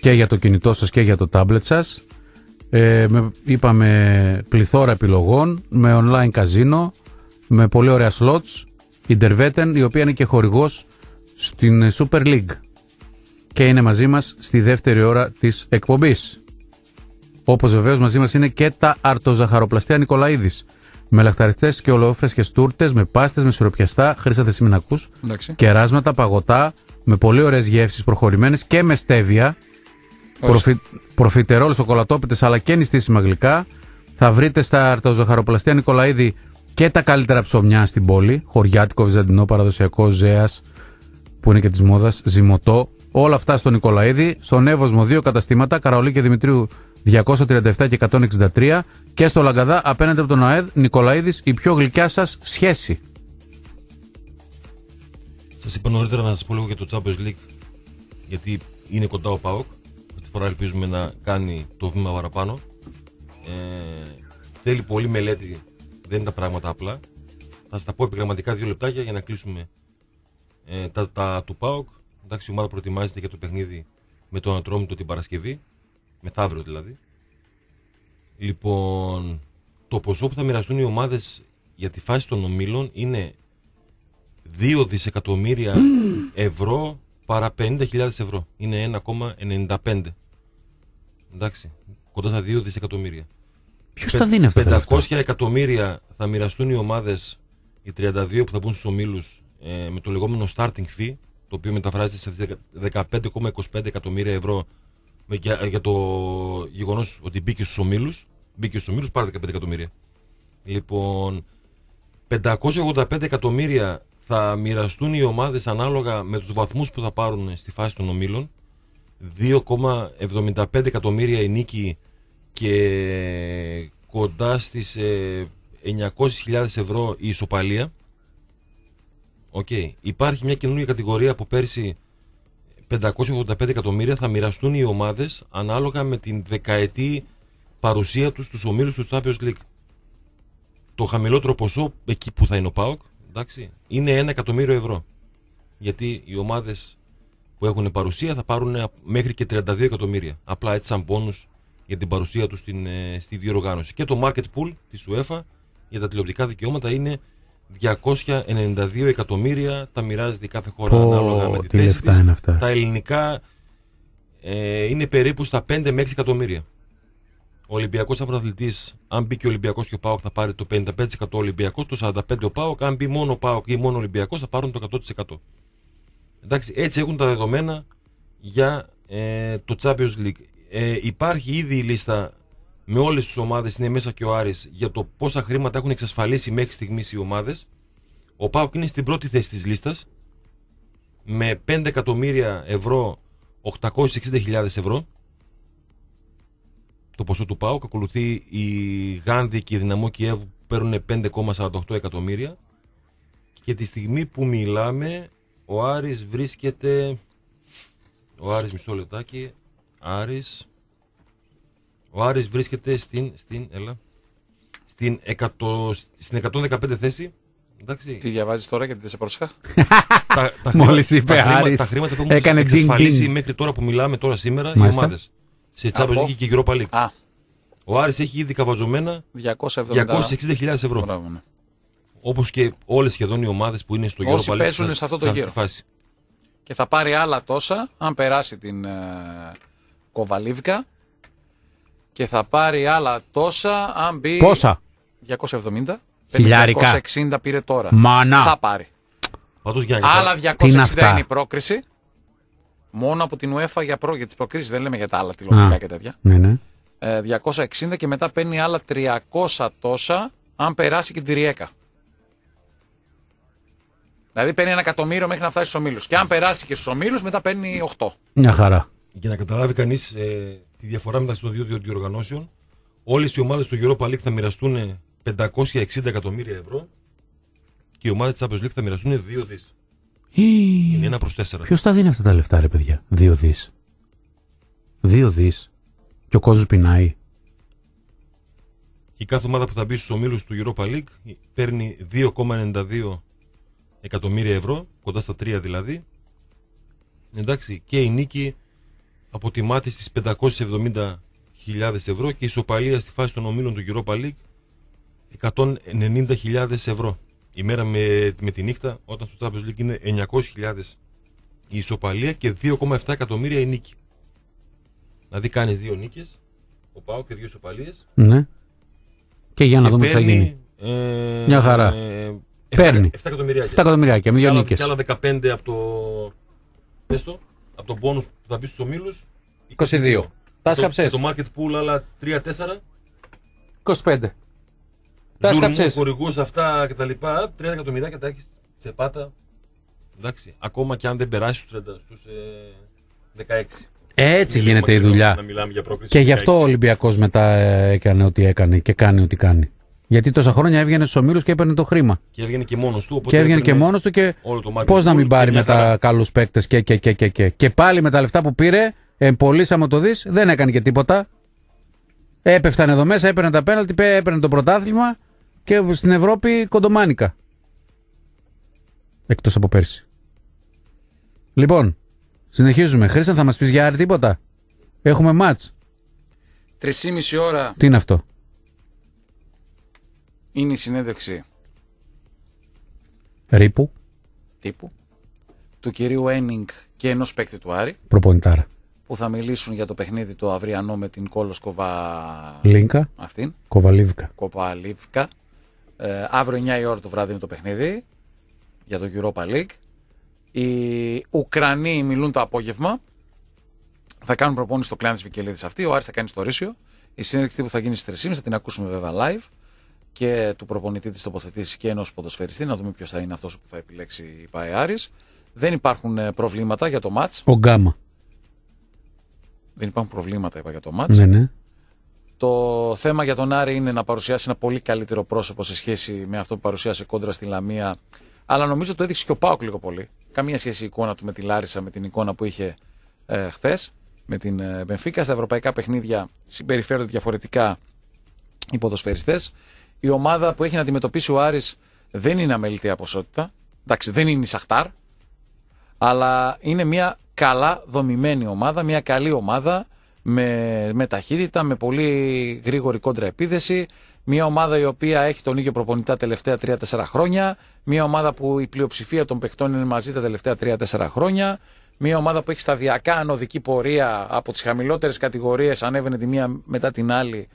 και για το κινητό σας και για το tablet σας. Ε, με, είπαμε πληθώρα επιλογών, με online καζίνο, με πολύ ωραία slots, Ντερβέτεν η οποία είναι και χορηγός στην Super League και είναι μαζί μας στη δεύτερη ώρα της εκπομπής. Όπω βεβαίως μαζί μας είναι και τα αρτοζαχαροπλαστεία Νικολαίδης. Με λαχταριστές και ολόφρεσκες τούρτες, με πάστες, με σιροπιαστά, χρήσατε θεσιμινακού, κεράσματα, παγωτά, με πολύ ωραίες γεύσεις προχωρημένες και με στέβια. Προφι, προφιτερόλ, σοκολατόπιτες αλλά και νηστίσιμα γλυκά. Θα βρείτε στα αρτοζαχαροπλαστεία Νικολαίδη και τα καλύτερα ψωμιά στην πόλη. Χωριάτικο, βυζαντινό, παραδοσιακό, ζέας, που είναι και της μόδας, ζυμωτό. Όλα αυτά στο Νικολαίδη, στον Εύωσμο, δύο καταστήματα, Καραολί και Δημητρίου 237 και 163 και στο Λαγκαδά απέναντι από τον ΑΕΔ Νικολαίδης η πιο γλυκιά σας σχέση. Σας είπα νωρίτερα να σας πω λίγο για το Champions League γιατί είναι κοντά ο ΠΑΟΚ αυτή τη φορά ελπίζουμε να κάνει το βήμα παραπάνω ε, θέλει πολύ μελέτη δεν είναι τα πράγματα απλά θα σας τα πω επιγραμματικά δύο λεπτάκια για να κλείσουμε ε, τα, του ΠΑΟΚ εντάξει η ομάδα προετοιμάζεται για το παιχνίδι με τον Ατρόμητο την Παρασκευή Μεθαύριο δηλαδή. Λοιπόν, το ποσό που θα μοιραστούν οι ομάδες για τη φάση των ομίλων είναι 2 δισεκατομμύρια ευρώ παρά 50.000 ευρώ. Είναι 1,95. Εντάξει. Κοντά στα 2 δισεκατομμύρια. Ποιος θα δίνει αυτό 500 εκατομμύρια θα μοιραστούν οι ομάδες, οι 32 που θα μπουν στους ομίλους, ε, με το λεγόμενο starting fee, το οποίο μεταφράζεται σε 15,25 εκατομμύρια ευρώ ε, για, το γεγονός ότι μπήκε στους ομίλους. Μπήκε στους ομίλους, πάρε 15 εκατομμύρια. Λοιπόν, 585 εκατομμύρια θα μοιραστούν οι ομάδες ανάλογα με τους βαθμούς που θα πάρουν στη φάση των ομίλων. 2,75 εκατομμύρια η νίκη και κοντά στις 900.000 ε, ευρώ η ισοπαλία. Okay. Υπάρχει μια καινούργια κατηγορία που πέρσι 585 εκατομμύρια θα μοιραστούν οι ομάδες ανάλογα με την δεκαετή παρουσία τους στους ομίλους του Champions League. Το χαμηλότερο ποσό, εκεί που θα είναι ο ΠΑΟΚ, εντάξει, είναι 1 εκατομμύριο ευρώ. Γιατί οι ομάδες που έχουν παρουσία θα πάρουν μέχρι και 32 εκατομμύρια. Απλά έτσι σαν πόνους για την παρουσία τους ε, στη διοργάνωση. Και το market pool της UEFA για τα τηλεοπτικά δικαιώματα είναι 292 εκατομμύρια τα μοιράζεται κάθε χώρα ανάλογα με τη θέση της. αυτά. Τα ελληνικά ε, είναι περίπου στα 5 με 6 εκατομμύρια. Ο Ολυμπιακός σαν αν μπει και ο Ολυμπιακός και ο Πάοκ, θα πάρει το 55% Ολυμπιακός, το 45% ο Πάοκ. Αν μπει μόνο ο Πάοκ ή μόνο ο Ολυμπιακός, θα πάρουν το 100%. Εντάξει, έτσι έχουν τα δεδομένα για ε, το Champions League. Ε, υπάρχει ήδη η λίστα με όλες τις ομάδες, είναι μέσα και ο Άρης, για το πόσα χρήματα έχουν εξασφαλίσει μέχρι στιγμής οι ομάδες. Ο ΠΑΟΚ είναι στην πρώτη θέση της λίστας με 5 εκατομμύρια ευρώ 860.000 ευρώ το ποσό του ΠΑΟΚ ακολουθεί η Γάνδη και η Δυναμό Κιέβου που παίρνουν 5,48 εκατομμύρια και τη στιγμή που μιλάμε ο Άρης βρίσκεται ο Άρης μισό λεπτάκι Άρης ο Άρης βρίσκεται στην, στην, έλα, 115 θέση. Εντάξει. Τι διαβάζεις τώρα γιατί δεν σε πρόσεχα. [laughs] τα, τα, είπε τα, Άρης. τα χρήματα που έχουν εξασφαλίσει μέχρι τώρα που μιλάμε τώρα σήμερα Μάλιστα. οι ομάδες. Σε Champions League και Europa League. Ο Άρης έχει ήδη καβατζωμένα 260.000 ευρώ. Μπράβο, ναι. Όπως και όλες σχεδόν οι ομάδες που είναι στο Europa League. Όσοι παίζουν σε αυτό το γύρο. Και θα πάρει άλλα τόσα αν περάσει την ε, Κοβαλίβκα και θα πάρει άλλα τόσα αν μπει. Πόσα? 270. Χιλιάρικα. 260 πήρε τώρα. Μανά. Θα πάρει. Άλλα 260 είναι, η πρόκριση. Μόνο από την UEFA για, προ... για τις προκρίσεις. Δεν λέμε για τα άλλα τηλεοπτικά και τέτοια. Ναι, ναι. 260 ε, και μετά παίρνει άλλα 300 τόσα αν περάσει και την Τριέκα Δηλαδή παίρνει ένα εκατομμύριο μέχρι να φτάσει στους ομίλους. Και αν περάσει και στους ομίλους, μετά παίρνει 8. Μια χαρά για να καταλάβει κανείς ε, τη διαφορά μεταξύ των δύο διοργανώσεων, όλες οι ομάδες του Europa League θα μοιραστούν 560 εκατομμύρια ευρώ και οι ομάδε της Champions League θα μοιραστούν 2 δι. Είναι ένα προς 4. Ποιο θα δίνει αυτά τα λεφτά, ρε παιδιά, 2 δι. 2 δις. Και ο κόσμος πεινάει. Η κάθε ομάδα που θα μπει στους ομίλους του Europa League παίρνει 2,92 εκατομμύρια ευρώ, κοντά στα 3 δηλαδή. Εντάξει, και η νίκη αποτιμάται στις 570.000 ευρώ και η ισοπαλία στη φάση των ομίλων του Europa League 190.000 ευρώ. Η μέρα με, με τη νύχτα, όταν στο Champions League είναι 900.000 η ισοπαλία και 2,7 εκατομμύρια η νίκη. Δηλαδή κάνεις δύο νίκες ο Πάο και δύο ισοπαλίες Ναι. Και για να δούμε τι θα γίνει. Ε, Μια χαρά. Ε, παίρνει. 7 εκατομμυριάκια. 7 εκατομμυριάκια με δύο νίκες. Και άλλα 15 από το. Πες το από τον πόνους που θα μπει στους ομίλους. 22. Τα σκαψέ. Το market pool άλλα 3-4. 25. Τα σκαψέ. Χορηγούς αυτά και τα λοιπά. 3 και τα έχεις σε πάτα. Εντάξει. Ακόμα και αν δεν περάσεις στους 16. Έτσι γίνεται η δουλειά. Και γι' αυτό ο Ολυμπιακός μετά ε, έκανε ό,τι έκανε και κάνει ό,τι κάνει. Γιατί τόσα χρόνια έβγαινε στους ομίλους και έπαιρνε το χρήμα. Και έβγαινε και μόνος του. και έβγαινε και μόνος του και. Πώ να μην πάρει με τα καλούς παίκτες και, και, και, και, και. Και πάλι με τα λεφτά που πήρε, εμπολίσαμε το δεις, δεν έκανε και τίποτα. Έπεφταν εδώ μέσα, έπαιρνε τα πέναλτι, έπαιρνε το πρωτάθλημα και στην Ευρώπη κοντομάνικα. Εκτός από πέρσι. Λοιπόν, συνεχίζουμε. Χρήσαν, θα μας πεις για τίποτα. Έχουμε μάτ. Τρεις ώρα. Τι είναι αυτό είναι η συνέντευξη. Ρίπου. Τύπου. Του κυρίου Ένιγκ και ενός παίκτη του Άρη. Προπονητάρα. Που θα μιλήσουν για το παιχνίδι το αυριανό με την Κόλο Λίνκα. Αυτήν. Κοβαλίβκα. Κοβαλίβκα. Ε, αύριο 9 η ώρα το βράδυ είναι το παιχνίδι για το Europa League. Οι Ουκρανοί μιλούν το απόγευμα. Θα κάνουν προπόνηση στο κλάν τη Βικελίδης αυτή. Ο Άρης θα κάνει στο Ρήσιο. Η συνέντευξη που θα γίνει στις 3.30 θα την ακούσουμε βέβαια live και του προπονητή της τοποθετήσεις και ενός ποδοσφαιριστή. Να δούμε ποιος θα είναι αυτός που θα επιλέξει η ΠαΕΑΡΗ. Δεν υπάρχουν ε, προβλήματα για το μάτ. Ο Γκάμα. Δεν υπάρχουν προβλήματα, είπα, για το μάτ. Ναι, ναι. Το θέμα για τον Άρη είναι να παρουσιάσει ένα πολύ καλύτερο πρόσωπο σε σχέση με αυτό που παρουσίασε κόντρα στη Λαμία. Αλλά νομίζω το έδειξε και ο Πάοκ λίγο πολύ. Καμία σχέση η εικόνα του με τη Λάρισα, με την εικόνα που είχε ε, χθες με την ε, Μπενφίκα. Στα ευρωπαϊκά παιχνίδια συμπεριφέρονται διαφορετικά οι ποδοσφαιριστές η ομάδα που έχει να αντιμετωπίσει ο Άρης δεν είναι αμελητή ποσότητα. Εντάξει, δεν είναι η Σαχτάρ. Αλλά είναι μια καλά δομημένη ομάδα, μια καλή ομάδα με, με ταχύτητα, με πολύ γρήγορη κόντρα επίδεση. Μια ομάδα η οποία έχει τον ίδιο προπονητά τελευταία 3-4 χρόνια. Μια ομάδα που η πλειοψηφία των παιχτών είναι μαζί τα τελευταία 3-4 χρόνια. Μια ομάδα που έχει σταδιακά ανωδική πορεία από τις χαμηλότερες κατηγορίες, ανέβαινε τη μία μετά την άλλη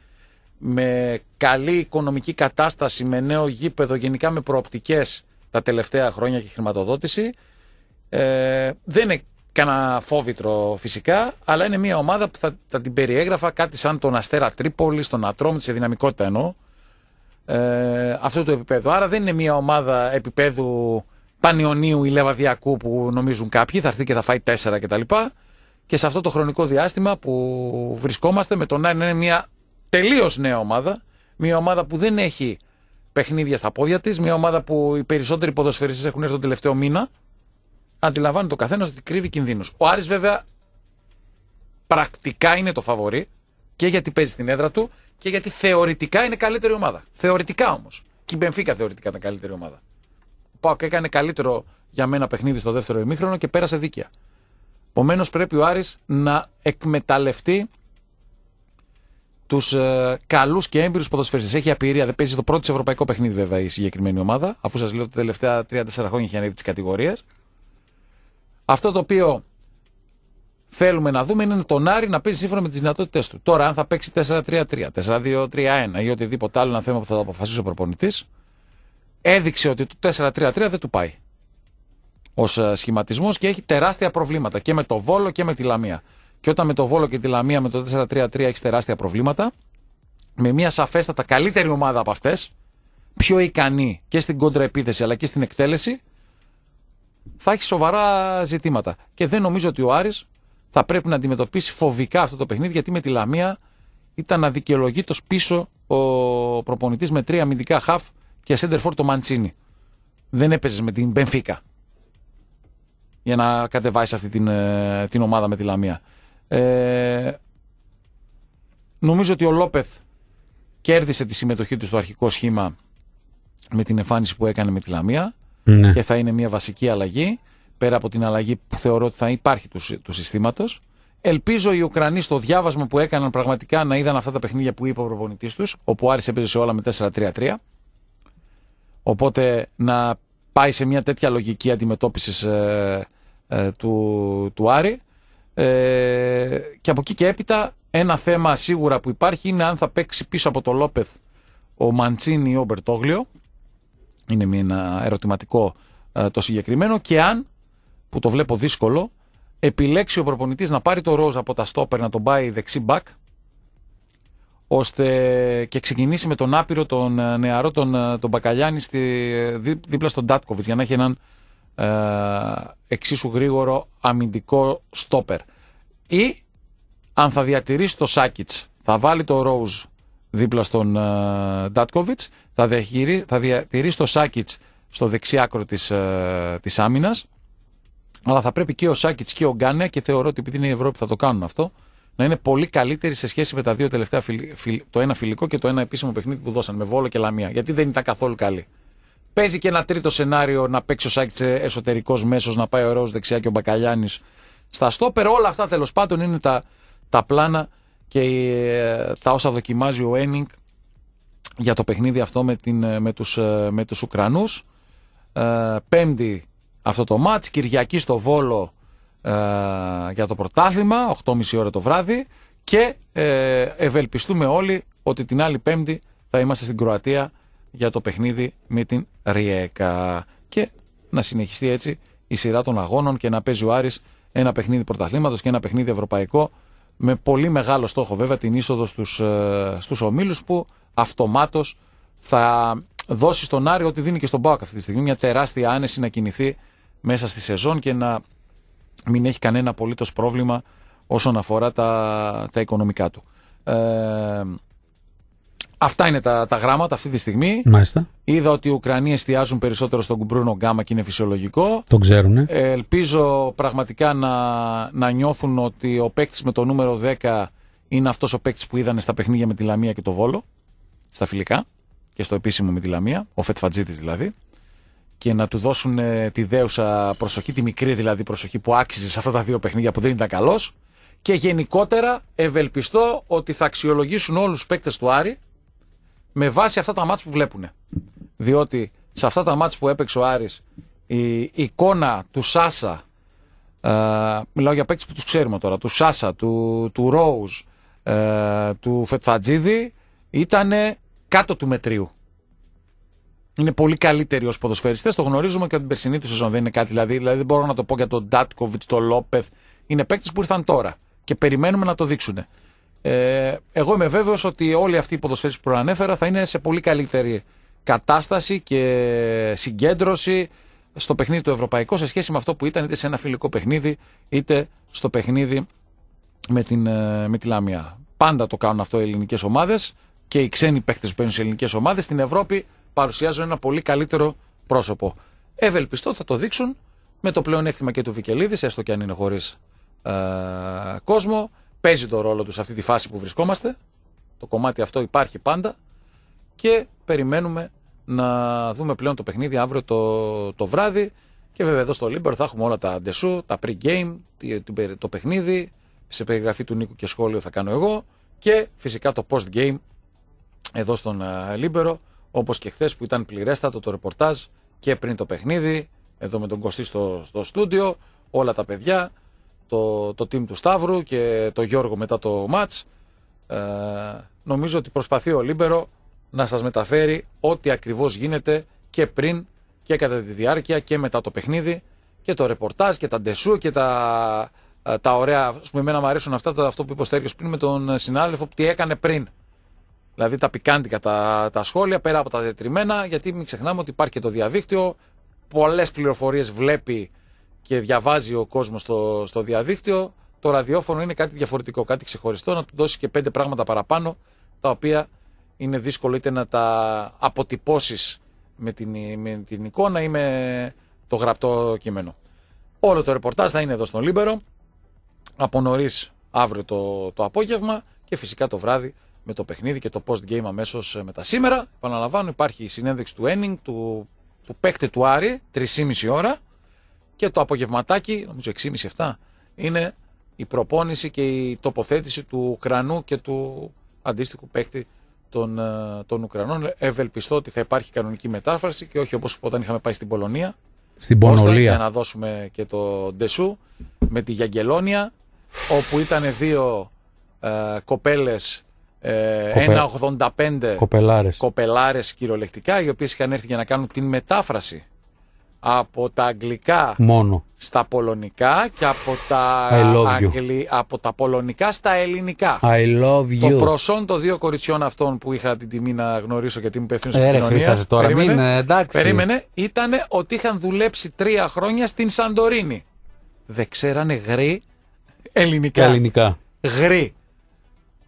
με καλή οικονομική κατάσταση, με νέο γήπεδο, γενικά με προοπτικές τα τελευταία χρόνια και χρηματοδότηση. Ε, δεν είναι κανένα φόβητρο φυσικά, αλλά είναι μια ομάδα που θα, την περιέγραφα κάτι σαν τον Αστέρα Τρίπολη, τον Ατρόμ, σε δυναμικότητα εννοώ, ε, αυτού του επίπεδου. Άρα δεν είναι μια ομάδα επίπεδου Πανιωνίου ή Λεβαδιακού που νομίζουν κάποιοι, θα έρθει και θα φάει τέσσερα κτλ. Και σε αυτό το χρονικό διάστημα που βρισκόμαστε με τον Άρη είναι μια τελείως νέα ομάδα. Μια ομάδα που δεν έχει παιχνίδια στα πόδια της. Μια ομάδα που οι περισσότεροι ποδοσφαιριστές έχουν έρθει τον τελευταίο μήνα. Αντιλαμβάνει το καθένας ότι κρύβει κινδύνους. Ο Άρης βέβαια πρακτικά είναι το φαβορή και γιατί παίζει την έδρα του και γιατί θεωρητικά είναι καλύτερη ομάδα. Θεωρητικά όμως. Και η Μπενφίκα θεωρητικά ήταν καλύτερη ομάδα. Πάω και έκανε καλύτερο για μένα παιχνίδι στο δεύτερο ημίχρονο και πέρασε δίκαια. Επομένως πρέπει ο Άρης να εκμεταλλευτεί τους ε, καλούς και έμπειρους ποδοσφαιριστές. Έχει απειρία, δεν παίζει το πρώτο ευρωπαϊκό παιχνίδι, βέβαια, η συγκεκριμένη ομάδα, αφού σας λέω ότι τα τελευταία 3-4 χρόνια έχει ανέβει τις κατηγορίες. Αυτό το οποίο θέλουμε να δούμε είναι τον Άρη να παίζει σύμφωνα με τις δυνατότητέ του. Τώρα, αν θα παίξει 4-3-3, 4-2-3-1 ή οτιδήποτε άλλο, ένα θέμα που θα το αποφασίσει ο προπονητής, έδειξε ότι το 4-3-3 δεν του πάει ως ε, σχηματισμός και έχει τεράστια προβλήματα και με το Βόλο και με τη Λαμία. Και όταν με το Βόλο και τη Λαμία με το 4-3-3 έχεις τεράστια προβλήματα, με μια σαφέστατα καλύτερη ομάδα από αυτές, πιο ικανή και στην κόντρα επίθεση αλλά και στην εκτέλεση, θα έχεις σοβαρά ζητήματα. Και δεν νομίζω ότι ο Άρης θα πρέπει να αντιμετωπίσει φοβικά αυτό το παιχνίδι, γιατί με τη Λαμία ήταν αδικαιολογήτως πίσω ο προπονητής με τρία αμυντικά χαφ και σέντερφορ το Μαντσίνη. Δεν έπαιζες με την Μπενφίκα για να κατεβάσεις αυτή την, ε, την ομάδα με τη Λαμία. Ε, νομίζω ότι ο Λόπεθ κέρδισε τη συμμετοχή του στο αρχικό σχήμα με την εμφάνιση που έκανε με τη Λαμία ναι. και θα είναι μια βασική αλλαγή πέρα από την αλλαγή που θεωρώ ότι θα υπάρχει του, του συστήματος. Ελπίζω οι Ουκρανοί στο διάβασμα που έκαναν πραγματικά να είδαν αυτά τα παιχνίδια που είπε ο προπονητής τους, όπου Άρης έπαιζε σε όλα με 4-3-3. Οπότε να πάει σε μια τέτοια λογική αντιμετώπισης ε, ε, του, του Άρη. Ε, και από εκεί και έπειτα ένα θέμα σίγουρα που υπάρχει είναι αν θα παίξει πίσω από το Λόπεθ ο Μαντσίνη ή ο Μπερτόγλιο. Είναι ένα ερωτηματικό ε, το συγκεκριμένο. Και αν, που το βλέπω δύσκολο, επιλέξει ο προπονητής να πάρει το ροζ από τα στόπερ να τον πάει δεξί μπακ ώστε και ξεκινήσει με τον άπειρο τον ε, νεαρό τον, τον Μπακαλιάνη στη, δίπλα στον Τάτκοβιτς για να έχει έναν ε, εξίσου γρήγορο αμυντικό στόπερ. Ή αν θα διατηρήσει το Σάκιτ, θα βάλει το Ρόουζ δίπλα στον ε, Ντάτκοβιτς, θα, θα διατηρήσει το Σάκιτ στο δεξιάκρο άκρο της, ε, της άμυνας, αλλά θα πρέπει και ο Σάκιτ και ο Γκάνε, και θεωρώ ότι επειδή είναι η Ευρώπη θα το κάνουν αυτό, να είναι πολύ καλύτεροι σε σχέση με τα δύο τελευταία, φιλ, το ένα φιλικό και το ένα επίσημο παιχνίδι που δώσαν με Βόλο και Λαμία. Γιατί δεν ήταν καθόλου καλή. Παίζει και ένα τρίτο σενάριο να παίξει ο Σάκη εσωτερικός μέσος, να πάει ο Ρόζο δεξιά και ο Μπακαλιάνη στα στόπερ. Όλα αυτά τέλος πάντων είναι τα, τα πλάνα και ε, τα όσα δοκιμάζει ο Ένινγκ για το παιχνίδι αυτό με, την, ε, με, τους, ε, με τους Ουκρανούς. Ε, πέμπτη αυτό το μάτς, Κυριακή στο Βόλο ε, για το πρωτάθλημα, 8.30 ώρα το βράδυ και ε, ευελπιστούμε όλοι ότι την άλλη πέμπτη θα είμαστε στην Κροατία για το παιχνίδι με την Ριέκα. Και να συνεχιστεί έτσι η σειρά των αγώνων και να παίζει ο Άρης ένα παιχνίδι πρωταθλήματος και ένα παιχνίδι ευρωπαϊκό με πολύ μεγάλο στόχο βέβαια την είσοδο στους, ομίλου, ε, ομίλους που αυτομάτως θα δώσει στον Άρη ότι δίνει και στον Πάοκ αυτή τη στιγμή μια τεράστια άνεση να κινηθεί μέσα στη σεζόν και να μην έχει κανένα απολύτως πρόβλημα όσον αφορά τα, τα οικονομικά του. Ε, Αυτά είναι τα, τα γράμματα αυτή τη στιγμή. Μάλιστα. Είδα ότι οι Ουκρανοί εστιάζουν περισσότερο στον Κουμπρούνο Γκάμα και είναι φυσιολογικό. Το ξέρουν. Ε, ελπίζω πραγματικά να, να νιώθουν ότι ο παίκτης με το νούμερο 10 είναι αυτός ο παίκτης που είδανε στα παιχνίδια με τη Λαμία και το Βόλο. Στα φιλικά και στο επίσημο με τη Λαμία. Ο Φετφατζήτης δηλαδή. Και να του δώσουν ε, τη δέουσα προσοχή, τη μικρή δηλαδή προσοχή που άξιζε σε αυτά τα δύο παιχνίδια που δεν ήταν καλός. Και γενικότερα ευελπιστώ ότι θα αξιολογήσουν όλους τους παίκτες του Άρη με βάση αυτά τα μάτς που βλέπουν. Διότι σε αυτά τα μάτς που έπαιξε ο Άρης η εικόνα του Σάσα ε, μιλάω για παίκτες που τους ξέρουμε τώρα του Σάσα, του, του ε, του Φετφατζίδη ήταν κάτω του μετρίου. Είναι πολύ καλύτεροι ως ποδοσφαιριστές. Το γνωρίζουμε και από την περσινή του σεζόν. Δεν είναι κάτι δηλαδή. Δηλαδή δεν μπορώ να το πω για τον Ντάτκοβιτ, τον Λόπεθ. Είναι παίκτες που ήρθαν τώρα και περιμένουμε να το δείξουν. Ε, εγώ είμαι βέβαιος ότι όλη αυτή η ποδοσφαίριση που προανέφερα θα είναι σε πολύ καλύτερη κατάσταση και συγκέντρωση στο παιχνίδι του Ευρωπαϊκού σε σχέση με αυτό που ήταν είτε σε ένα φιλικό παιχνίδι είτε στο παιχνίδι με, την, ε, με τη Λαμία. Πάντα το κάνουν αυτό οι ελληνικές ομάδες και οι ξένοι παίκτες που παίρνουν σε ελληνικές ομάδες στην Ευρώπη παρουσιάζουν ένα πολύ καλύτερο πρόσωπο. Ευελπιστώ θα το δείξουν με το πλεονέκτημα και του Βικελίδης, έστω και αν είναι χωρίς ε, κόσμο παίζει το ρόλο τους σε αυτή τη φάση που βρισκόμαστε. Το κομμάτι αυτό υπάρχει πάντα και περιμένουμε να δούμε πλέον το παιχνίδι αύριο το, το βράδυ. Και βέβαια εδώ στο Λίμπερο θα έχουμε όλα τα ντεσού, τα pre-game, το παιχνίδι. Σε περιγραφή του Νίκου και σχόλιο θα κάνω εγώ. Και φυσικά το post-game εδώ στον Λίμπερο. Όπως και χθες που ήταν πληρέστατο το ρεπορτάζ και πριν το παιχνίδι. Εδώ με τον Κωστή στο στούντιο. Όλα τα παιδιά το, το team του Σταύρου και το Γιώργο μετά το match. Ε, νομίζω ότι προσπαθεί ο Λίμπερο να σας μεταφέρει ό,τι ακριβώς γίνεται και πριν και κατά τη διάρκεια και μετά το παιχνίδι και το ρεπορτάζ και τα ντεσού και τα, ε, τα ωραία. Ας πούμε, εμένα μου αρέσουν αυτά, τα, αυτό που είπε ο Στέριος πριν με τον συνάδελφο, τι έκανε πριν. Δηλαδή τα πικάντικα τα, τα σχόλια πέρα από τα τετριμένα γιατί μην ξεχνάμε ότι υπάρχει και το διαδίκτυο, πολλές πληροφορίες βλέπει και διαβάζει ο κόσμος στο, στο διαδίκτυο, το ραδιόφωνο είναι κάτι διαφορετικό, κάτι ξεχωριστό, να του δώσει και πέντε πράγματα παραπάνω, τα οποία είναι δύσκολο είτε να τα αποτυπώσεις με την, την εικόνα ή με το γραπτό κείμενο. Όλο το ρεπορτάζ θα είναι εδώ στον Λίμπερο, από νωρίς αύριο το, το απόγευμα και φυσικά το βράδυ με το παιχνίδι και το post-game αμέσως ε, μετά. Σήμερα, επαναλαμβάνω, υπάρχει η συνέντευξη του Ένινγκ, του, του παίκτη του Άρη, 3,5 ώρα. Και το απογευματάκι, νομίζω 6,5-7, είναι η προπόνηση και η τοποθέτηση του Ουκρανού και του αντίστοιχου παίκτη των, ε, των Ουκρανών. Ευελπιστώ ότι θα υπάρχει κανονική μετάφραση και όχι όπως όταν είχαμε πάει στην Πολωνία. Στην Πολωνία. Για να δώσουμε και το Ντεσού με τη Γιαγκελόνια, όπου ήταν δύο ε, ε ένα ε, 1,85 κοπελάρες. κυριολεκτικά, οι οποίες είχαν έρθει για να κάνουν την μετάφραση από τα αγγλικά Μόνο. στα πολωνικά και από τα, αγγλι... από τα πολωνικά στα ελληνικά. I love you. Το προσόν των δύο κοριτσιών αυτών που είχα την τιμή να γνωρίσω γιατί την πέφτουν στην κοινωνία. τώρα, περίμενε, μην, ε, Περίμενε, ήταν ότι είχαν δουλέψει τρία χρόνια στην Σαντορίνη. Δεν ξέρανε γρή ελληνικά. ελληνικά. Γρή.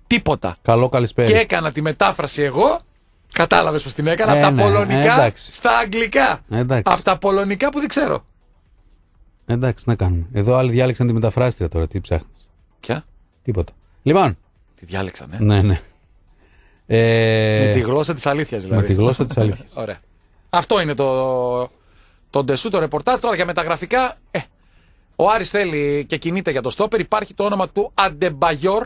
Τίποτα. Καλό καλησπέρα. Και έκανα τη μετάφραση εγώ Κατάλαβες πώ την έκανα. Ε, από τα ναι, πολωνικά ε, στα αγγλικά. από τα πολωνικά που δεν ξέρω. Ε, εντάξει, να κάνουμε. Εδώ άλλοι διάλεξαν τη μεταφράστρια τώρα. Τι ψάχνεις. Ποια? Τίποτα. Λοιπόν. Τη διάλεξαν, ε. Ναι, ναι. Ε, με τη γλώσσα της αλήθειας δηλαδή. Με τη γλώσσα της αλήθειας. [laughs] Ωραία. Αυτό είναι το. Το ντεσού το ρεπορτάζ. Τώρα για μεταγραφικά. Ε, ο Άρης θέλει και κινείται για το στόπερ. Υπάρχει το όνομα του Αντεμπαγιόρ.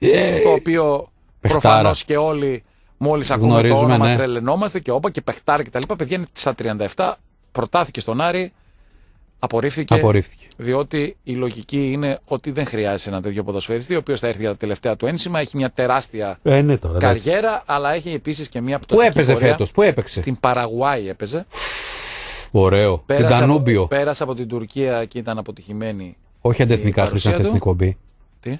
Yeah. Το οποίο προφανώς και όλοι Μόλις ακούμε το όνομα, ναι. τρελαινόμαστε και όπα και παιχτάρι και τα λοιπά. Παιδιά είναι στα 37, προτάθηκε στον Άρη, απορρίφθηκε, Διότι η λογική είναι ότι δεν χρειάζεται ένα τέτοιο ποδοσφαιριστή, ο οποίος θα έρθει για τα τελευταία του ένσημα. Έχει μια τεράστια ε, ναι, καριέρα, αλλά έχει επίσης και μια πτωχή. Πού έπαιζε φέτος, πού έπαιξε. Στην Παραγουάη έπαιζε. Ωραίο. Πέρασε Στην Τανούμπιο. Από, πέρασε από την Τουρκία και ήταν αποτυχημένη. Όχι αντεθνικά, χρυσή αντεθνικό μπι. Τι.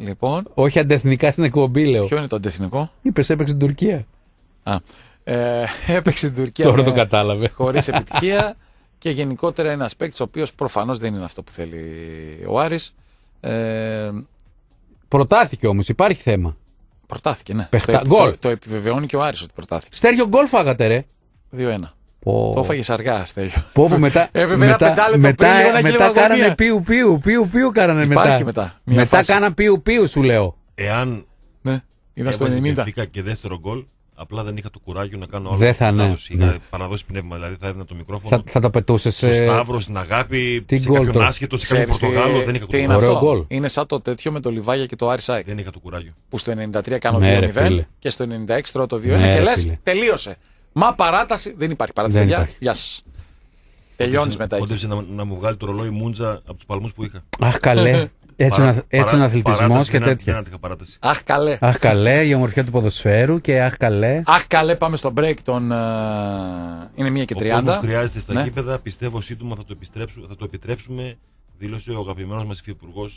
Λοιπόν. Όχι αντεθνικά στην εκπομπή, λέω. Ποιο είναι το αντεθνικό. Είπες, έπαιξε την Τουρκία. Α. Ε, [laughs] έπαιξε την Τουρκία. Τώρα το κατάλαβε. Χωρίς επιτυχία. και γενικότερα ένας παίκτης ο οποίος προφανώς δεν είναι αυτό που θέλει ο Άρης. Ε, προτάθηκε όμως, υπάρχει θέμα. Προτάθηκε, ναι. Πεχτα... Το, το, επιβεβαιώνει και ο Άρης ότι προτάθηκε. Στέργιο γκολ φάγατε, ρε. 2-1. Πω. Το έφαγε αργά, Στέλιο. Πω, που μετά. Έπρεπε μετά, ένα πεντάλεπτο μετά, πριν, λίγο να μετά κάνανε πιου πιου, πιου πιου κάνανε Υπάρχει μετά. Μετά, μια μετά φάση. κάναν πιου πιου, σου λέω. Εάν. Ναι, είδα στο 90. και δεύτερο γκολ, απλά δεν είχα το κουράγιο να κάνω άλλο. Δεν θα ναι. Είχα ναι. παραδώσει πνεύμα, δηλαδή θα έδινα το μικρόφωνο. Θα, θα τα πετούσες. Στο ε, Σταύρο, στην αγάπη, Τι σε κάποιον το... άσχετο, σε κάποιον Πορτογάλο. Δεν είχα το είναι αυτό. Είναι σαν το τέτοιο με το Λιβάγια και το Άρι Σάικ. Δεν είχα το κουράγιο. Που στο 93 κάνω 2-0 ναι, και στο 96 τρώω το 2-1 ναι, και λε τελείωσε. Μα παράταση. Δεν υπάρχει παράταση. Γεια σας. Τελειώνεις μετά. Όντεψε να, να μου βγάλει το ρολόι μουντζα από τους παλμούς που είχα. Αχ, καλέ. [laughs] Έτσι, παρά, έτσι ο αθλητισμό και τέτοια. Αχ, καλέ. Αχ, καλέ, η ομορφιά του ποδοσφαίρου και αχ, καλέ. Αχ, καλέ, πάμε στο break. των ε, είναι 1 και 30. Όπω χρειάζεται στα ναι. πιστεύω σύντομα θα το, θα το επιτρέψουμε, δήλωσε ο αγαπημένος μας υφυπουργός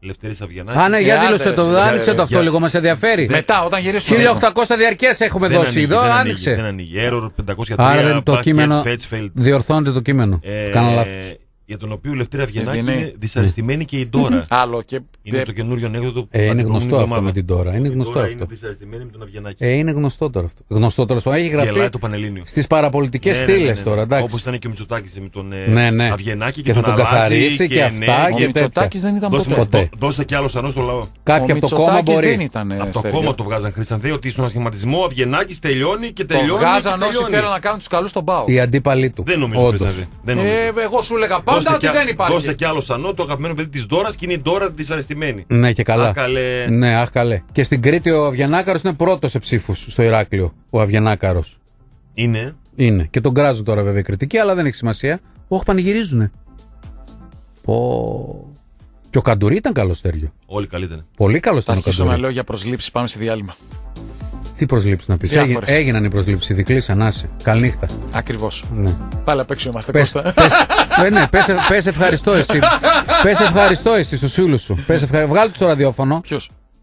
Λευτέρη Αβγενάκη. Α, ναι, ε, για δήλωσε το, άνοιξε το ε, αυτό λίγο, μας ενδιαφέρει. Μετά, όταν γυρίσουμε. 1800 διαρκές έχουμε δώσει εδώ, άνοιξε. Δεν ανοίγει, error 503. Άρα το κείμενο. Διορθώνεται το κείμενο. Ε, Κάνω λάθος για τον οποίο η Λευτέρα Αυγενάκη είναι δυσαρεστημένη και η Ντόρα. [laughs] Άλλο και... Είναι το καινούριο ανέκδοτο που ε, Είναι γνωστό αυτό με την Ντόρα. Είναι γνωστό αυτό. Είναι δυσαρεστημένη με τον Αυγενάκη. Ε, είναι γνωστό τώρα αυτό. Γνωστό τώρα αυτό. Έχει γραφτεί στις παραπολιτικές ναι, ναι, ναι, ναι στήλες τώρα. Όπως ήταν και ο Μητσοτάκης με τον ε, ναι, ναι. Αυγενάκη και, θα τον καθαρίσει και αυτά. Ο Μητσοτάκης δεν ήταν ποτέ. Δώστε κι άλλο ανώ στο λαό. Κάποιοι από το κόμμα μπορεί. Από το κόμμα το βγάζαν Χρυσανδέ ότι στον ασχηματισμό Αυγενάκης τελειώνει και τελειώνει. Το βγάζαν όσοι θέλουν να κάνουν τους καλούς στον Πάο. Η αντίπαλοι του. Δεν νομίζω. Εγώ σου έλεγα πάντα δεν υπάρχει. Δώστε κι άλλο σανό, το αγαπημένο παιδί της Δώρας και είναι η Δώρα δυσαρεστημένη. Ναι, και καλά. Αχ, καλέ. Ναι, αχ, καλέ. Και στην Κρήτη ο Αβιανάκαρο είναι πρώτος σε ψήφους στο Ηράκλειο. Ο Αβιανάκαρο. Είναι. Είναι. Και τον κράζουν τώρα βέβαια οι κριτικοί αλλά δεν έχει σημασία. Όχι, πανηγυρίζουνε. Πω. Και ο Καντουρί ήταν καλός τέλειο. Όλοι καλοί Πολύ καλός ήταν. ο Καντουρί Θα αρχίσουμε για προσλήψεις, Πάμε σε διάλειμμα. Τι προσλήψεις να πεις. Έγιναν οι προσλήψεις. Δικλής, ανάση. Καλνύχτα. Ακριβώς. Ναι. Πάλι απ' έξω είμαστε. Πες, Κώστα. Πες, [laughs] ε, ναι, πες, πες ευχαριστώ εσύ. Πες ευχαριστώ εσύ στους φίλους σου. Πες ευχαρι... Βγάλει τους στο ραδιόφωνο. Ποιος.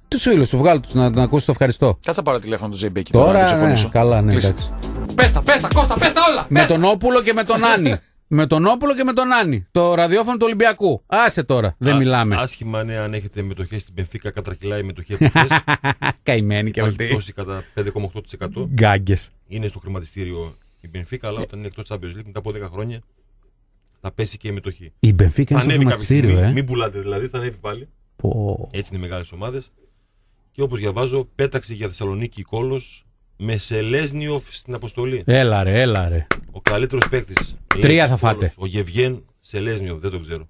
Του φίλους σου, βγάλει τους να, να ακούσεις το ευχαριστώ. Κάτσε να πάρω τηλέφωνο του Ζεμπέκη. Τώρα, τώρα ναι, καλά, ναι, τα, πέστα, Κώστα, πέστα όλα. Με τον Όπουλο και με τον Άννη. Με τον Όπουλο και με τον Άννη. Το ραδιόφωνο του Ολυμπιακού. Άσε τώρα, δεν μιλάμε. Άσχημα είναι αν έχετε μετοχές στην Πενφύκα, κατρακυλάει η μετοχή αυτή. [laughs] Καημένη και αυτή. Έχει κατά 5,8%. Γκάγκες. Είναι στο χρηματιστήριο η Πενφύκα, αλλά ε. όταν είναι εκτός Champions League μετά από 10 χρόνια θα πέσει και η μετοχή. Η Μπενφίκα είναι στο χρηματιστήριο, ε. Μην πουλάτε δηλαδή, θα ανέβει πάλι. Έτσι είναι οι μεγάλες ομάδες. Και όπως διαβάζω, πέταξε για Θεσσαλονίκη η Κόλος με Σελέσνιοφ στην αποστολή. Έλα ρε, έλα ρε. Ο καλύτερος παίκτης. Τρία θα φάτε. Ο Γευγέν Σελέσνιοφ, δεν το ξέρω.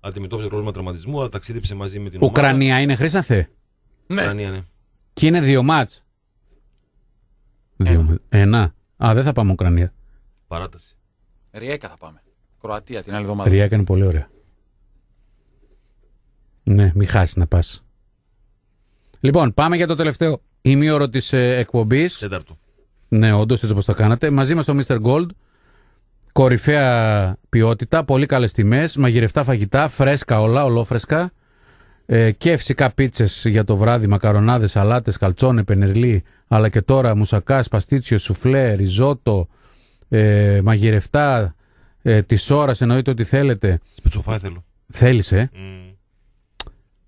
Αντιμετώπισε πρόβλημα τραυματισμού, αλλά ταξίδεψε μαζί με την ομάδα. Ουκρανία είναι χρήσανθε. Ναι. Ουκρανία, ναι. Και είναι δύο μάτ. Δύο. Ένα. Α, δεν θα πάμε Ουκρανία. Παράταση. Ριέκα θα πάμε. Κροατία την άλλη εβδομάδα. Ριέκα είναι πολύ ωραία. Ναι, μην χάσεις να πας. Λοιπόν, πάμε για το τελευταίο ημίωρο της ε, εκπομπής. Τέταρτο. Ναι, όντως έτσι όπως τα κάνατε. Μαζί μας το Mr. Gold. Κορυφαία ποιότητα, πολύ καλές τιμές, μαγειρευτά φαγητά, φρέσκα όλα, ολόφρεσκα. Ε, και φυσικά πίτσες για το βράδυ, μακαρονάδες, αλάτε, καλτσόνε, πενερλί, αλλά και τώρα μουσακά, παστίτσιο, σουφλέ, ριζότο, ε, μαγειρευτά ε, της ώρας, εννοείται ότι θέλετε. Σπετσοφάι θέλω. Θέλεις, ε.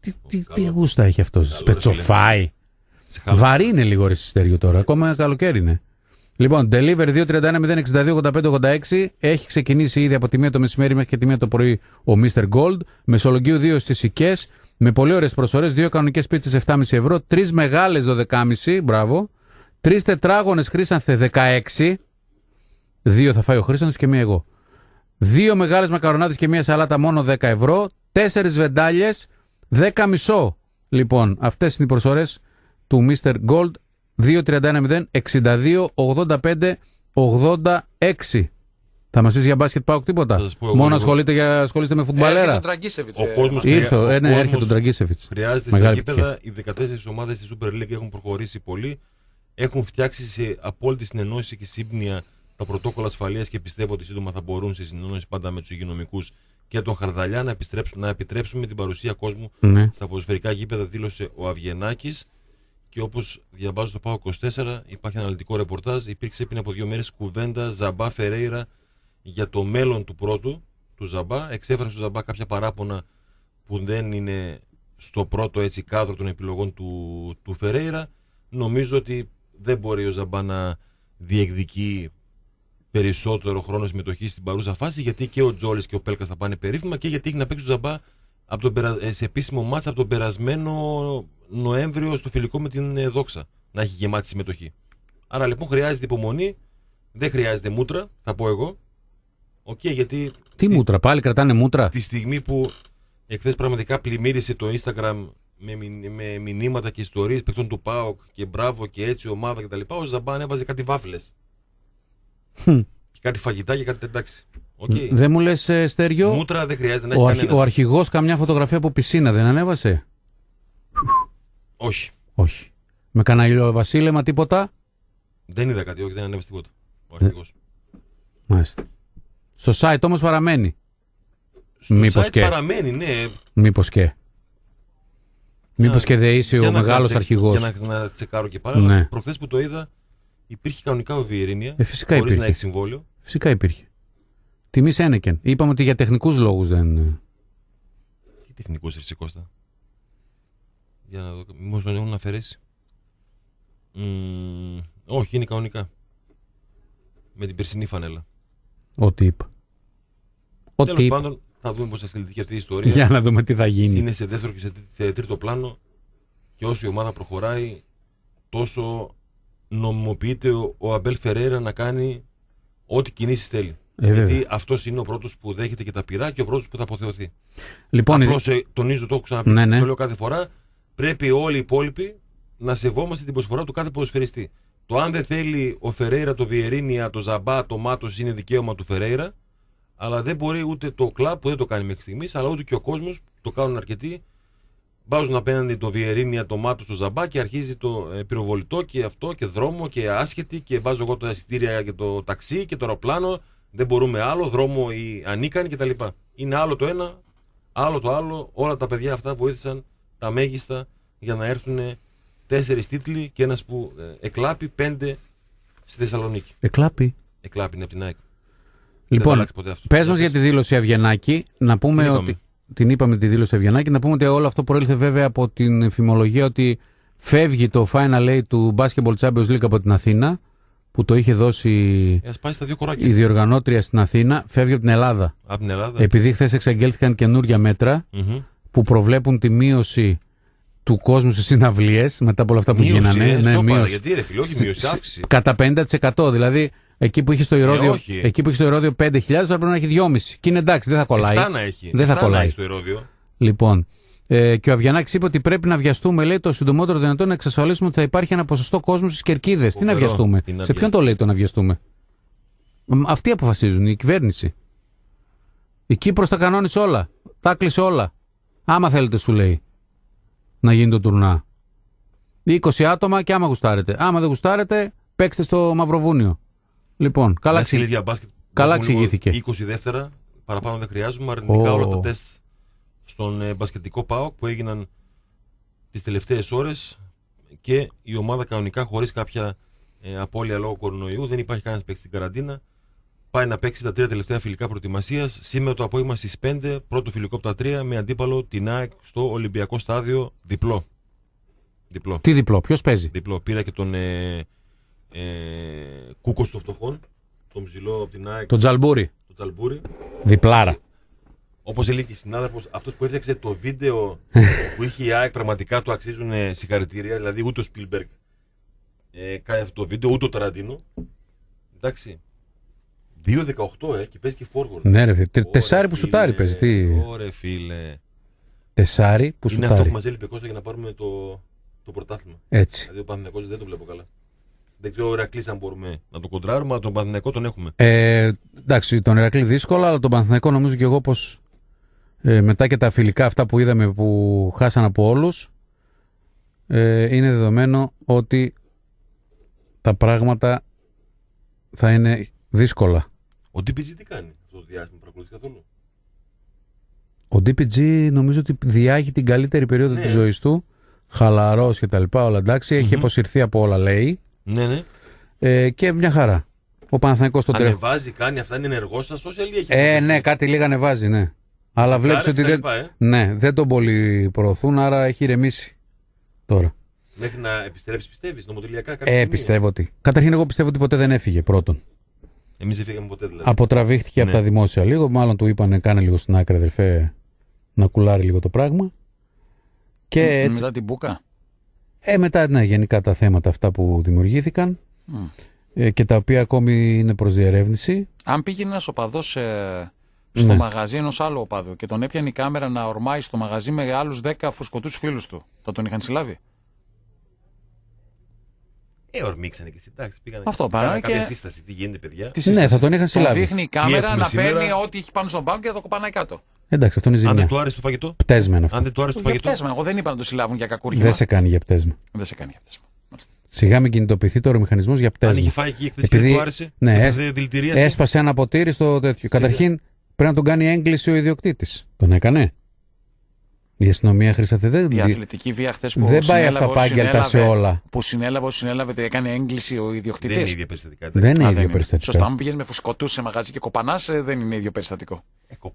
Τι, τι, τι, γούστα έχει αυτός, σπετσοφάι. Βαρύ είναι λίγο συστέριο τώρα. Ακόμα καλοκαίρι είναι. Λοιπόν, deliver 231-062-8586. Έχει ξεκινήσει ήδη από τη μία το μεσημέρι μέχρι και τη μία το πρωί ο Mr. Gold. Μεσολογγίου 2 στι Οικέ. Με πολύ ωραίες προσφορέ. Δύο κανονικές πίτσες 7,5 ευρώ. Τρεις μεγάλες 12,5. Μπράβο. Τρεις τετράγωνες χρήσανθε 16. Δύο θα φάει ο Χρήσανθος και μία εγώ. Δύο μεγάλες μακαρονάδες και μία σαλάτα μόνο 10 ευρώ. Τέσσερις βεντάλιες 10,5. Λοιπόν, αυτές είναι οι προσφορέ του Mr. Gold 2-31-0-62-85-86. Θα μας πεις για μπάσκετ πάω τίποτα. Μόνο ασχολείται, για, ασχολείστε με φουτμπαλέρα. Ο ε, κόσμος ε, ναι, έρχεται Ο Τραγκίσεβιτ. Χρειάζεται Μεγάλη στα γήπεδα. Οι 14 ομάδε τη Super League έχουν προχωρήσει πολύ. Έχουν φτιάξει σε απόλυτη συνεννόηση και σύμπνοια τα πρωτόκολλα ασφαλείας και πιστεύω ότι σύντομα θα μπορούν σε συνεννόηση πάντα με τους υγειονομικούς και τον Χαρδαλιά να, να επιτρέψουμε την παρουσία κόσμου ναι. στα ποδοσφαιρικά γήπεδα, δήλωσε ο Αβγενάκη. Και όπως διαβάζω στο ΠΑΟ 24, υπάρχει αναλυτικό ρεπορτάζ. Υπήρξε πριν από δύο μέρες κουβέντα Ζαμπά Φερέιρα για το μέλλον του πρώτου, του Ζαμπά. Εξέφρασε ο Ζαμπά κάποια παράπονα που δεν είναι στο πρώτο έτσι κάδρο των επιλογών του, του Φερέιρα. Νομίζω ότι δεν μπορεί ο Ζαμπά να διεκδικεί περισσότερο χρόνο συμμετοχής στην παρούσα φάση, γιατί και ο Τζόλης και ο Πέλκας θα πάνε περίφημα και γιατί έχει να παίξει ο Ζαμπά σε επίσημο μάτσα από τον περασμένο Νοέμβριο στο φιλικό με την ε, Δόξα να έχει γεμάτη συμμετοχή. Άρα λοιπόν χρειάζεται υπομονή, δεν χρειάζεται μούτρα, θα πω εγώ. Οκ, γιατί. Τι μούτρα, πάλι κρατάνε μούτρα. Τη στιγμή που εχθές πραγματικά πλημμύρισε το Instagram με, με μηνύματα και ιστορίες παιχτών του ΠΑΟΚ και μπράβο και έτσι ομάδα κτλ. Ο Ζαμπάν έβαζε κάτι βάφλες. κάτι φαγητά και κάτι εντάξει. Okay. Δεν μου λες, ε, Στέριο. Μούτρα δεν χρειάζεται να έχει Ο, ο αρχηγός καμιά φωτογραφία από πισίνα δεν ανέβασε. Όχι. Όχι. Με κανένα βασίλεμα τίποτα. Δεν είδα κάτι, όχι, δεν ανέβη τίποτα. Ο αρχηγός. Μάλιστα. Στο site όμως παραμένει. Στο Μήπως site και. παραμένει, ναι. Μήπως και. Μήπως και δε είσαι ο μεγάλο αρχηγός. Για να, τσεκάρω και πάλι. Ναι. Προχθές που το είδα, υπήρχε κανονικά ο Βιερίνια. Ε, φυσικά υπήρχε. να έχει συμβόλαιο. Φυσικά υπήρχε. Τιμή Σένεκεν. Είπαμε ότι για τεχνικούς λόγους δεν. Τι τεχνικού, Ερσικόστα. Για να δω, μήπως τον έχουν αφαιρέσει. όχι, είναι κανονικά. Με την περσινή φανέλα. Ο τύπ. Ο Τέλος τύπ. πάντων, θα δούμε πώς θα εξελιχθεί αυτή η ιστορία. Για να δούμε τι θα γίνει. Είναι σε δεύτερο και σε, τρίτο πλάνο. Και όσο η ομάδα προχωράει, τόσο νομιμοποιείται ο, ο Αμπέλ Φεραίρα να κάνει ό,τι κινήσεις θέλει. Ε, Γιατί αυτός είναι ο πρώτος που δέχεται και τα πειρά και ο πρώτος που θα αποθεωθεί. Λοιπόν, Απλώς, ε, τονίζω, το έχω ξαναπεί, ναι, ναι. το λέω κάθε φορά πρέπει όλοι οι υπόλοιποι να σεβόμαστε την προσφορά του κάθε ποδοσφαιριστή. Το αν δεν θέλει ο Φερέιρα το Βιερίνια, το Ζαμπά, το Μάτος είναι δικαίωμα του Φερέιρα, αλλά δεν μπορεί ούτε το κλαμπ που δεν το κάνει μέχρι στιγμής, αλλά ούτε και ο κόσμος το κάνουν αρκετοί. βάζουν απέναντι το Βιερίνια, το Μάτος, το Ζαμπά και αρχίζει το ε, πυροβολητό και αυτό και δρόμο και άσχετη και βάζω εγώ τα εισιτήρια και το ταξί και το αεροπλάνο. Δεν μπορούμε άλλο, δρόμο ή ανίκανοι κτλ. Είναι άλλο το ένα, άλλο το άλλο. Όλα τα παιδιά αυτά βοήθησαν τα μέγιστα για να έρθουν τέσσερις τίτλοι και ένας που ε, εκλάπει πέντε στη Θεσσαλονίκη. Εκλάπει. Εκλάπει, είναι από την ΑΕΚ. Λοιπόν, πες μας για τη δήλωση Αυγενάκη. Να πούμε ότι. Την είπαμε τη δήλωση Αυγενάκη. Να πούμε ότι όλο αυτό προήλθε βέβαια από την εφημολογία ότι φεύγει το Final Eight του Basketball Champions League από την Αθήνα που το είχε δώσει ε, δύο η διοργανώτρια στην Αθήνα, φεύγει από την Ελλάδα. Από την Ελλάδα. Επειδή χθες εξαγγέλθηκαν καινούργια μέτρα, που προβλέπουν τη μείωση του κόσμου σε συναυλίες μετά από όλα αυτά που μείωση, γίνανε. Ε, ναι, Γιατί ρε όχι μείωση, Κατά 50%. Δηλαδή εκεί που έχει στο ε, ηρόδιο, 5.000 τώρα πρέπει να έχει 2.500. Και είναι εντάξει, δεν θα κολλάει. Εφτά να έχει. Δεν θα κολλάει. στο Λοιπόν. Ε, και ο Αβγιανάκης είπε ότι πρέπει να βιαστούμε, λέει, το συντομότερο δυνατόν να εξασφαλίσουμε ότι θα υπάρχει ένα ποσοστό κόσμου στις κερκίδες. Τι να βιαστούμε. σε ποιον το λέει το να βιαστούμε. Αυτοί αποφασίζουν, η κυβέρνηση. Η Κύπρος τα κανόνισε όλα. Τα κλείσε όλα. Άμα θέλετε, σου λέει, να γίνει το τουρνά. 20 άτομα και άμα γουστάρετε. Άμα δεν γουστάρετε, παίξτε στο Μαυροβούνιο. Λοιπόν, καλά, μπάσκετ, καλά εξηγήθηκε. 20 δεύτερα, παραπάνω δεν χρειάζομαι. Αρνητικά όλα τα τεστ στον ε, μπασκετικό ΠΑΟΚ που έγιναν τις τελευταίες ώρες και η ομάδα κανονικά χωρίς κάποια ε, απώλεια λόγω κορονοϊού. Δεν υπάρχει κανένας παίξει στην καραντίνα πάει να παίξει τα τρία τελευταία φιλικά προετοιμασίας. Σήμερα το απόγευμα στις 5, πρώτο φιλικό από τα τρία, με αντίπαλο την ΑΕΚ στο Ολυμπιακό Στάδιο. Διπλό. διπλό. Τι διπλό, ποιος παίζει. Διπλό. Πήρα και τον ε, ε, Κούκο των Φτωχών, τον ψηλό από την ΑΕΚ. Τον Τζαλμπούρι Το Τζαλμπούρι. Διπλάρα. Όπως έλεγε και η συνάδελφος, αυτός που έφτιαξε το βίντεο που είχε η ΑΕΚ πραγματικά του αξίζουν ε, συγχαρητήρια. Δηλαδή ούτε ο Σπίλμπεργκ ε, κάνει αυτό το βίντεο, ούτε ο Ταραντίνο. Εντάξει, 2-18, ε, και παίζει και φόρμα. Ναι, ρε, τε, τεσάρι που σουτάρει παίζει. Τι... Ωρε, φίλε. Τεσάρι που σουτάρει. Είναι αυτό που μας έλειπε Κώστα για να πάρουμε το, το πρωτάθλημα. Έτσι. Δηλαδή ο Παναθηναϊκός δεν το βλέπω καλά. Δεν ξέρω ο Ερακλής αν μπορούμε να το κοντράρουμε, αλλά τον Πανθυνακό τον έχουμε. Ε, εντάξει, τον Ερακλή δύσκολα, αλλά τον Πανθυνακό νομίζω και εγώ πως ε, μετά και τα φιλικά αυτά που είδαμε που χάσαν από όλους, ε, είναι δεδομένο ότι τα πράγματα θα είναι δύσκολα. Ο DPG τι κάνει αυτό το διάστημα, παρακολουθεί καθόλου. Ο DPG νομίζω ότι διάγει την καλύτερη περίοδο ναι. της ζωής του. Χαλαρός και τα λοιπά, όλα εντάξει. Έχει mm-hmm. υποσυρθεί από όλα, λέει. Ναι, ναι. Ε, και μια χαρά. Ο Παναθανικό τον τρέχει. Ανεβάζει, κάνει αυτά, είναι ενεργό στα social έχει. Ε, ναι, κάτι λίγα ανεβάζει, ναι. Αλλά βλέπεις ότι δεν, ε. ναι, δεν τον πολύ προωθούν, άρα έχει ηρεμήσει τώρα. Μέχρι να επιστρέψει, πιστεύεις νομοτελειακά κάποια. Ε, πιστεύω ότι. Καταρχήν, εγώ πιστεύω ότι ποτέ δεν έφυγε πρώτον. Εμεί δεν ποτέ δηλαδή. Αποτραβήχτηκε ναι. από τα δημόσια λίγο. Μάλλον του είπανε, κάνε λίγο στην άκρη, αδερφέ, να κουλάρει λίγο το πράγμα. Και ε, έτσι... Μετά την μπουκα. Ε, μετά, ναι, γενικά τα θέματα αυτά που δημιουργήθηκαν ε, και τα οποία ακόμη είναι προς διερεύνηση. Αν πήγαινε ένας οπαδός ε, ναι. στο ναι. μαγαζί ενός άλλου οπαδού και τον έπιανε η κάμερα να ορμάει στο μαγαζί με άλλους 10 φουσκωτού φίλους του, θα τον είχαν συλλάβει. Ε, ορμήξανε και συντάξει. Πήγανε Αυτό πάνω. Και... Κάποια σύσταση, τι γίνεται, παιδιά. Τι ναι, θα τον είχαν συλλάβει. δείχνει η κάμερα να σήμερα... παίρνει ό,τι έχει πάνω στον πάγκο και να το κοπανάει κάτω. Εντάξει, αυτό είναι ζημιά. Αν δεν του άρεσε το φαγητό. είναι αυτό. Αν δεν του άρεσε το φαγητό. Πτέσμενο. Εγώ δεν είπα να το συλλάβουν για κακούργημα. Δεν σε κάνει για πτέσμα. Δεν σε κάνει για πτέσμα. Σιγά μην κινητοποιηθεί τώρα ο μηχανισμός για πτέσμα. Αν είχε φάει εκεί εκθέσει Επειδή... και του άρεσε. Ναι, έσπασε ένα ποτήρι στο τέτοιο. Καταρχήν πρέπει να τον κάνει έγκληση ο ιδιοκτήτης. Τον έκανε. Η αστυνομία χρήσατε δεν. Η αθλητική βία χθες που δεν πάει πάγκελτα σε όλα. Που συνέλαβε, συνέλαβε, ότι έκανε έγκληση ο ιδιοκτήτη. Δεν είναι ίδιο περιστατικά. Δεν, δεν είναι ίδιο περιστατικό. Σωστά, αν πηγαίνεις με φουσκωτούς σε μαγαζί και κοπανάς, ε, δεν είναι ίδιο περιστατικό.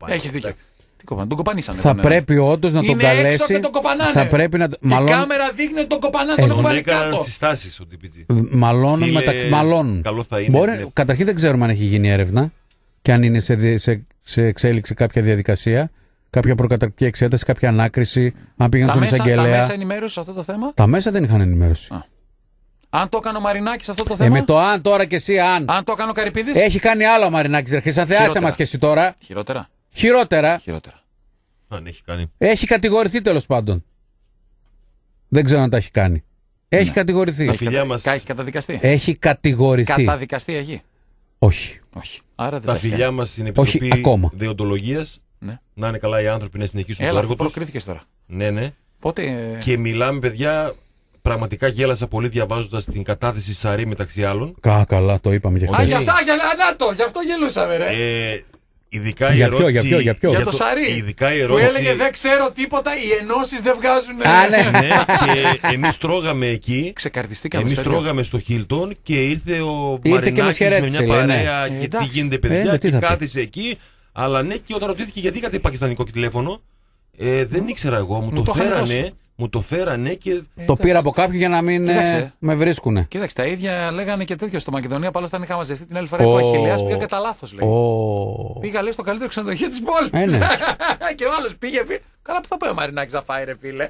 Ε, Έχεις δίκιο. Τι κοπανά, τον κοπανίσανε. Θα τον πρέπει όντως να τον είναι καλέσει. Έξω τον κοπανάνε. Θα πρέπει να... Η μαλών... κάμερα δείχνει ότι τον κοπανάνε. Τον έχω βάλει κάτω. συστάσεις ο DPG. Μαλώνουν μεταξύ. Μαλών. Καλό θα είναι. Καταρχήν δεν ξέρουμε αν έχει γίνει έρευνα και αν είναι σε εξέλιξη κάποια διαδικασία κάποια προκαταρκτική εξέταση, κάποια ανάκριση, αν πήγαν τα στον μέσα, εισαγγελέα. Τα μέσα ενημέρωσης σε αυτό το θέμα. Τα μέσα δεν είχαν ενημέρωση. Α. Αν το έκανε ο Μαρινάκης αυτό το θέμα. Ε, με το αν τώρα και εσύ, αν. Αν το έκανε ο Καρυπίδη. Έχει κάνει άλλο ο Μαρινάκης, ρε θεάσε μας και εσύ τώρα. Χειρότερα. Χειρότερα. Χειρότερα. Αν έχει κάνει. Έχει κατηγορηθεί τέλος πάντων. Δεν ξέρω αν τα έχει κάνει. Έχει ναι. κατηγορηθεί. Τα φιλιά Έχει καταδικαστεί. Έχει κατηγορηθεί. Καταδικαστεί έχει. Όχι. Όχι. Άρα τα φιλιά μα είναι Επιτροπή ιδεοντολογία. Ναι. Να είναι καλά οι άνθρωποι να συνεχίσουν το έργο τους. Προκρίθηκες τώρα. Ναι, ναι. Πότε... Ε, και μιλάμε, παιδιά, πραγματικά γέλασα πολύ διαβάζοντας την κατάθεση Σαρή μεταξύ άλλων. Κα, καλά, το είπαμε και χθε. Α, γι' αυτά, για, να το, γι' αυτό γελούσαμε, ρε. Ε, Ειδικά για η ερώτηση. Ποιο, για, ποιο, για, ποιο. για το, Σαρή Ειδικά η ερώτηση. Που έλεγε Δεν ξέρω τίποτα, οι ενώσεις δεν βγάζουν. Α, ναι. ναι, και εμείς τρώγαμε εκεί. Ξεκαρδιστήκαμε Εμείς τρώγαμε στο Χίλτον και ήρθε ο Μαρινάκης με μια παρέα. Ε, ε, ναι, και τι γίνεται, παιδιά, και κάθισε εκεί. Αλλά ναι, και όταν ρωτήθηκε γιατί είχατε πακιστανικό τηλέφωνο, ε, δεν ήξερα εγώ, μου, το, φέρανε. Μου το φέρανε και. Ε, το πήρα από κάποιον για να μην ε, Κοίταξε. με βρίσκουνε. Κοίταξε, τα ίδια λέγανε και τέτοιο στο Μακεδονία. Πάλι όταν είχα μαζευτεί την άλλη φορά oh. Αχιλιά, πήγα κατά λάθο. Oh. Πήγα λέει στο καλύτερο ξενοδοχείο της πόλης. Ε, ναι. [laughs] και ο άλλος πήγε. Καλά, που θα πάει ο Μαρινάκης να φάει, ρε φίλε.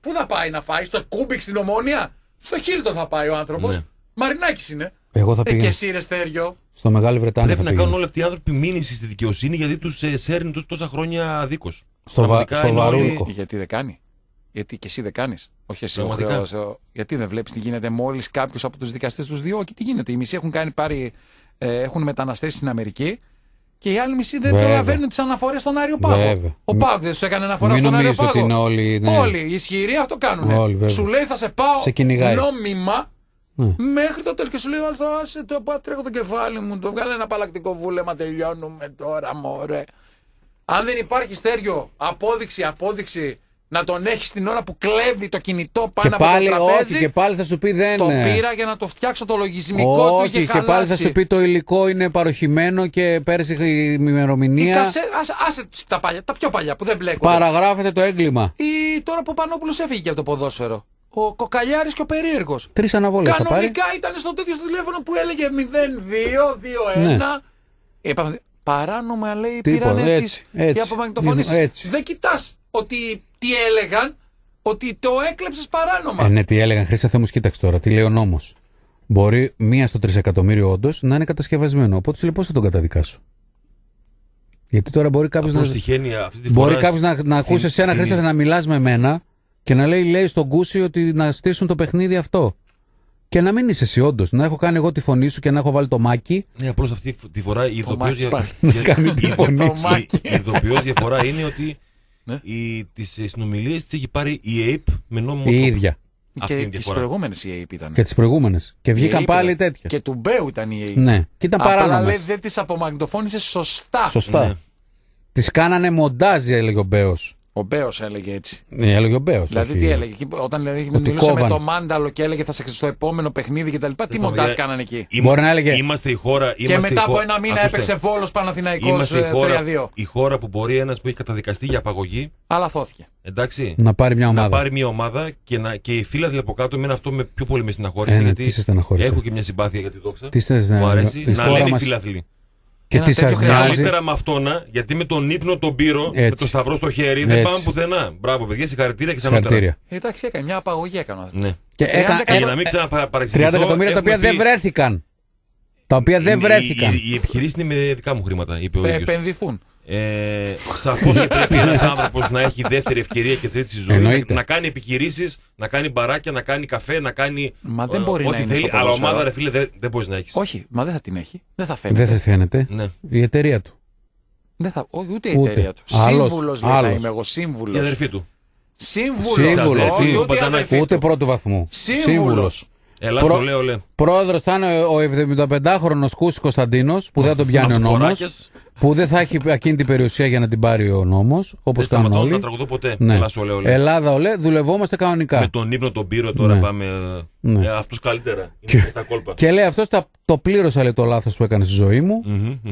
Πού θα πάει να φάει, στο κούμπιξ στην ομόνια. Στο Χίλτον θα πάει ο άνθρωπος. Ναι. Μαρινάκης είναι. Εγώ θα πήγαινα. Ε, και εσύ, ρε Στέριο. Στο Μεγάλη Βρετάνια. Πρέπει να κάνουν όλοι αυτοί οι άνθρωποι μήνυση στη δικαιοσύνη γιατί τους ε, τόσα χρόνια δίκω. Στο, βα... βαρούλικο. Γιατί δεν κάνει. Γιατί και εσύ δεν κάνεις. Όχι εσύ. Ο γιατί δεν βλέπεις τι γίνεται. Μόλις κάποιος από τους δικαστές τους διώκει, τι γίνεται. Οι μισοί έχουν, κάνει, πάρει, ε, έχουν μεταναστεύσει στην Αμερική και οι άλλοι μισοί δεν προλαβαίνουν τις αναφορές στον Άριο Πάγο. Ο Πάγος δεν τους έκανε αναφορά στον Άριο Πάγο. όλοι, ναι. όλοι οι ισχυροί αυτό κάνουν. Όλοι, Σου λέει θα σε πάω σε νόμιμα ναι. Μέχρι το τέλος και σου λέει: άσε το πάω τρέχω το κεφάλι μου. Το βγάλε ένα απαλλακτικό βούλεμα. Τελειώνουμε τώρα, μωρέ. Αν δεν υπάρχει στέριο απόδειξη, απόδειξη να τον έχεις την ώρα που κλέβει το κινητό πάνω και από πάλι, το τραπέζι. Όχι, και πάλι θα σου πει δεν. Το ε. πήρα για να το φτιάξω το λογισμικό όχι, του. Όχι, και, και πάλι θα σου πει το υλικό είναι παροχημένο και πέρσι η ημερομηνία. άσε, τα, παλιά, τα πιο παλιά που δεν μπλέκουν Παραγράφεται το έγκλημα. Ή τώρα που ο Πανόπουλος έφυγε από το ποδόσφαιρο ο Κοκαλιάρης και ο Περίεργος. Τρεις αναβολές. Κανονικά ήταν στο τέτοιο τηλέφωνο που έλεγε 0221. Ναι. Είπαμε, παράνομα λέει πηραν έτσι έτσι, οι απομακρυντοφωνήσει. Δεν κοιτάς ότι τι έλεγαν, ότι το έκλεψες παράνομα. Ε, ναι, τι έλεγαν. Χρήσα κοίταξε τώρα, τι λέει ο νόμος. Μπορεί μία στο τρισεκατομμύριο όντως να είναι κατασκευασμένο. Οπότε σου λέει πώς θα τον καταδικάσω. Γιατί τώρα μπορεί κάποιος να. μπορεί κάποιος να, ακούσει εσένα, να μιλάς με μένα και να λέει, λέει στον Κούση ότι να στήσουν το παιχνίδι αυτό. Και να μην είσαι εσύ, όντως. Να έχω κάνει εγώ τη φωνή σου και να έχω βάλει το μάκι. Ναι, απλώς αυτή τη φορά η ειδοποιώ για... Η ειδοποιώ διαφορά είναι ότι οι... Ναι. τις συνομιλίες τις έχει πάρει η ΑΕΠ με νόμο. Η ίδια. Και τι προηγούμενες η ΑΕΠ ήταν. Και τις προηγούμενες. Και βγήκαν πάλι τέτοια Και του Μπέου ήταν η ΑΕΠ. Ναι, και ήταν παράνομε. Αλλά δεν τις απομαγνητοφώνησε σωστά. Σωστά. Ναι. Τις κάνανε μοντάζ, έλεγε ο Μπέος. Ο Μπέος έλεγε έτσι. Ναι, έλεγε ο Μπέος. Δηλαδή όχι... τι έλεγε. Όταν δηλαδή, Ότι μιλούσε κόβαν. με το Μάνταλο και έλεγε θα σε στο επόμενο παιχνίδι κτλ. Τι λοιπόν, μοντάζ ε, κάνανε εκεί. Είμα... Μπορεί να έλεγε. Είμαστε η χώρα. Είμαστε και μετα χώρα... από ένα μήνα Ακούστε. έπαιξε βόλος Παναθηναϊκός 3-2. Ε, η χώρα που μπορεί ένας που έχει καταδικαστεί για απαγωγή. Αλλά θώθηκε. Εντάξει. Να πάρει μια ομάδα. Να πάρει μια ομάδα και, να, και οι φίλοι από κάτω με αυτό με πιο πολύ με στεναχώρησε. Ε, ναι, γιατί έχω και μια συμπάθεια για τη δόξα. Τι θε να να λένε οι φίλαθλοι. Και τι σα νοιάζει. Καλύτερα με αυτόνα, γιατί με τον ύπνο τον πύρο, με το σταυρό στο χέρι, Έτσι. δεν πάμε πουθενά. Μπράβο, παιδιά, συγχαρητήρια και συγχαρητήρια. Ε, εντάξει, έκανε μια απαγωγή έκανα. Ναι. Και έκανα. Για να μην ξαναπαραξηγηθώ. 30 εκατομμύρια τα οποία δεν βρέθηκαν. Τα οποία δεν βρέθηκαν. Οι, επιχειρήσεις είναι με δικά μου χρήματα, είπε Επενδυθούν. Ε, Σαφώ πρέπει ένας άνθρωπος να έχει δεύτερη ευκαιρία και τρίτη ζωή. Να κάνει επιχειρήσεις, να κάνει μπαράκια, να κάνει καφέ, να κάνει. Μα δεν ε, μπορεί ό,τι να θέλει, Αλλά ομάδα, ρε φίλε, δεν, δεν μπορείς να έχεις. Όχι, μα δεν θα την έχει. Δεν θα φαίνεται. Δεν θα φαίνεται. Ναι. Η εταιρεία του. Δεν θα, ούτε, η εταιρεία του. Σύμβουλος λέει είμαι εγώ. Σύμβουλος. Η αδερφή του. Σύμβουλος. Ούτε πρώτου βαθμού. Σύμβουλος. Ελά, Προ... λέω, Πρόεδρος θα είναι ο 75χρονο Κούση Κωνσταντίνος που δεν τον πιάνει ο νόμος. Που δεν θα έχει εκείνη την περιουσία για να την πάρει ο νόμος. Όπως τα όλοι. Δεν τραγουδώ ποτέ. Ναι. ολέ, ολέ. Ελλάδα, ολέ, δουλευόμαστε κανονικά. Με τον ύπνο τον πύρο τώρα ναι. πάμε. Ε, ναι. Ε, αυτούς καλύτερα. Και... στα κόλπα. Και λέει αυτός το πλήρωσα λέει, το λάθος που έκανε στη ζωή μου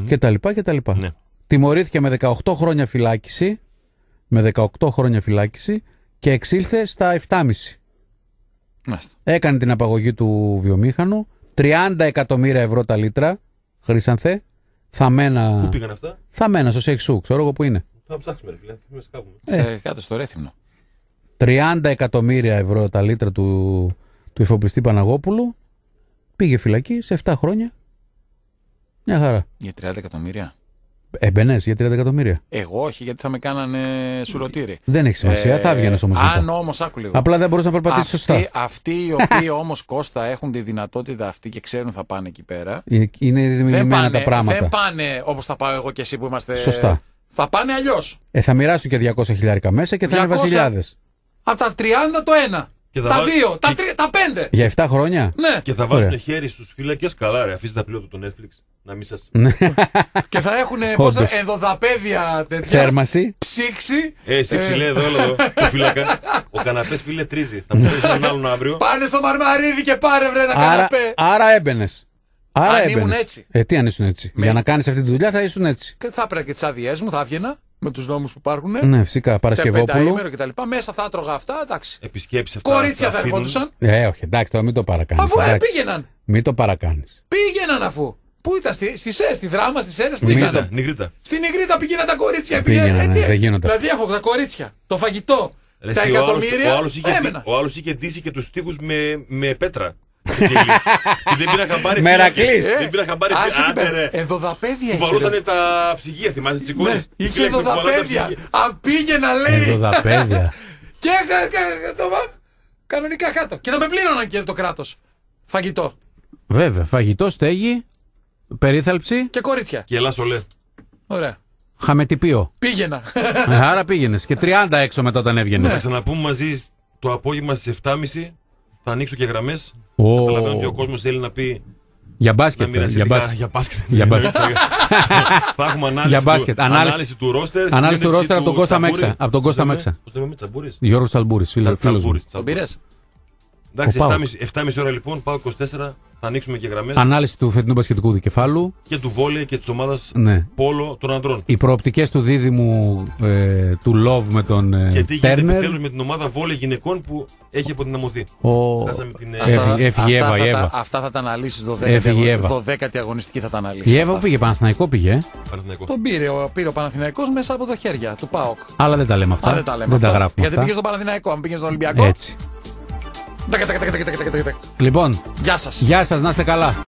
Και τα mm κτλ. Ναι. Τιμωρήθηκε με 18 χρόνια φυλάκιση. Με 18 χρόνια φυλάκιση και εξήλθε στα 7,5. Μάλιστα. Έκανε την απαγωγή του βιομήχανου. 30 εκατομμύρια ευρώ τα λίτρα. Χρήσανθε. Θα μένα. Πού πήγαν αυτά? Θα μένα στο Σεξού, ξέρω εγώ που είναι. Θα ψάξουμε, ρε φίλε. Ε. ε. Κάτω στο Ρέθυμνο. 30 εκατομμύρια ευρώ τα λίτρα του, του εφοπλιστή Παναγόπουλου. Πήγε φυλακή σε 7 χρόνια. Μια χαρά. Για 30 εκατομμύρια. Έμπαινες για 30 εκατομμύρια. Εγώ όχι, γιατί θα με κάνανε σουρωτήρι. Δεν έχει σημασία, ε, θα έβγαινες όμως. Λοιπόν. Αν όμως, άκου λίγο. Απλά δεν μπορούσε να περπατήσεις σωστά. Αυτοί οι οποίοι [laughs] όμως κόστα έχουν τη δυνατότητα αυτή και ξέρουν θα πάνε εκεί πέρα. Ε, είναι, δημιουργημένα τα πράγματα. Δεν πάνε όπως θα πάω εγώ και εσύ που είμαστε. Σωστά. Θα πάνε αλλιώς. Ε, θα μοιράσουν και 200 χιλιάρικα μέσα και θα 200... είναι βασιλιάδες. Από τα 30 το ένα τα, δύο, τα, τρία, τα πέντε. Για 7 χρόνια. Ναι. Και θα βάζουν χέρι στους φύλακε. Καλά, ρε, αφήστε τα πλούτα του Netflix. Να μην σας. Ναι. και θα έχουν ενδοδαπέδια τέτοια. Θέρμαση. Ψήξη. Ε, εσύ ε. ψηλέ εδώ, εδώ. Το φύλακα. Ο καναπές φίλε τρίζει. Θα μου πει έναν άλλον αύριο. Πάνε στο μαρμαρίδι και πάρε βρε ένα καναπέ. Άρα έμπαινες. Άρα αν ήμουν έτσι. Ε, τι αν ήσουν έτσι. Ναι. Για να κάνεις αυτή τη δουλειά θα ήσουν έτσι. Και θα έπρεπε και τις άδειές μου, θα έβγαινα με τους νόμους που υπάρχουν. Ναι, φυσικά. Παρασκευόπουλο. Και τα λοιπά. Μέσα θα έτρωγα αυτά. Εντάξει. Επισκέψεις αυτά. Κορίτσια θα ερχόντουσαν. Ε, όχι, εντάξει, τώρα μην το παρακάνεις. Αφού ε, πήγαιναν. Μην το παρακάνεις. Πήγαιναν αφού. Πού ήταν, στη, ΣΕ, στη δράμα, στι ΣΕΡΕΣ, πού ήταν. Νιγρίτα. Στην Νιγρίτα πήγαιναν τα κορίτσια. Ε, πήγαιναν, ναι, δεν Δηλαδή έχω τα κορίτσια, το φαγητό, Λες, τα εκατομμύρια. Ο άλλος είχε, είχε ντύσει και τους τείχου με, με πέτρα και δεν πήρα χαμπάρι. Μερακλή. Ε. Ε. Δεν πήρα χαμπάρι. Άντερε. Εδωδαπέδια Που τα ψυγεία, θυμάστε τις εικόνες. Ναι, είχε εδωδαπέδια. Αν πήγαινα ε, λέει. Εδωδαπέδια. [laughs] Και το Κανονικά κάτω. Και το με πλήρωναν και το κράτος. Φαγητό. Βέβαια. Φαγητό, στέγη, περίθαλψη. Και κορίτσια. Και ελά ολέ. Ωραία. Χαμετυπίο. Πήγαινα. Άρα πήγαινες. Και 30 έξω μετά όταν έβγαινες. Να ξαναπούμε μαζί το απόγευμα στις 7.30 θα ανοίξω και γραμμές. Oh. Καταλαβαίνω ότι ο κόσμος θέλει να πει. Για μπάσκετ. Να για μπάσκετ. Για μπάσκετ. Για μπάσκετ. [laughs] θα έχουμε ανάλυση, για μπάσκετ. Του, ανάλυση, ανάλυση του ρόστερ. Ανάλυση του ρόστερ από τον Κώστα Μέξα. Από τον Κώστα Μέξα. Γιώργο Τσαλμπούρη. Φίλο. Τον πήρες. Εντάξει, 7,5 ώρα λοιπόν, πάω 24, θα ανοίξουμε και γραμμές. Ανάλυση του φετινού πασχετικού δικεφάλου. Και του βόλια και της ομάδας ναι. Πόλο των ανδρών. Οι προοπτικές του δίδυμου ε, του Λοβ με τον Τέρνερ. Και τι γίνεται επιτέλου με την ομάδα βόλια γυναικών που έχει αποδυναμωθεί. Ο... Την... Ε, έφυγε η Εύα. Αυτά, αυτά θα τα αναλύσεις 12η αγωνιστική θα τα αναλύσεις. Η Εύα πήγε, Παναθηναϊκό πήγε. Παναθηναϊκό. Τον πήρε, ο, πήρε ο Παναθηναϊκός μέσα από τα χέρια του Πάοκ. Αλλά δεν τα λέμε αυτά. δεν τα γράφουμε. Γιατί πήγε στον Παναθηναϊκό, αν πήγε στον Ολυμπιακό. Έτσι. Λοιπόν, γεια σας. Γεια σας! να είστε καλά.